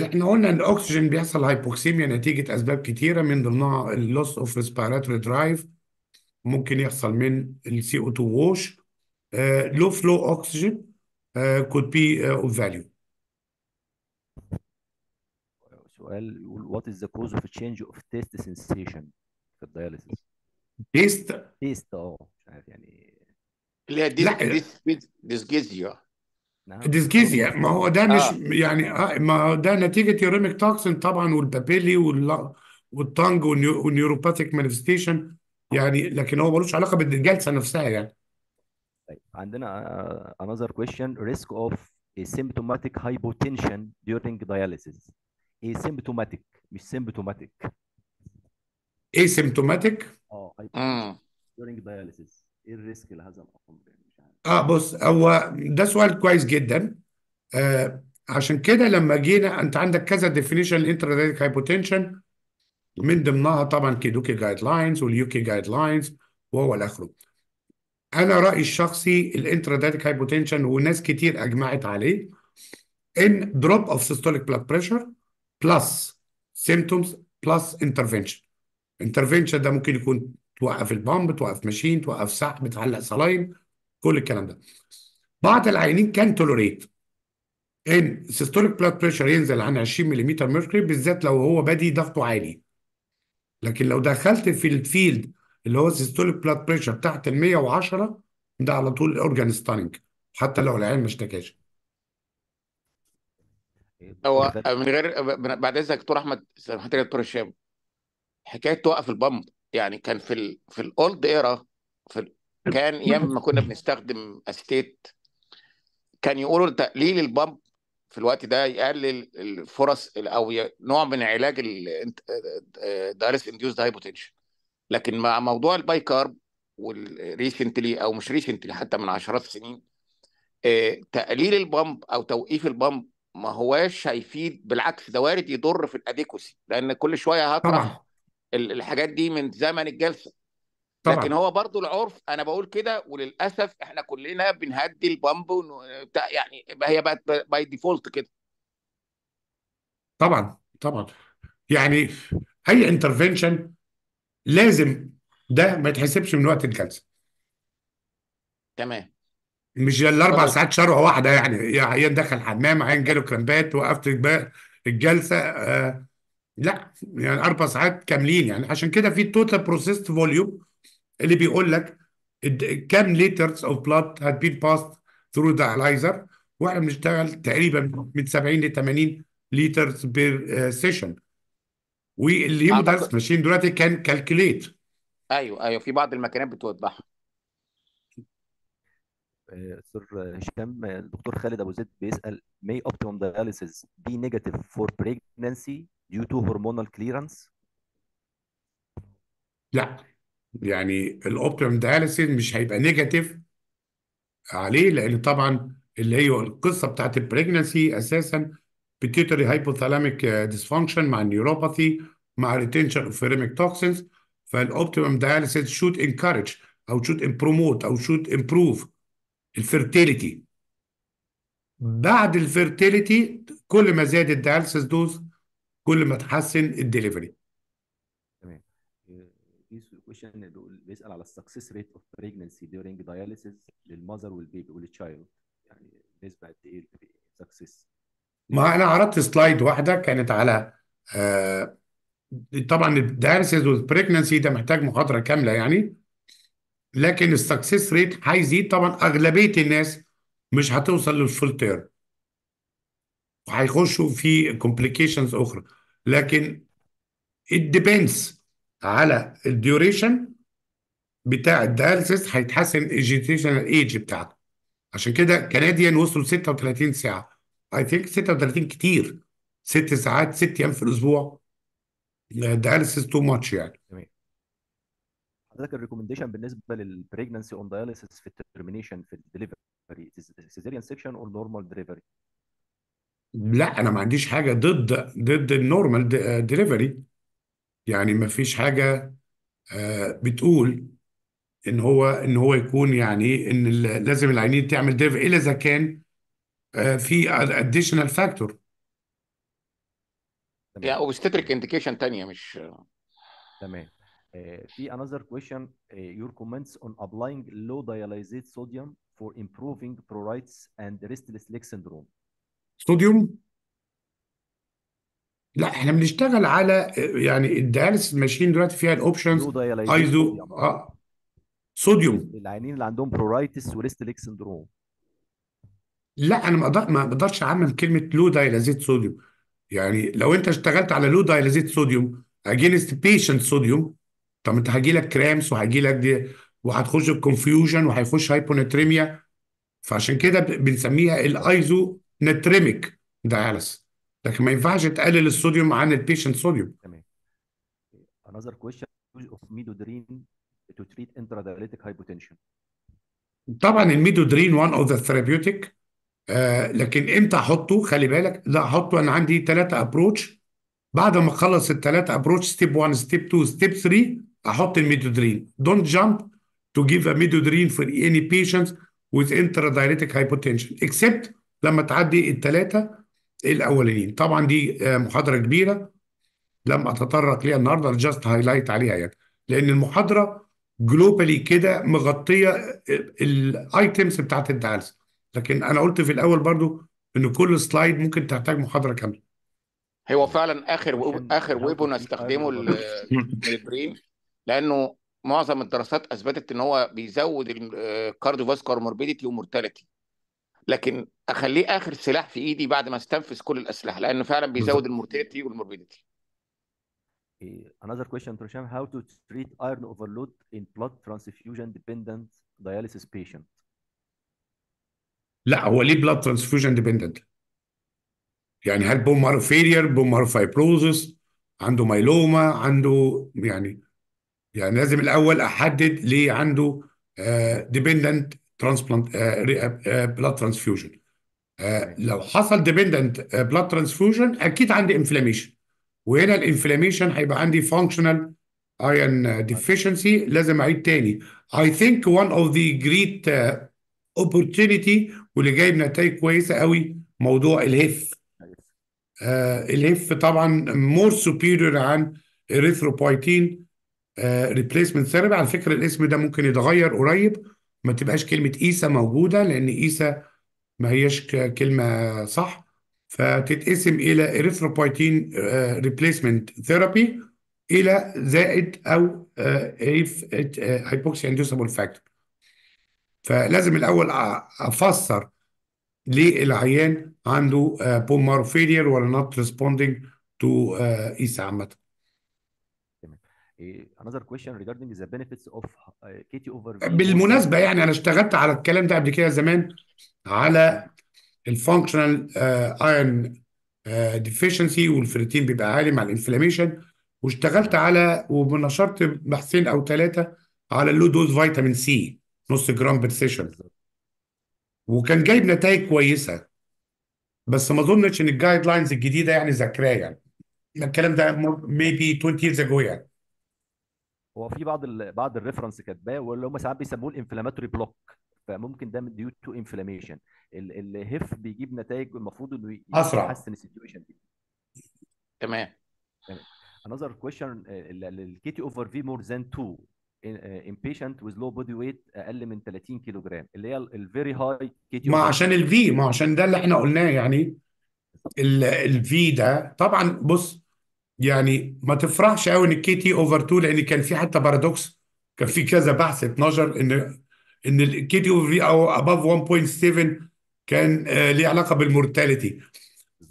[SPEAKER 1] احنا قلنا ان الاكسجين بيحصل هايبوكسيميا نتيجه اسباب كتيره من ضمنها اللوس اوف ريسبيراتوري درايف ممكن يحصل من السي او 2 ووش لو فلو اكسجين could be اوف آه، of value
[SPEAKER 4] سؤال يقول what is the cause of a change of taste sensation في الدياليسيس
[SPEAKER 1] taste taste اه يعني اللي هي ديسجيزيا ديسجيزيا نعم. ما هو ده مش آه. يعني آه، ما هو ده نتيجة يوريميك توكسين طبعا والبابيلي وال... والطنج والنيوروباثيك مانيفستيشن يعني لكن هو ملوش علاقة بالجلسة نفسها يعني طيب عندنا آه،
[SPEAKER 4] another question risk of asymptomatic hypotension during dialysis asymptomatic مش symptomatic asymptomatic اه during dialysis ايه الريسك لهذا الامر يعني
[SPEAKER 1] مش عارف اه بص هو ده سؤال كويس جدا آه عشان كده لما جينا انت عندك كذا ديفينيشن للانتراديتك هايبوتنشن من ضمنها طبعا كيدوكي جايد لاينز واليوكي جايد لاينز وهو اخره انا رايي الشخصي الانتراديتك هايبوتنشن وناس كتير اجمعت عليه ان دروب اوف سيستوليك بلاد بريشر بلس سيمتومز بلس انترفنشن انترفنشن ده ممكن يكون توقف البامب توقف ماشين توقف سحب تعلق سلايم كل الكلام ده بعض العينين كان تولوريت ان سيستوليك بلاد بريشر ينزل عن 20 ملم ميركري بالذات لو هو بادي ضغطه عالي لكن لو دخلت في الفيلد اللي هو سيستوليك بلاد بريشر تحت ال 110 ده على طول اورجان ستاننج حتى لو العين ما اشتكاش
[SPEAKER 3] هو من غير بعد اذنك دكتور احمد سامحني يا دكتور هشام حكايه توقف البمب يعني كان في الـ في الاولد ايرا في كان ايام ما كنا بنستخدم استيت كان يقولوا تقليل البامب في الوقت ده يقلل الفرص او نوع من علاج الدايلس انديوز هايبوتنشن لكن مع موضوع الباي كارب والريسنتلي او مش ريسنتلي حتى من عشرات السنين آه، تقليل البامب او توقيف البامب ما هواش هيفيد بالعكس ده وارد يضر في الاديكوسي لان كل شويه هطرح الحاجات دي من زمن الجلسه طبعا. لكن هو برضو العرف انا بقول كده وللاسف احنا كلنا بنهدي البامب يعني هي بقت باي ديفولت كده
[SPEAKER 1] طبعا طبعا يعني اي انترفنشن لازم ده ما يتحسبش من وقت الجلسه تمام مش الاربع ساعات شروع واحده يعني يعني دخل حمام عين جاله كرامبات وقفت الجلسه آه لا يعني اربع ساعات كاملين يعني عشان كده في التوتال بروسيس فوليوم اللي بيقول لك كم لترز اوف بلاد هاد بين باست ثرو ذا الايزر واحنا بنشتغل تقريبا من 70 ل 80 لترز بير سيشن واللي ماشين دلوقتي كان كالكوليت ايوه
[SPEAKER 3] ايوه في بعض الماكينات بتوضحها استاذ آه،
[SPEAKER 4] هشام الدكتور آه، خالد ابو زيد بيسال may optimum dialysis be negative for pregnancy
[SPEAKER 1] due to hormonal clearance لا يعني الاوبتيم دايليسيس مش هيبقى نيجاتيف عليه لان طبعا اللي هي القصه بتاعت البريجنسي اساسا بتيتري هايبوثالاميك ديسفانكشن مع النيوروباثي مع ريتنشن اوف فيرميك توكسينز فالاوبتيمم دايليسيس شود انكارج او شود بروموت او شود امبروف الفيرتيليتي بعد الفيرتيليتي كل ما زاد الدايليسيس دوز كل ما تحسن الدليفري
[SPEAKER 4] تمام في كويشن بيسال على السكسس ريت اوف بريجنسي ديورنج داياليسيس للمذر والبيبي والتشايلد يعني نسبه قد ايه السكسس
[SPEAKER 1] ما انا عرضت سلايد واحده كانت على آه طبعا الداياليسيس والبريجنسي ده محتاج محاضره كامله يعني لكن السكسس ريت هيزيد طبعا اغلبيه الناس مش هتوصل للفول تيرم وهيخشوا في كومبليكيشنز اخرى لكن it depends على الديوريشن بتاع الدايلسيس هيتحسن الجيتيشنال ايج بتاعته عشان كده كنديان وصلوا 36 ساعه اي ثينك 36 كتير ست ساعات ست ايام في الاسبوع دايلسيس تو ماتش يعني
[SPEAKER 4] حضرتك الريكومنديشن بالنسبه للبريجننسي اون داياليسيس في التيرمينيشن في الدليفري سيزيريان سيكشن اور نورمال دليفري
[SPEAKER 1] لا انا ما عنديش حاجه ضد ضد النورمال ديليفري آه، يعني ما فيش حاجه آه، بتقول ان هو ان هو يكون يعني ان لازم العينين تعمل ديف الا اذا كان آه، في اديشنال فاكتور
[SPEAKER 3] تمام يعني انديكيشن تانية مش تمام في another question
[SPEAKER 4] يور your comments on applying low صوديوم sodium for improving prurites and restless leg syndrome
[SPEAKER 1] ستوديوم لا احنا بنشتغل على يعني الدياليسيس ماشين دلوقتي فيها الاوبشنز يا ايزو اه صوديوم العينين اللي عندهم برورايتس وريست ليك سندروم لا انا ما ما اقدرش اعمل كلمه لو دايلازيت صوديوم يعني لو انت اشتغلت على لو دايلازيت صوديوم اجينست بيشنت صوديوم طب انت هيجي لك كرامس وهيجي لك دي وهتخش الكونفيوجن وهيخش هايبونتريميا فعشان كده بنسميها الايزو نترمك دايالس لكن ما ينفعش تقلل الصوديوم عن البيشنت صوديوم
[SPEAKER 4] تمام another question of midodrine to treat intradialytic hypotension
[SPEAKER 1] طبعا الميدودرين وان اوف ذا ثيرابيوتيك لكن امتى احطه خلي بالك لا احطه انا عندي ثلاثه ابروتش بعد ما اخلص الثلاثه ابروتش ستيب 1 ستيب 2 ستيب 3 احط الميدودرين دونت جامب تو جيف ا ميدودرين فور اني بيشنت with intradiuretic hypotension except لما تعدي الثلاثه إيه الاولين طبعا دي آه، محاضره كبيره لم اتطرق ليها النهارده جاست هايلايت عليها يعني لان المحاضره جلوبالي كده مغطيه آه، الايتمز بتاعت الدعالسه لكن انا قلت في الاول برضو ان كل سلايد ممكن تحتاج محاضره كامله
[SPEAKER 3] هو فعلا اخر ويب اخر ويب نستخدمه البريم لانه معظم الدراسات اثبتت ان هو بيزود الكارديو فاسكولار موربيديتي ومورتاليتي لكن اخليه اخر سلاح في ايدي بعد ما استنفذ كل الاسلحه لانه فعلا بيزود المورتيتي والموربيديتي
[SPEAKER 4] Another question to Sham, how to treat iron overload in blood transfusion dependent dialysis patient?
[SPEAKER 1] لا هو ليه blood transfusion dependent؟ يعني هل bone marrow failure bone marrow fibrosis عنده مايلوما عنده يعني يعني لازم الاول احدد ليه عنده ديبندنت ترانسبلانت بلاد ترانسفيوجن لو حصل ديبندنت بلاد ترانسفيوجن اكيد عندي انفلاميشن وهنا الانفلاميشن هيبقى عندي فانكشنال ايرون ديفيشنسي لازم اعيد تاني اي ثينك وان اوف ذا جريت اوبورتونيتي واللي جايب نتائج كويسه قوي موضوع الهف آه الهف طبعا مور سوبيريور عن اريثروبويتين ريبليسمنت ثيرابي على فكره الاسم ده ممكن يتغير قريب ما تبقاش كلمة إيسا موجودة لأن إيسا ما هيش كلمة صح فتتقسم إلى إريثروبويتين ريبليسمنت ثيرابي إلى زائد أو هايبوكسي اندوسابول فاكتور فلازم الأول أفسر ليه العيان عنده بومار آه، فيلير ولا نوت ريسبوندينج تو إيسا عامة
[SPEAKER 4] another question regarding the benefits of uh, KT over بالمناسبه
[SPEAKER 1] يعني انا اشتغلت على الكلام ده قبل كده زمان على الفانكشنال ايرون ديفيشنسي والفريتين بيبقى عالي مع الانفلاميشن واشتغلت على ونشرت بحثين او ثلاثه على اللو دوز فيتامين سي نص جرام بير سيشن وكان جايب نتائج كويسه بس ما اظنش ان الجايد لاينز الجديده يعني ذاكراه يعني الكلام ده ميبي 20 years ago يعني هو في بعض ال...
[SPEAKER 4] بعض الريفرنس كاتباه واللي هم ساعات بيسموه الانفلاماتوري بلوك فممكن ده ديو تو انفلاميشن الهيف بيجيب نتائج المفروض انه اسرع يحسن السيتويشن دي تمام تمام another question الكيتي اوفر في مور ذان 2 impatient with low body weight اقل من 30 كيلو جرام اللي هي الفيري هاي
[SPEAKER 1] تي ما عشان الفي ما عشان ده اللي احنا قلناه يعني الفي ده طبعا بص يعني ما تفرحش قوي ان كي تي اوفر 2 لان كان في حتى بارادوكس كان في كذا بحث اتنشر ان ان الكي تي اوفر او اباف 1.7 كان آه، ليه علاقه بالمورتاليتي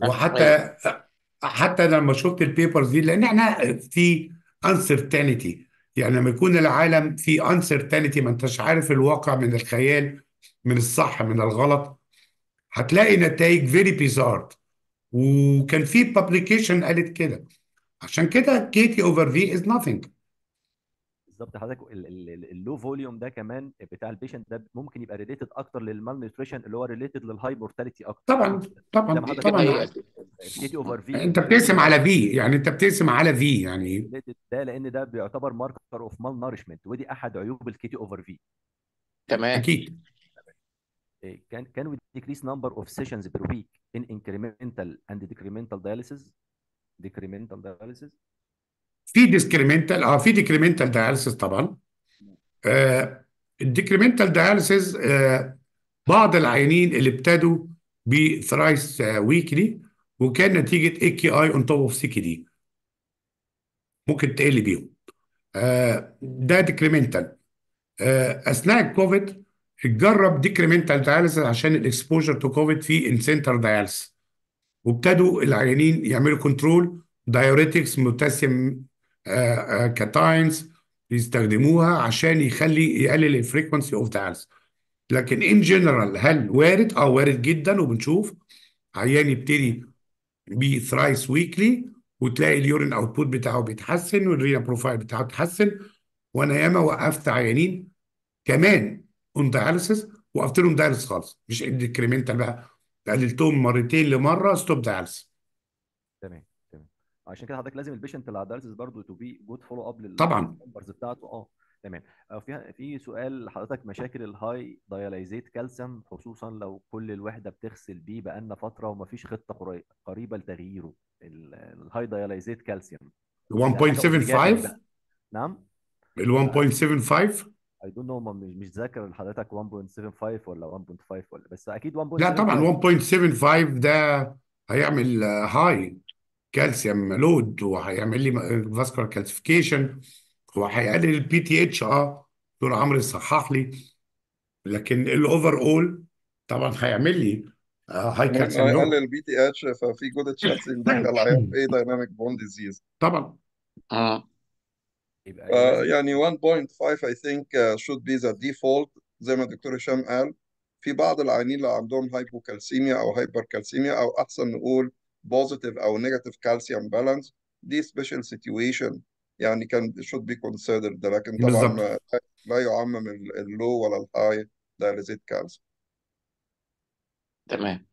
[SPEAKER 1] وحتى أيوة. آه، حتى لما شفت البيبرز دي لان احنا في انسرتينتي يعني لما يكون العالم في انسرتينتي ما انتش عارف الواقع من الخيال من الصح من الغلط هتلاقي نتائج فيري بيزارد وكان في بابليكيشن قالت كده عشان كده كي تي اوفر في از nothing
[SPEAKER 4] بالظبط حضرتك اللو فوليوم ده كمان بتاع البيشنت ده ممكن يبقى ريليتد اكتر للمال نيوتريشن اللي هو ريليتد
[SPEAKER 1] للهاي مورتاليتي اكتر طبعا طبعا طبعا كي تي اوفر في انت بتقسم على في يعني انت بتقسم على في يعني
[SPEAKER 4] ده لان ده بيعتبر ماركر اوف مال نارشمنت ودي احد عيوب الكي تي اوفر في تمام اكيد can إيه، can we decrease number of sessions per week in incremental and decremental dialysis ديكريمنتال داياليسيس
[SPEAKER 1] في ديسكريمنتال اه في ديكريمنتال داياليسيس طبعا آه الديكريمنتال داياليسيس آه بعض العيانين اللي ابتدوا بثرايس آه ويكلي وكان نتيجه اي كي اي اون توب اوف سي كي دي ممكن تقل بيهم آه ده ديكريمنتال آه اثناء الكوفيد اتجرب ديكريمنتال داياليسيس عشان الاكسبوجر تو كوفيد في ان سنتر داياليسيس وابتدوا العيانين يعملوا كنترول دايوريتكس بوتاسيوم كاتاينز يستخدموها عشان يخلي يقلل الفريكونسي اوف ذا لكن ان جنرال هل وارد؟ اه وارد جدا وبنشوف عيان يبتدي بثرايس ويكلي وتلاقي اليورين اوتبوت بتاعه بيتحسن والرينا بروفايل بتاعه بيتحسن وانا ياما وقفت عيانين كمان اون داياليسيس وقفت لهم داياليسيس خالص مش انكريمنتال بقى قللتهم مرتين لمره ستوب دايلز تمام
[SPEAKER 4] تمام عشان كده حضرتك لازم البيشنت اللي على برضه تو بي جود فولو اب طبعا بتاعته اه تمام آه، في في سؤال حضرتك مشاكل الهاي دياليزيت كالسيوم خصوصا لو كل الوحده بتغسل بيه بقالنا فتره ومفيش خطه قريبه لتغييره الهاي دياليزيت كالسيوم 1.75 نعم ال 1.75 اي دونت نو مش ذاكر حضرتك 1.75 ولا 1.5 ولا بس اكيد 1.75 لا طبعا
[SPEAKER 1] 1.75 ده هيعمل هاي كالسيوم لود وهيعمل لي فاسكولار كالسيفيكيشن وهيقلل البي تي اتش اه دكتور عمرو صحح لي لكن الاوفر اول طبعا هيعمل لي هاي كالسيوم لود هيقلل
[SPEAKER 2] البي تي اتش ففي جود تشانس يدخل عليها اي دايناميك بون ديزيز
[SPEAKER 1] طبعا اه يبقى يعني
[SPEAKER 2] 1.5 I think uh, should be the default زي ما الدكتور هشام قال في بعض العيانين اللي عندهم هايبوكالسيميا او هايبركالسيميا او احسن نقول بوزيتيف او نيجاتيف كالسيوم بالانس دي سبيشال سيتويشن يعني كان should be considered لكن طبعا بالزبط. لا يعمم اللو ولا الهاي dialysis كالسيوم
[SPEAKER 1] تمام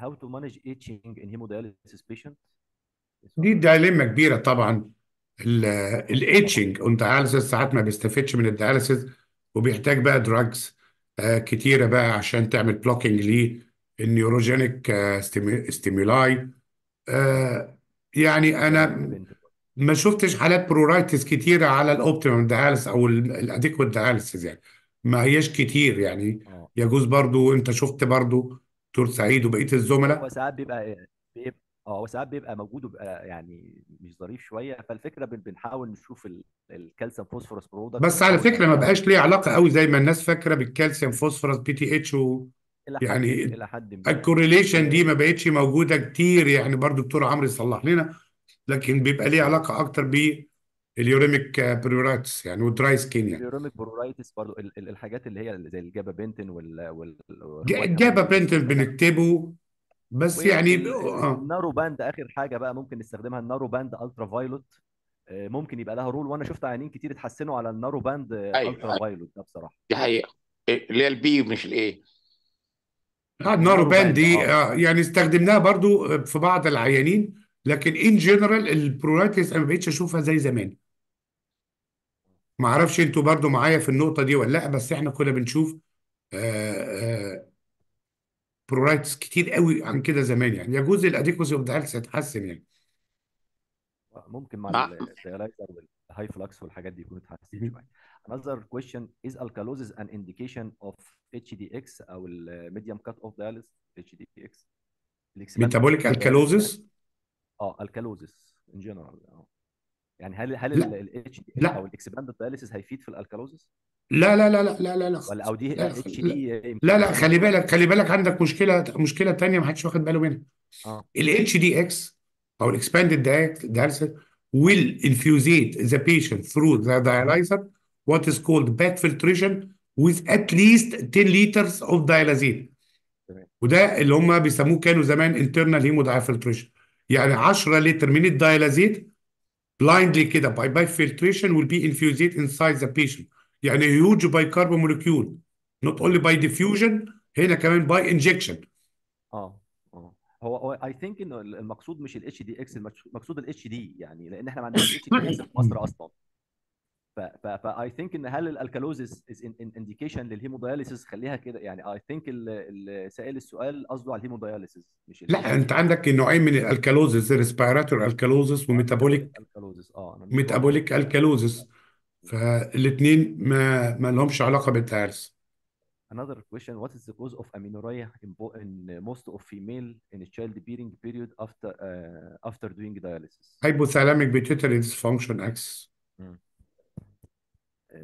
[SPEAKER 4] How to manage itching in hemodialysis patient؟
[SPEAKER 1] دي ديليما كبيرة طبعا الايتشنج اون دياليسيس ساعات ما بيستفدش من الدياليسيس وبيحتاج بقى دراجز آه، كتيره بقى عشان تعمل بلوكينج للنيوروجينيك ستيمولاي يعني انا ما شفتش حالات برورايتس كتيره على الاوبتيمم دياليس او الاديكوت دياليسيس يعني ما هياش كتير يعني آه. يجوز برضو انت شفت برضو دكتور سعيد وبقيه هو الزملاء
[SPEAKER 4] ساعات بيبقى بيبقى اه هو ساعات بيبقى موجود وبيبقى يعني مش ظريف شويه فالفكره بنحاول نشوف الكالسيوم فوسفورس برودكت بس على فكرة ما بقاش ليه علاقة قوي زي
[SPEAKER 1] ما الناس فاكرة بالكالسيوم فوسفورس بي تي اتش و الى حد يعني الى حد ما الكوريليشن دي ما بقتش موجودة كتير يعني برضو دكتور عمرو يصلح لنا لكن بيبقى ليه علاقة أكتر باليوريميك بروريتس يعني والدراي سكين يعني
[SPEAKER 4] اليوريميك بروريتس برضو الحاجات اللي هي زي الجابابنتين وال- وال- جابابنتين
[SPEAKER 1] بنكتبه بس يعني آه.
[SPEAKER 4] النارو باند اخر حاجه بقى ممكن نستخدمها النارو باند الترا آه، فايلوت ممكن يبقى لها رول وانا شفت عينين كتير اتحسنوا على
[SPEAKER 3] النارو باند أيوة. الترا فايلوت ده بصراحه دي حقيقه إيه، اللي هي البي مش الايه
[SPEAKER 1] النارو باند دي آه. آه يعني استخدمناها برضو في بعض العيانين لكن ان جنرال البرولايتس انا ما بقتش اشوفها زي زمان ما اعرفش انتوا برضو معايا في النقطه دي ولا لا بس احنا كنا بنشوف آه آه برورايتس كتير قوي عن كده زمان يعني يجوز الاديكوسي اوف ذا هيلث هيتحسن يعني
[SPEAKER 4] ممكن مع آه. الدياليزر والهاي فلكس والحاجات دي يكون اتحسن شويه another question is alkalosis an indication of HDX او الميديم كات اوف دياليز HDX ميتابوليك الكالوزس اه الكالوزس ان جنرال يعني هل هل ال HDX دي لا او الاكسباند دايليسيس
[SPEAKER 1] هيفيد في الالكالوزس؟ لا لا لا لا لا لا لا ولا او دي لا اتش دي لا لا خلي بالك خلي بالك عندك مشكله مشكله تانيه ما حدش واخد باله منها اه الاتش دي اكس او الاكسباندد dialysis will infusate the patient through the dialyzer what is called back filtration with at least 10 liters of dialysate وده اللي هم بيسموه كانوا زمان internal hemodiafiltration يعني 10 لتر من الديالازيت blindly كده by by filtration will be infused inside the patient يعني هيوج باي مولكيول نوت اونلي باي ديفيوجن هنا كمان باي انجكشن
[SPEAKER 4] اه اه هو هو اي ثينك انه المقصود مش الاتش دي اكس المقصود الاتش دي يعني لان احنا ما عندناش اتش دي اكس في مصر اصلا اي ثينك ان هل الالكالوزيس از انديكيشن للهيمودياليسيس خليها كده يعني اي ثينك سائل السؤال قصده على الهيمودياليسيس مش
[SPEAKER 1] لا انت عندك نوعين من الالكالوزيس ريسبيراتور الكالوزيس وميتابوليك الكالوزيس اه ميتابوليك الكالوزيس فالاثنين ما ما لهمش علاقه بالتعرس
[SPEAKER 4] Another question, what is the cause of amenorrhea in, in most of female in a childbearing period after uh, after doing dialysis? Hypothalamic pituitary
[SPEAKER 1] dysfunction X.
[SPEAKER 4] Mm. Uh,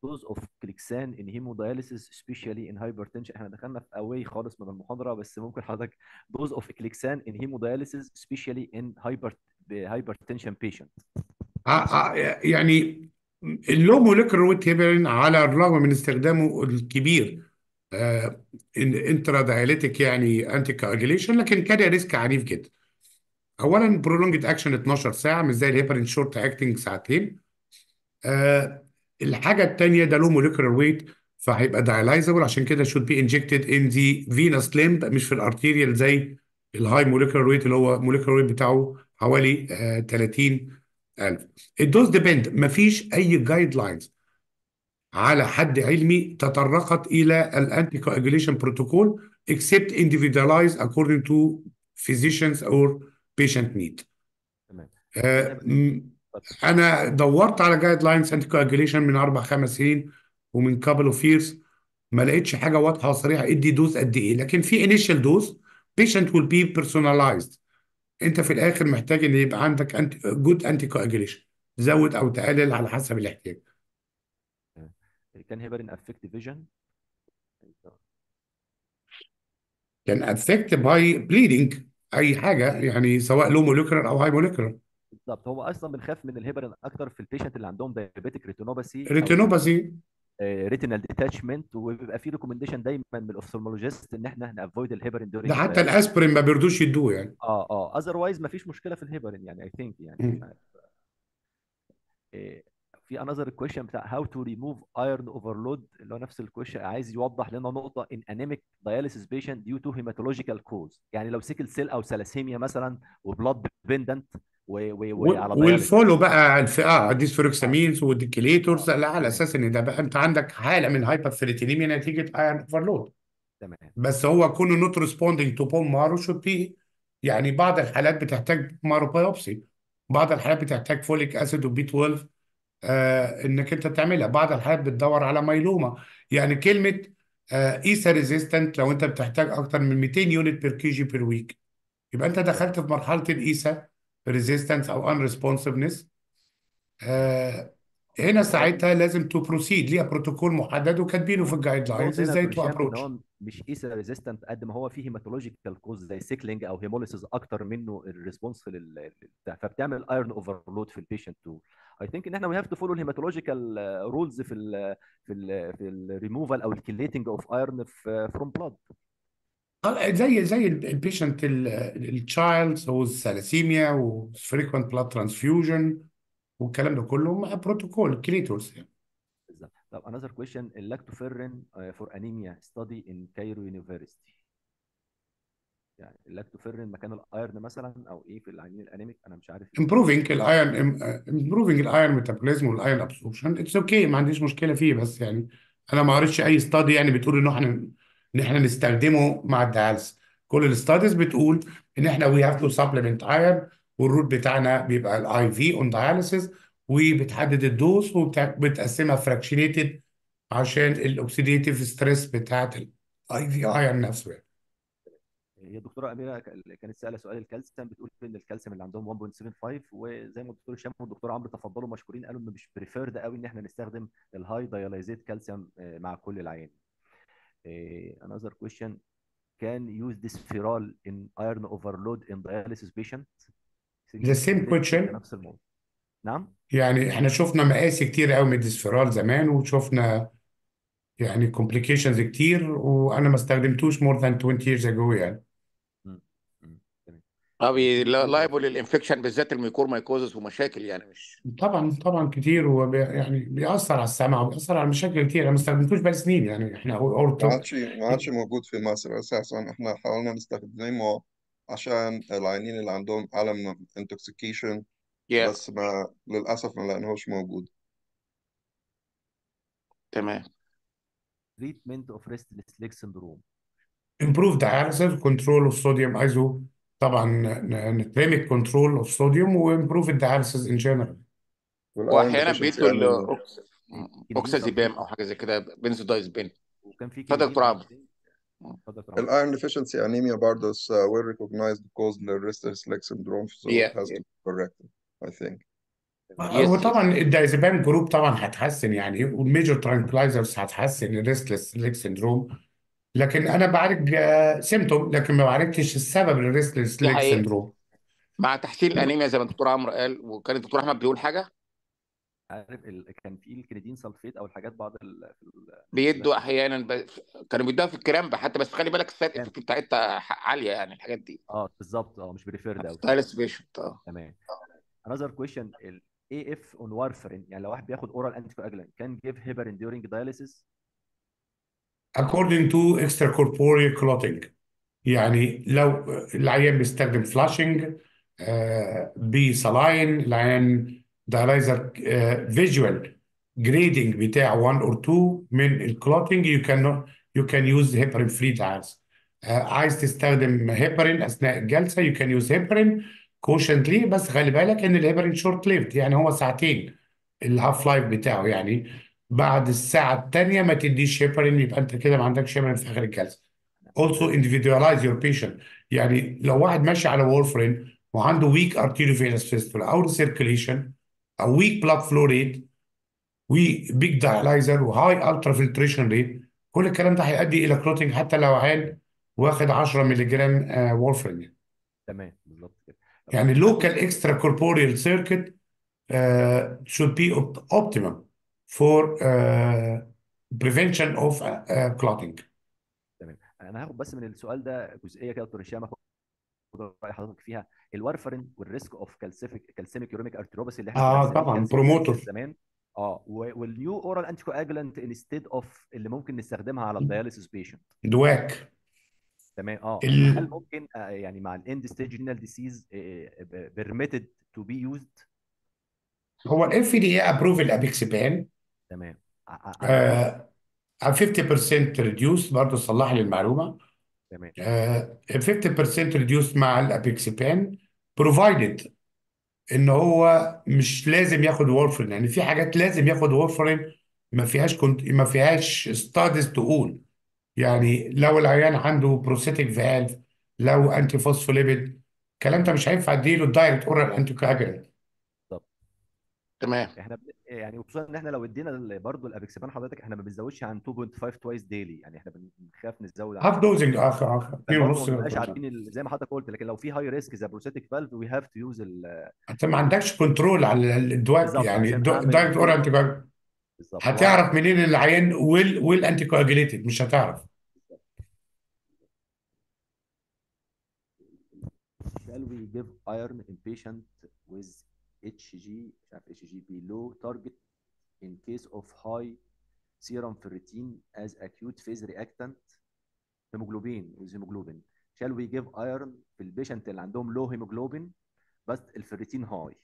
[SPEAKER 4] cause of clixan in hemodialysis especially in hypertension احنا دخلنا في away خالص من المحاضرة بس ممكن حضرتك dose of clixan in hemodialysis especially in hyper hypertension patient.
[SPEAKER 1] يعني اللومو ويت هيبرين على الرغم من استخدامه الكبير آه انترا دايليتيك يعني انتي كاجوليشن لكن كان ريسك عنيف جدا اولا برولونجد اكشن 12 ساعه مش زي الهيبرين شورت اكتنج ساعتين آه الحاجه الثانيه ده له موليكولار ويت فهيبقى دايلايزبل عشان كده شود بي انجكتد ان ذا فينس ليمب مش في الارتيريال زي الهاي موليكولار ويت اللي هو موليكولار ويت بتاعه حوالي آه 30 1000 الدوز ديبند مفيش اي جايد لاينز على حد علمي تطرقت الى الانتي كواجوليشن بروتوكول اكسبت individualized according تو physicians اور بيشنت نيد تمام آه، انا دورت على جايد لاينز انتي كواجوليشن من اربع خمس سنين ومن كابل اوف ييرز ما لقيتش حاجه واضحه وصريحه ادي دوز قد ايه لكن في انيشال دوز بيشنت ويل بي بيرسوناليزد انت في الاخر محتاج ان يبقى عندك انت جود انتي كواجيليشن زود او تقلل على حسب الاحتياج
[SPEAKER 4] كان هيبرين افكت فيجن
[SPEAKER 1] كان افكت باي بليدنج اي حاجه يعني سواء لو مولكيولر او هاي مولكيولر
[SPEAKER 4] بالظبط هو اصلا بنخاف من الهيبرين اكتر في البيشنت اللي عندهم دايابيتك ريتينوباثي او ريتينوباثي ريتينال آه، ديتاتشمنت وبيبقى في ريكومنديشن دايما من الاوفثالمولوجيست ان احنا نافويد الهيبرين دوري ده حتى الاسبرين ما بيرضوش يدوه يعني اه اه اذروايز ما فيش مشكله في الهيبرين يعني اي ثينك يعني آه، في انذر كويشن بتاع هاو تو ريموف ايرن اوفرلود اللي هو نفس الكويشن عايز يوضح لنا نقطه ان انيميك دياليسيس بيشنت ديو تو هيماتولوجيكال كوز يعني لو سيكل سيل او سلاسيميا مثلا وبلاد ديبندنت و و وعلى ضياع والفولو
[SPEAKER 1] بقى عن فئه عديس فوليك وديكليتورز لا على اساس ان ده بقى انت عندك حاله من هايبر فيريتينيميا نتيجه ايرن اوفرلود تمام بس هو كونه نوت ريسبوندنج تو بوم مارو شود بي يعني بعض الحالات بتحتاج مارو بايوبسي بعض الحالات بتحتاج فوليك اسيد وبي 12 آه انك انت تعملها بعض الحالات بتدور على مايلوما يعني كلمه آه ريزيستنت لو انت بتحتاج اكتر من 200 يونت بير كي جي بير ويك يبقى انت دخلت في مرحله الايسا ريزيستنس او ان آه، ريسبونسفنس هنا ساعتها لازم تو بروسيد ليها بروتوكول محدد وكاتبينه في الجايد لاينز ازاي تو
[SPEAKER 4] ابروتش مش ايس ريزيستنت قد ما هو فيه هيماتولوجيكال كوز زي سيكلينج او هيموليسيس اكتر منه الريسبونس لل فبتعمل ايرون اوفرلود في البيشنت اي ثينك ان احنا وي هاف تو فولو الهيماتولوجيكال رولز في الـ في الـ في الريموفال او الكليتنج اوف ايرون فروم بلاد
[SPEAKER 1] زي زي البيشنت التشايلد والثلاسيميا وفريكوانت بلاد ترانسفيوجن والكلام ده كله مع بروتوكول كريتوس يعني
[SPEAKER 4] بالظبط طب انذر كويشن اللاكتوفيرين فور انيميا anemia ان كايرو يونيفرستي يعني اللاكتوفيرين مكان الايرن مثلا او ايه في العينين الانيميك انا مش عارف
[SPEAKER 1] امبروفينج الايرن امبروفينج الايرن ميتابوليزم والايرن ابسوربشن اتس اوكي ما عنديش مشكله فيه بس يعني انا ما قريتش اي ستادي يعني بتقول ان احنا ان احنا نستخدمه مع الدياليسيس كل الاستاديز بتقول ان احنا وي هاف تو سبلمنت ايرن والروت بتاعنا بيبقى الاي في اون دياليسيس وبتحدد الدوز وبتقسمها فراكشنيتد عشان الاوكسيديتيف ستريس بتاعت الاي في ايرن نفسه يعني
[SPEAKER 4] هي الدكتوره اميره كانت سأله سؤال الكالسيوم بتقول ان الكالسيوم اللي عندهم 1.75 وزي ما الدكتور هشام والدكتور عمرو تفضلوا مشكورين قالوا مش بريفيرد قوي ان احنا نستخدم الهاي دياليزيت كالسيوم مع كل العيان another question can use this ferral in iron overload in dialysis patient the same question نفس نعم
[SPEAKER 1] يعني احنا شفنا مقاس كتير قوي من الديسفيرال زمان وشفنا يعني complications كتير وانا ما استخدمتوش more than 20 years ago يعني
[SPEAKER 3] اه لايبل للانفكشن بالذات الميكورمايكوزس ومشاكل يعني مش
[SPEAKER 1] طبعا طبعا كتير هو يعني بيأثر على السمع وبيأثر على مشاكل كتير انا يعني ما استخدمتوش بقى سنين يعني احنا ما اورتو عادش
[SPEAKER 3] ما عادش موجود في
[SPEAKER 2] مصر اساسا احنا حاولنا نستخدمه عشان العينين اللي عندهم ألم انتوكسيكيشن yeah. بس ما للأسف ما لقيناهوش موجود
[SPEAKER 1] تمام
[SPEAKER 4] تريتمنت اوف ريستلس ليك سندروم
[SPEAKER 1] improved high كنترول control of sodium طبعا نترينك كنترول اوف صوديوم وامبروف الدياليسيس ان جنرال
[SPEAKER 3] واحيانا بيدوا الاوكسازيبام او حاجه زي كده بنزودايزبين وكان في كده دكتور عبد الايرن اتفضل انيميا
[SPEAKER 2] الايرون deficiency anemia برضه is uh, well recognized cause restless leg syndrome so it
[SPEAKER 1] آه، وطبعا جروب طبعا هتحسن يعني والميجر ترانكلايزرز هتحسن الريستلس ليك سندروم لكن انا بعالج سيمتوم آه، لكن ما بعالجتش السبب للريستلس دي ليج حقيقة سيندروم مع تحسين
[SPEAKER 3] الانيميا زي ما الدكتور عمرو قال وكان الدكتور احمد بيقول حاجه عارف ال... كان في الكريدين سلفيت او الحاجات بعض ال... في ال- بيدوا احيانا ب... كانوا بيدوها في الكرامب حتى بس خلي بالك السايد افكت بتاعتها عاليه يعني الحاجات دي
[SPEAKER 4] اه بالظبط اه مش بريفيرد قوي ستايلس بيشنت اه تمام another question ال اف اون وارفرين يعني لو واحد بياخد انتي anticoagulant كان جيف هيبر during dialysis
[SPEAKER 1] according to extracorporeal clotting يعني لو العيان بيستخدم فلاشنج آه، سلاين العيان ده فيجوال جريدنج بتاع 1 اور 2 من الكلوتنج يو كان يو كان يوز هيبرين فري تايمز عايز تستخدم هيبرين اثناء الجلسه يو كان يوز هيبرين كوشنتلي بس خلي بالك ان الهيبرين شورت ليفت يعني هو ساعتين الهاف لايف بتاعه يعني بعد الساعة الثانية ما تديش هيبرين يبقى أنت كده ما عندكش هيبرين في آخر الجلسة. Also individualize your patient يعني لو واحد ماشي على وورفرين وعنده weak venous fistula أو circulation أو weak blood flow rate بيج دايلايزر وهاي الترا فلتريشن ريت كل الكلام ده هيؤدي إلى كلوتنج حتى لو عيل واخد 10 مللي جرام وورفرين
[SPEAKER 4] تمام بالظبط كده
[SPEAKER 1] يعني لوكال اكسترا كوربوريال سيركت شود بي اوبتيمم for uh, prevention of uh, uh, clotting تمام انا
[SPEAKER 4] هاخد بس من السؤال ده جزئيه كده دكتور هشام اخد راي حضرتك فيها الوارفرين والريسك اوف كالسيفيك كالسيميك يوريميك ارتروباس اللي احنا اه طبعا بروموتر زمان اه والنيو اورال انتيكو اجلانت انستيد اوف اللي ممكن نستخدمها على الدياليسيس بيشنت دواك تمام اه ال... هل ممكن آه، يعني مع الاند ستيج رينال ديسيز
[SPEAKER 1] بيرميتد تو بي يوزد
[SPEAKER 3] هو الاف دي اي ابروف الابيكسبان
[SPEAKER 4] تمام آه،
[SPEAKER 1] عن 50% ريديوس برضه صلح لي المعلومه تمام آه، 50% ريديوس مع الابيكسبان بروفايدد ان هو مش لازم ياخد وورفرين يعني في حاجات لازم ياخد وورفرين ما فيهاش كنت ما فيهاش ستادز تقول يعني لو العيان عنده بروستيك فالف لو انتي فوسفوليبيد الكلام ده مش هينفع اديله الدايركت اورال انتي كاجل
[SPEAKER 4] بالظبط تمام احنا يعني وخصوصا ان احنا لو ادينا برضه الابيكسبان حضرتك احنا ما بنزودش عن 2.5 توايس ديلي يعني احنا بنخاف نزود هاف دوزنج اه عارف ونص ما بنبقاش عارفين زي ما حضرتك قلت لكن لو في هاي ريسك زي بروستيك فالف وي هاف تو يوز
[SPEAKER 1] انت ما عندكش كنترول على الدواء يعني دايركت اور انتي هتعرف منين العين ويل ويل انتي كواجليتد مش هتعرف
[SPEAKER 4] Shall we give iron in patient with اتش جي مش عارف اتش جي بي لو تارجت ان كيس اوف هاي سيرم فيرتين از اكيوت فيز رياكتانت هيموجلوبين with هيموجلوبين shall وي جيف iron في البيشنت اللي عندهم لو هيموجلوبين بس الفيرتين هاي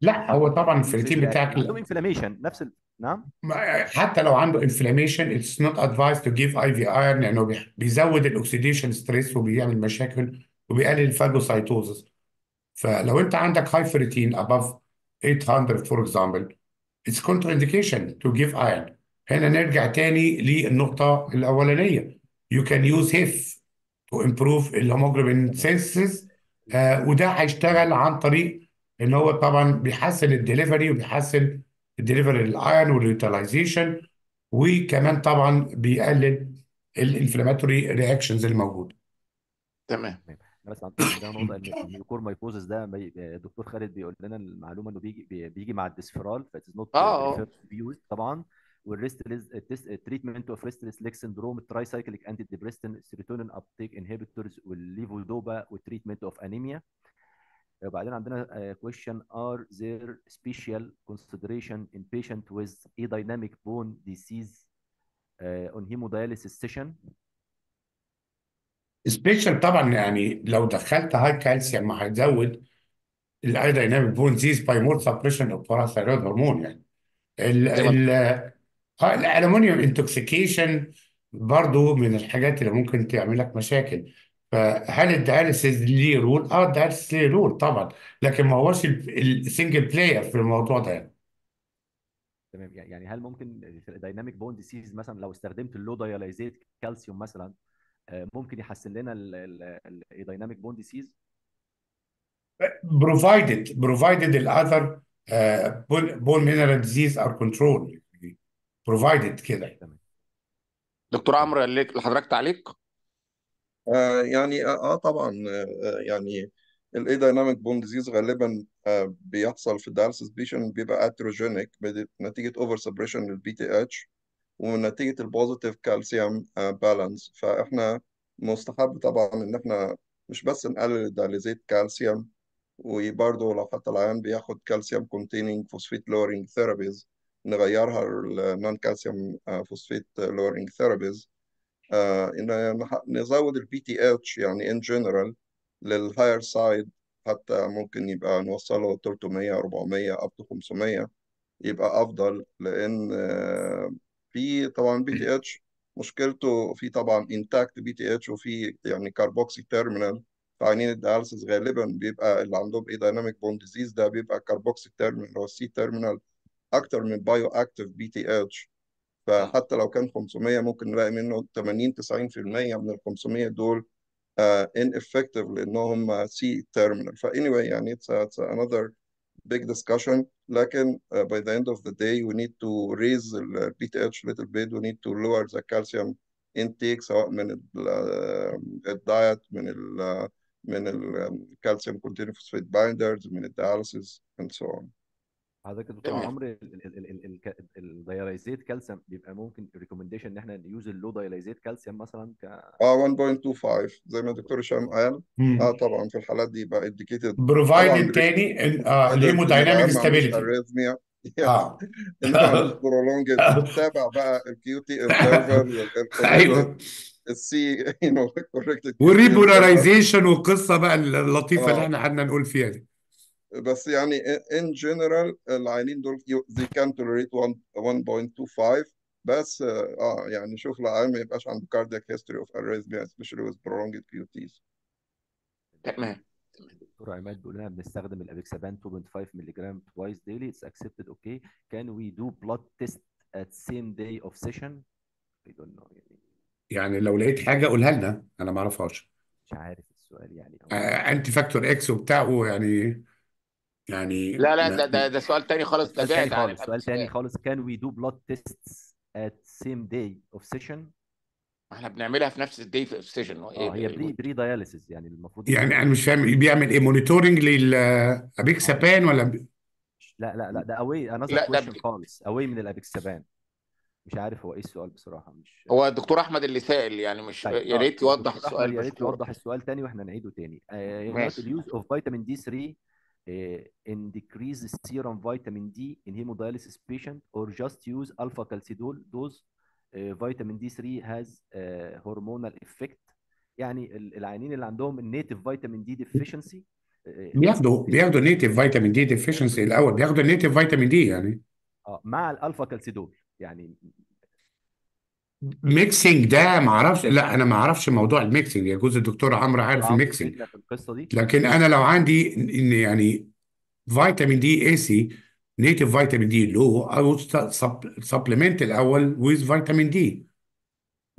[SPEAKER 1] لا هو طبعا الفيرتين بتاعك عندهم انفلاميشن
[SPEAKER 4] نفس ال... نعم
[SPEAKER 1] حتى لو عنده انفلاميشن اتس نوت ادفايس تو جيف اي في ايرون لانه بيزود الاكسيديشن ستريس وبيعمل مشاكل وبيقلل الفاجوسايتوزس فلو انت عندك هاي فريتين above 800 فور اكزامبل اتس كونتر انديكيشن تو جيف ايرن هنا نرجع تاني للنقطة الأولانية يو كان يوز هيف تو امبروف الهيموجلوبين سينسز آه، وده هيشتغل عن طريق ان هو طبعا بيحسن الدليفري وبيحسن الدليفري للايرن واليوتيلايزيشن وكمان طبعا بيقلل الانفلاماتوري رياكشنز الموجوده
[SPEAKER 4] تمام بس ده نقطه ان الكور مايكوزس ده آه، الدكتور خالد بيقول لنا المعلومه انه بيجي بيجي مع الديسفيرال فاتس نوت آه، آه. طبعا والريست تريتمنت اوف ريستلس ليك سندروم الترايسايكليك انتي ديبريستن سيروتونين ابتيك انهبيتورز والليفودوبا وتريتمنت اوف انيميا وبعدين عندنا كويشن ار there سبيشال كونسيدريشن ان بيشنت ويز اي دايناميك بون disease اون on سيشن
[SPEAKER 1] سبيشال طبعا يعني لو دخلت هاي كالسيوم ما هيزود دايناميك بون ديز باي مور سبريشن اوف باراثايرويد هرمون يعني ال ال الالومنيوم آه، انتوكسيكيشن برضو من الحاجات اللي ممكن تعمل لك مشاكل فهل الدياليسيز ليه رول؟ اه الدياليسيز ليه رول طبعا لكن ما هوش السنجل بلاير في الموضوع ده يعني
[SPEAKER 4] تمام يعني هل ممكن في الدايناميك بون ديسيز مثلا لو استخدمت اللو دياليزيت كالسيوم مثلا ممكن يحسن لنا الديناميك بون ديسيز
[SPEAKER 1] بروفايدد بروفايدد الاذر بون مينرال ديزيز ار كنترول بروفايدد كده دكتور
[SPEAKER 3] عمرو لك لحضرتك تعليق
[SPEAKER 2] آه، يعني اه, آه، طبعا آه، يعني الاي دايناميك بون ديزيز غالبا بيحصل في الدايلسيس بيشن بيبقى اتروجينيك نتيجه اوفر سبريشن للبي تي اتش ونتيجه البوزيتيف كالسيوم بالانس فاحنا مستحب طبعا ان احنا مش بس نقلل الدياليزيت كالسيوم وبرضه لو حتى العيان بياخد كالسيوم كونتيننج فوسفيت لورينج ثيرابيز نغيرها للنون كالسيوم فوسفيت لورينج ثيرابيز ان نزود البي تي اتش يعني ان جنرال للهاير سايد حتى ممكن يبقى نوصله 300 400 اب تو 500 يبقى افضل لان uh, في طبعا بي تي اتش مشكلته في طبعا انتاكت بي تي اتش وفي يعني كاربوكسي تيرمينال فعينين الدياليسيس غالبا بيبقى اللي عندهم اي دايناميك بون ديزيز ده بيبقى كاربوكسي تيرمينال او سي تيرمينال اكتر من بايو اكتف بي تي اتش فحتى لو كان 500 ممكن نلاقي منه 80 90% من ال 500 دول ان uh, افكتيف لانهم سي تيرمينال فاني anyway يعني اتس انذر it's another big discussion lectin. Uh, by the end of the day, we need to raise the pH a little bit. We need to lower the calcium intake. So, many uh, diet, Many mean, uh, I um, calcium containing phosphate binders, Many dialysis, and so on.
[SPEAKER 4] حضرتك دكتور عمرو الدياليزيت كالسيوم بيبقى ممكن ريكومنديشن ان احنا نيوز اللو دياليزيت كالسيوم مثلا ك
[SPEAKER 2] اه 1.25 زي ما الدكتور هشام قال اه طبعا في الحالات دي يبقى انديكيتد بروفايدد تاني الهيمودايناميك ستابيليتي اريثميا اه, آه، برولونج آه. تتابع آه. بقى الكيو تي انترفال ايوه السي يو نو كوركتد والريبولاريزيشن
[SPEAKER 1] والقصه بقى اللطيفه اللي احنا قعدنا نقول فيها دي
[SPEAKER 2] بس يعني ان جنرال العينين دول they can tolerate 1.25 بس آه،, اه يعني شوف العين ما يبقاش عنده cardiac history of arrhythmia
[SPEAKER 4] especially with prolonged تيز تمام دكتور عماد بيقول لنا بنستخدم الابيكسابان 2.5 ملغ جرام twice daily it's accepted okay can we do blood test at same day of session I don't know يعني
[SPEAKER 1] يعني لو لقيت حاجه قولها لنا انا ما اعرفهاش مش عارف السؤال يعني انتي آه، فاكتور اكس وبتاعه يعني يعني لا لا ده
[SPEAKER 3] ده, ده سؤال تاني خالص ده بعد عن سؤال
[SPEAKER 1] تاني خالص كان وي
[SPEAKER 4] دو بلود تيست ات سيم داي اوف سيشن
[SPEAKER 3] احنا بنعملها في نفس الدي في سيشن
[SPEAKER 4] اه هي بري بري داياليسيس يعني المفروض يعني انا مش فاهم بيعمل ايه مونيتورنج
[SPEAKER 1] للابيكسابان ولا لا
[SPEAKER 4] لا لا ده اوي انا لا ده خالص اوي من
[SPEAKER 3] الابيكسابان مش عارف هو ايه السؤال بصراحه مش هو الدكتور احمد اللي سائل يعني مش طيب، يا ريت آه، يوضح السؤال يا ريت يوضح
[SPEAKER 4] السؤال تاني واحنا نعيده تاني آه، ماشي اليوز اوف فيتامين دي 3 in آه، decrease the serum vitamin D in hemodialysis patient or just use alpha calcidol dose فيتامين آه، d 3 uh, آه، hormonal effect يعني العيانين اللي عندهم النيتف فيتامين دي ديفيشنسي بياخدوا
[SPEAKER 1] بياخدوا النيتف فيتامين دي ديفيشنسي الاول بياخدوا النيتف فيتامين دي يعني
[SPEAKER 4] اه مع الالفا كالسيدول يعني
[SPEAKER 1] ميكسينج ده ما اعرفش لا انا ما اعرفش موضوع الميكسينج يجوز الدكتور عمرو عارف تعرف الميكسينج دخل
[SPEAKER 4] في القصه دي لكن انا
[SPEAKER 1] لو عندي إن يعني فيتامين دي اي سي نيتف فيتامين دي لو او سبلمنت الاول ويز فيتامين دي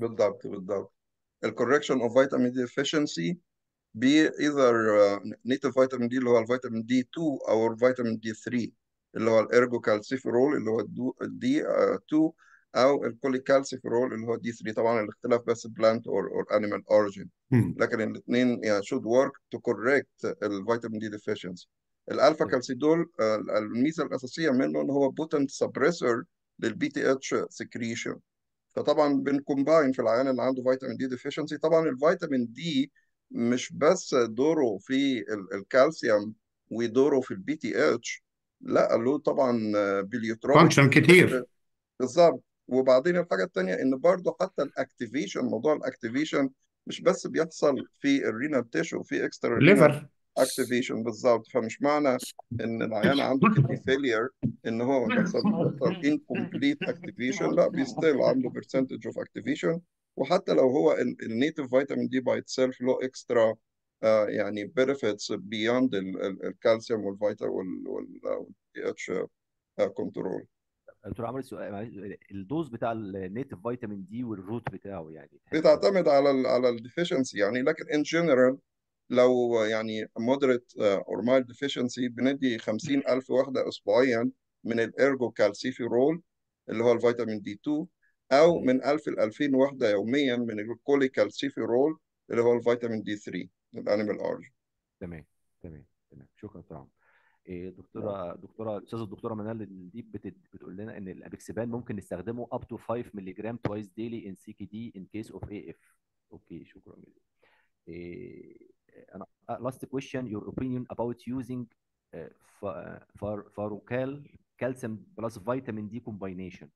[SPEAKER 2] بالضبط بالضبط الكوركشن اوف فيتامين دي افشنسي بي ايذر نيتف فيتامين دي اللي هو الفيتامين دي 2 او فيتامين دي 3 اللي هو الارجو كالسيفرول اللي هو الدي 2 او الكوليكالسيفرول اللي هو دي 3 طبعا الاختلاف بس بلانت اور اور انيمال اوريجين لكن الاثنين يعني شود ورك تو كوريكت الفيتامين دي ديفيشنسي الالفا كالسيدول الميزه الاساسيه منه ان هو بوتنت سبريسور للبي تي اتش سكريشن فطبعا بنكومباين في العيان اللي عنده فيتامين دي ديفيشنسي طبعا الفيتامين دي مش بس دوره في الكالسيوم ودوره في البي تي اتش لا له طبعا آه، بليوتروبيك فانكشن كتير بالظبط وبعدين الحاجه الثانيه ان برضه حتى الاكتيفيشن موضوع الاكتيفيشن مش بس بيحصل في الرينال تيشو في اكسترا ليفر اكتيفيشن بالظبط فمش معنى ان العيان عنده كيدني فيلير ان هو بيحصل انكمبليت اكتيفيشن لا بيستيل عنده برسنتج اوف اكتيفيشن وحتى لو هو النيتف فيتامين دي باي سيلف له اكسترا آه، يعني بنفيتس بياند الكالسيوم والفيتامين والبي اتش كنترول
[SPEAKER 4] دكتور عمرو السؤال الدوز بتاع النيتف فيتامين دي والروت بتاعه يعني
[SPEAKER 2] بتعتمد على الـ على الديفيشنسي يعني لكن ان جنرال لو يعني مودريت اور مايل ديفيشنسي بندي 50000 وحده اسبوعيا من الارجو كالسيفيرول اللي هو الفيتامين دي 2 او من 1000 ل 2000 وحده يوميا من الكولي كالسيفيرول اللي هو الفيتامين دي 3 الانيمال ارج
[SPEAKER 4] تمام تمام تمام شكرا عمرو دكتوره دكتوره استاذه الدكتوره منال الديب بتقول لنا ان الابيكسبان ممكن نستخدمه اب تو 5 مللي جرام توايس ديلي ان سي كي دي ان كيس اوف اي اف اوكي شكرا جدا إيه، انا لاست كويشن يور اوبينيون اباوت يوزنج فاروكال كالسيوم بلس فيتامين دي كومباينيشن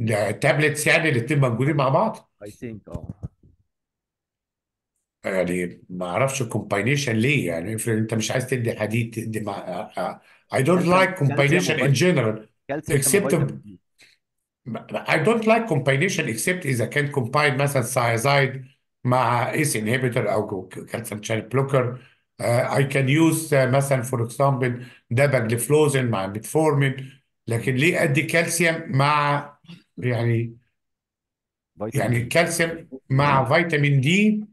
[SPEAKER 1] التابلتس يعني الاثنين موجودين مع بعض؟ I think اه يعني ما اعرفش الكومباينيشن ليه يعني افرض انت مش عايز تدي حديد تدي مع اي دونت لايك كومباينيشن ان جنرال كالسيوم اكسبت اي دونت لايك كومباينيشن اكسبت اذا كان كومباين مثلا سايزايد مع ايس انهبيتر او كالسيوم شانل بلوكر اي كان يوز مثلا فور اكزامبل دابج لفلوزن مع ميتفورمين لكن ليه ادي كالسيوم مع يعني يعني كالسيوم مع فيتامين دي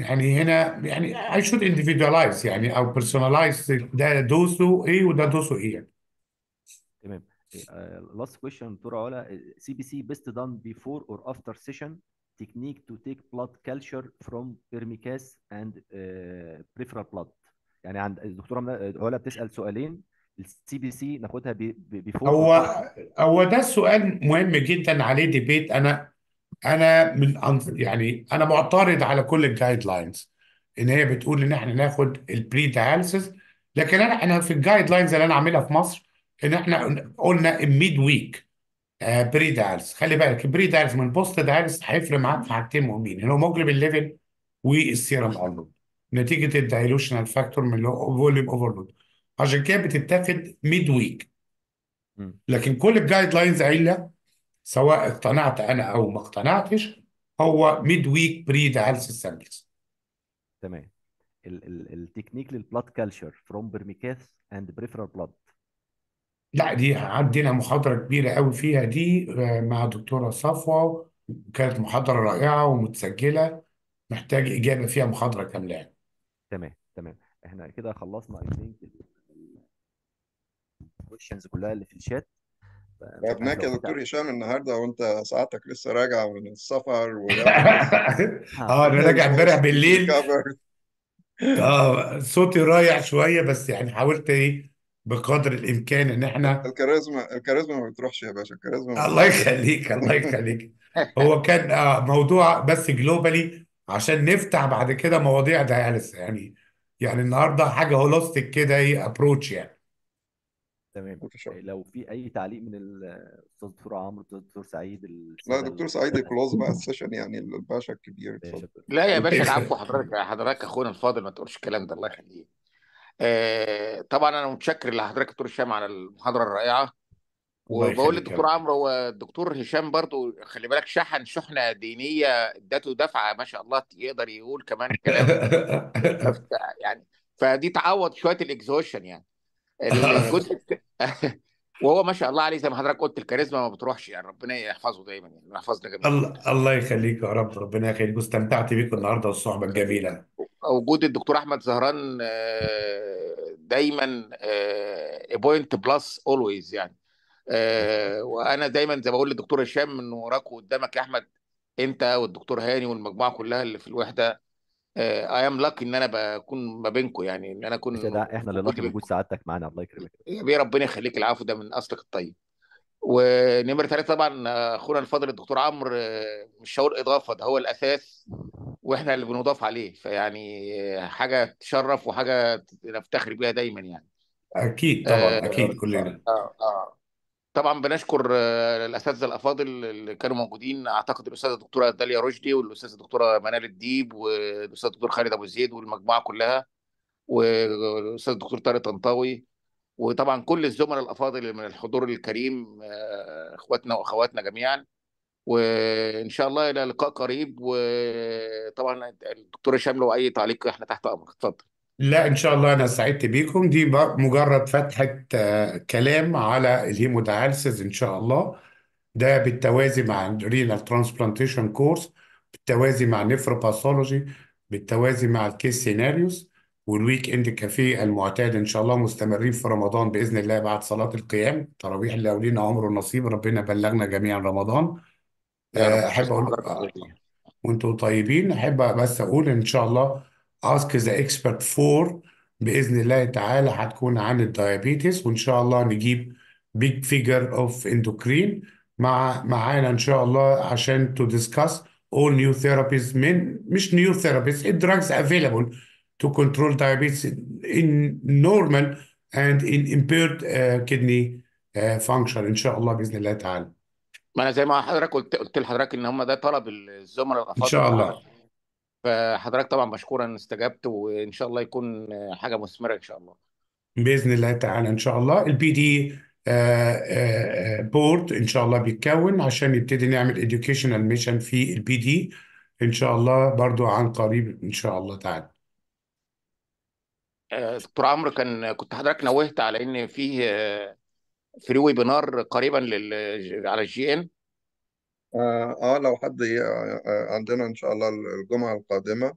[SPEAKER 1] يعني هنا يعني اي شود individualize يعني او personalize ده دوسه ايه وده دوسه ايه يعني
[SPEAKER 4] تمام لاست آه، كويشن دكتور علا سي بي سي بيست دان بيفور اور افتر سيشن تكنيك تو تيك بلاد كالتشر فروم بيرميكاس اند بريفرال بلاد يعني عند الدكتوره علا بتسال سؤالين السي بي سي ناخدها بيفور هو هو ده السؤال مهم
[SPEAKER 1] جدا عليه ديبيت انا انا من يعني انا معترض على كل الجايد لاينز ان هي بتقول ان احنا ناخد البري دياليسيس لكن انا انا في الجايد لاينز اللي انا عاملها في مصر ان احنا قلنا الميد ويك بري دايلز خلي بالك البري دايلز من بوست دايلز هيفرق معاك في حاجتين مهمين الهيموجلوبين ليفل والسيرم اولود نتيجه الدايلوشنال فاكتور من فوليوم اوفرلود عشان كده بتتاخد ميد ويك لكن كل الجايد لاينز قايله سواء اقتنعت انا او ما اقتنعتش هو ميد ويك بري دياليسيس سامبلز تمام التكنيك للبلاد كالتشر فروم برميكاث اند بريفرال بلاد لا دي عندنا محاضرة كبيرة قوي فيها دي آه، مع دكتورة صفوة وكانت محاضرة رائعة ومتسجلة محتاج إجابة فيها محاضرة كاملة يعني تمام
[SPEAKER 4] تمام احنا كده خلصنا الكويشنز كلها اللي في الشات
[SPEAKER 2] ماك يا دكتور هشام النهارده وانت ساعتك لسه راجع من السفر اه انا راجع امبارح بالليل
[SPEAKER 1] اه صوتي رايح شويه بس يعني حاولت ايه بقدر الامكان ان احنا
[SPEAKER 2] الكاريزما الكاريزما ما بتروحش يا باشا الكاريزما الله يخليك الله يخليك
[SPEAKER 1] هو كان آه موضوع بس جلوبالي عشان نفتح بعد كده مواضيع داياليس يعني يعني النهارده حاجه هولستيك كده ايه ابروتش يعني
[SPEAKER 4] تمام لو في اي تعليق من الاستاذ دكتور عمرو الدكتور سعيد
[SPEAKER 2] لا دكتور سعيد يكلوز بقى السيشن يعني الباشا الكبير لا يا باشا العفو
[SPEAKER 3] حضرتك حضرتك اخونا الفاضل ما تقولش الكلام ده الله يخليك آه، طبعا انا متشكر لحضرتك دكتور هشام على المحاضره الرائعه وبقول للدكتور عمرو هو الدكتور هشام برضو خلي بالك شحن شحنه دينيه اداته دفعه ما شاء الله يقدر يقول كمان كلام يعني فدي تعوض شويه الاكزوشن يعني الجزء وهو ما شاء الله عليه زي ما حضرتك قلت الكاريزما ما بتروحش يعني ربنا يحفظه دايما يعني يحفظنا جميعا الله
[SPEAKER 1] الله يخليك يا رب ربنا يخليك واستمتعت بيك النهارده والصحبه الجميله
[SPEAKER 3] وجود الدكتور احمد زهران آه، دايما بوينت بلس اولويز يعني آه، وانا دايما زي ما بقول للدكتور هشام من وراك وقدامك يا احمد انت والدكتور هاني والمجموعه كلها اللي في الوحده اي ام لاك ان انا بكون ما بينكم يعني ان انا اكون ده احنا اللي لاك بوجود سعادتك معانا الله يكرمك يا بيه ربنا يخليك العفو ده من اصلك الطيب ونمر ثلاثة طبعا اخونا الفاضل الدكتور عمرو آه، مش شاور اضافه ده هو الاساس واحنا اللي بنضاف عليه فيعني آه، حاجه تشرف وحاجه نفتخر بيها دايما يعني
[SPEAKER 1] اكيد طبعا اكيد آه، كلنا
[SPEAKER 3] اه اه طبعا بنشكر آه، الاساتذه الافاضل اللي كانوا موجودين اعتقد الاستاذه الدكتوره داليا رشدي والاستاذه الدكتوره منال الديب والاستاذ الدكتور خالد ابو زيد والمجموعه كلها والاستاذ الدكتور طارق طنطاوي وطبعا كل الزملاء الافاضل من الحضور الكريم آه، اخواتنا واخواتنا جميعا وان شاء الله الى لقاء قريب وطبعا الدكتور هشام لو اي تعليق احنا تحت امرك اتفضل
[SPEAKER 1] لا إن شاء الله أنا سعدت بيكم دي مجرد فتحة آه، كلام على الهيمودياليسيس إن شاء الله ده بالتوازي مع رينال ترانسبلانتيشن كورس بالتوازي مع نيفروباثولوجي بالتوازي مع الكيس سيناريوز والويك اند كافيه المعتاد ان شاء الله مستمرين في رمضان باذن الله بعد صلاه القيام تراويح لاولينا عمر ونصيب ربنا بلغنا جميعا رمضان يا رب آه، احب اقول آه، وانتم طيبين احب بس اقول ان شاء الله ask the expert for باذن الله تعالى هتكون عن الدايابيتس وان شاء الله نجيب big figure of endocrine مع معانا ان شاء الله عشان to discuss all new therapies من مش new therapies it drugs available to control diabetes in normal and in impaired uh, kidney uh, function ان شاء الله باذن الله تعالى ما انا زي
[SPEAKER 3] ما حضرتك قلت قلت لحضرتك ان هم ده طلب الزملاء ان شاء الله فحضرتك طبعا مشكورا ان استجبت وان شاء الله يكون آه، حاجه مثمره ان شاء الله
[SPEAKER 1] باذن الله تعالى ان شاء الله البي دي بورد ان شاء الله بيتكون عشان نبتدي نعمل اديوكيشنال ميشن في البي دي ان شاء الله برضو عن قريب ان شاء الله تعالى
[SPEAKER 3] آه، دكتور عمرو كان كنت حضرتك نوهت على ان فيه فري ويبينار قريبا لل على الجي ان
[SPEAKER 2] آه،, آه, لو حد آه، عندنا إن شاء الله الجمعة القادمة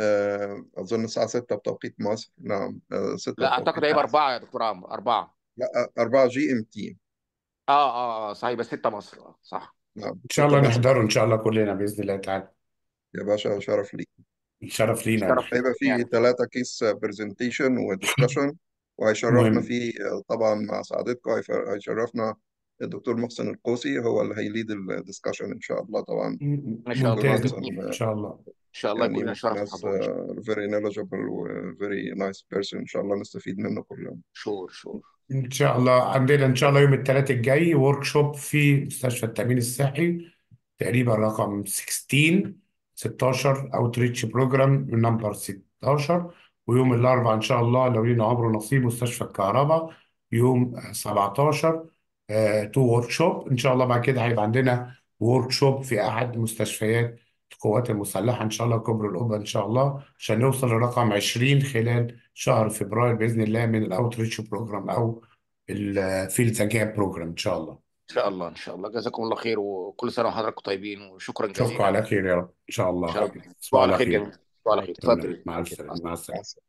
[SPEAKER 2] آه، أظن الساعة 6 بتوقيت مصر نعم 6 لا اعتقد بتوقيت هيبقى مصر
[SPEAKER 3] اربعه يا دكتور عمرو اربعه لا 4 جي ام تي اه اه آه، صحيح بس 6 مصر آه،
[SPEAKER 1] صح نعم إن شاء 6 الله مصر نحضره إن شاء الله كلنا بإذن الله تعالى يا باشا شرف لي شرف لينا يا شرف
[SPEAKER 2] هيبقى فيه يعني ثلاثة كيس برزنتيشن ودسكشن وهيشرفنا مهم فيه طبعا مع سعادتكم هيشرفنا الدكتور محسن القوسي هو اللي هيليد الدسكشن ان شاء الله طبعا ان شاء الله ان شاء الله ان شاء الله كلنا شرف حضرتك. فيري آه، knowledgeable وفيري نايس بيرسون ان شاء الله نستفيد منه كلنا
[SPEAKER 1] شور شور ان شاء الله عندنا ان شاء الله يوم الثلاثاء الجاي ورك شوب في مستشفى التامين الصحي تقريبا رقم 16 16 اوتريتش بروجرام نمبر 16 ويوم الاربعاء ان شاء الله لو لينا عمر نصيب مستشفى الكهرباء يوم 17 آه، تو ورك شوب ان شاء الله بعد كده هيبقى عندنا ورك شوب في احد مستشفيات القوات المسلحه ان شاء الله كبر القبه ان شاء الله عشان نوصل لرقم 20 خلال شهر فبراير باذن الله من الاوتريتش بروجرام او الفيلد تجاه بروجرام ان شاء الله ان شاء الله ان شاء الله جزاكم
[SPEAKER 3] الله خير وكل سنه وحضراتكم طيبين وشكرا جزيلا اشوفكم على خير
[SPEAKER 1] يا رب ان شاء الله ان شاء الله تصبحوا على خير جميعا تصبحوا
[SPEAKER 3] على خير تفضل
[SPEAKER 1] مع
[SPEAKER 4] السلامه
[SPEAKER 3] مع السلامه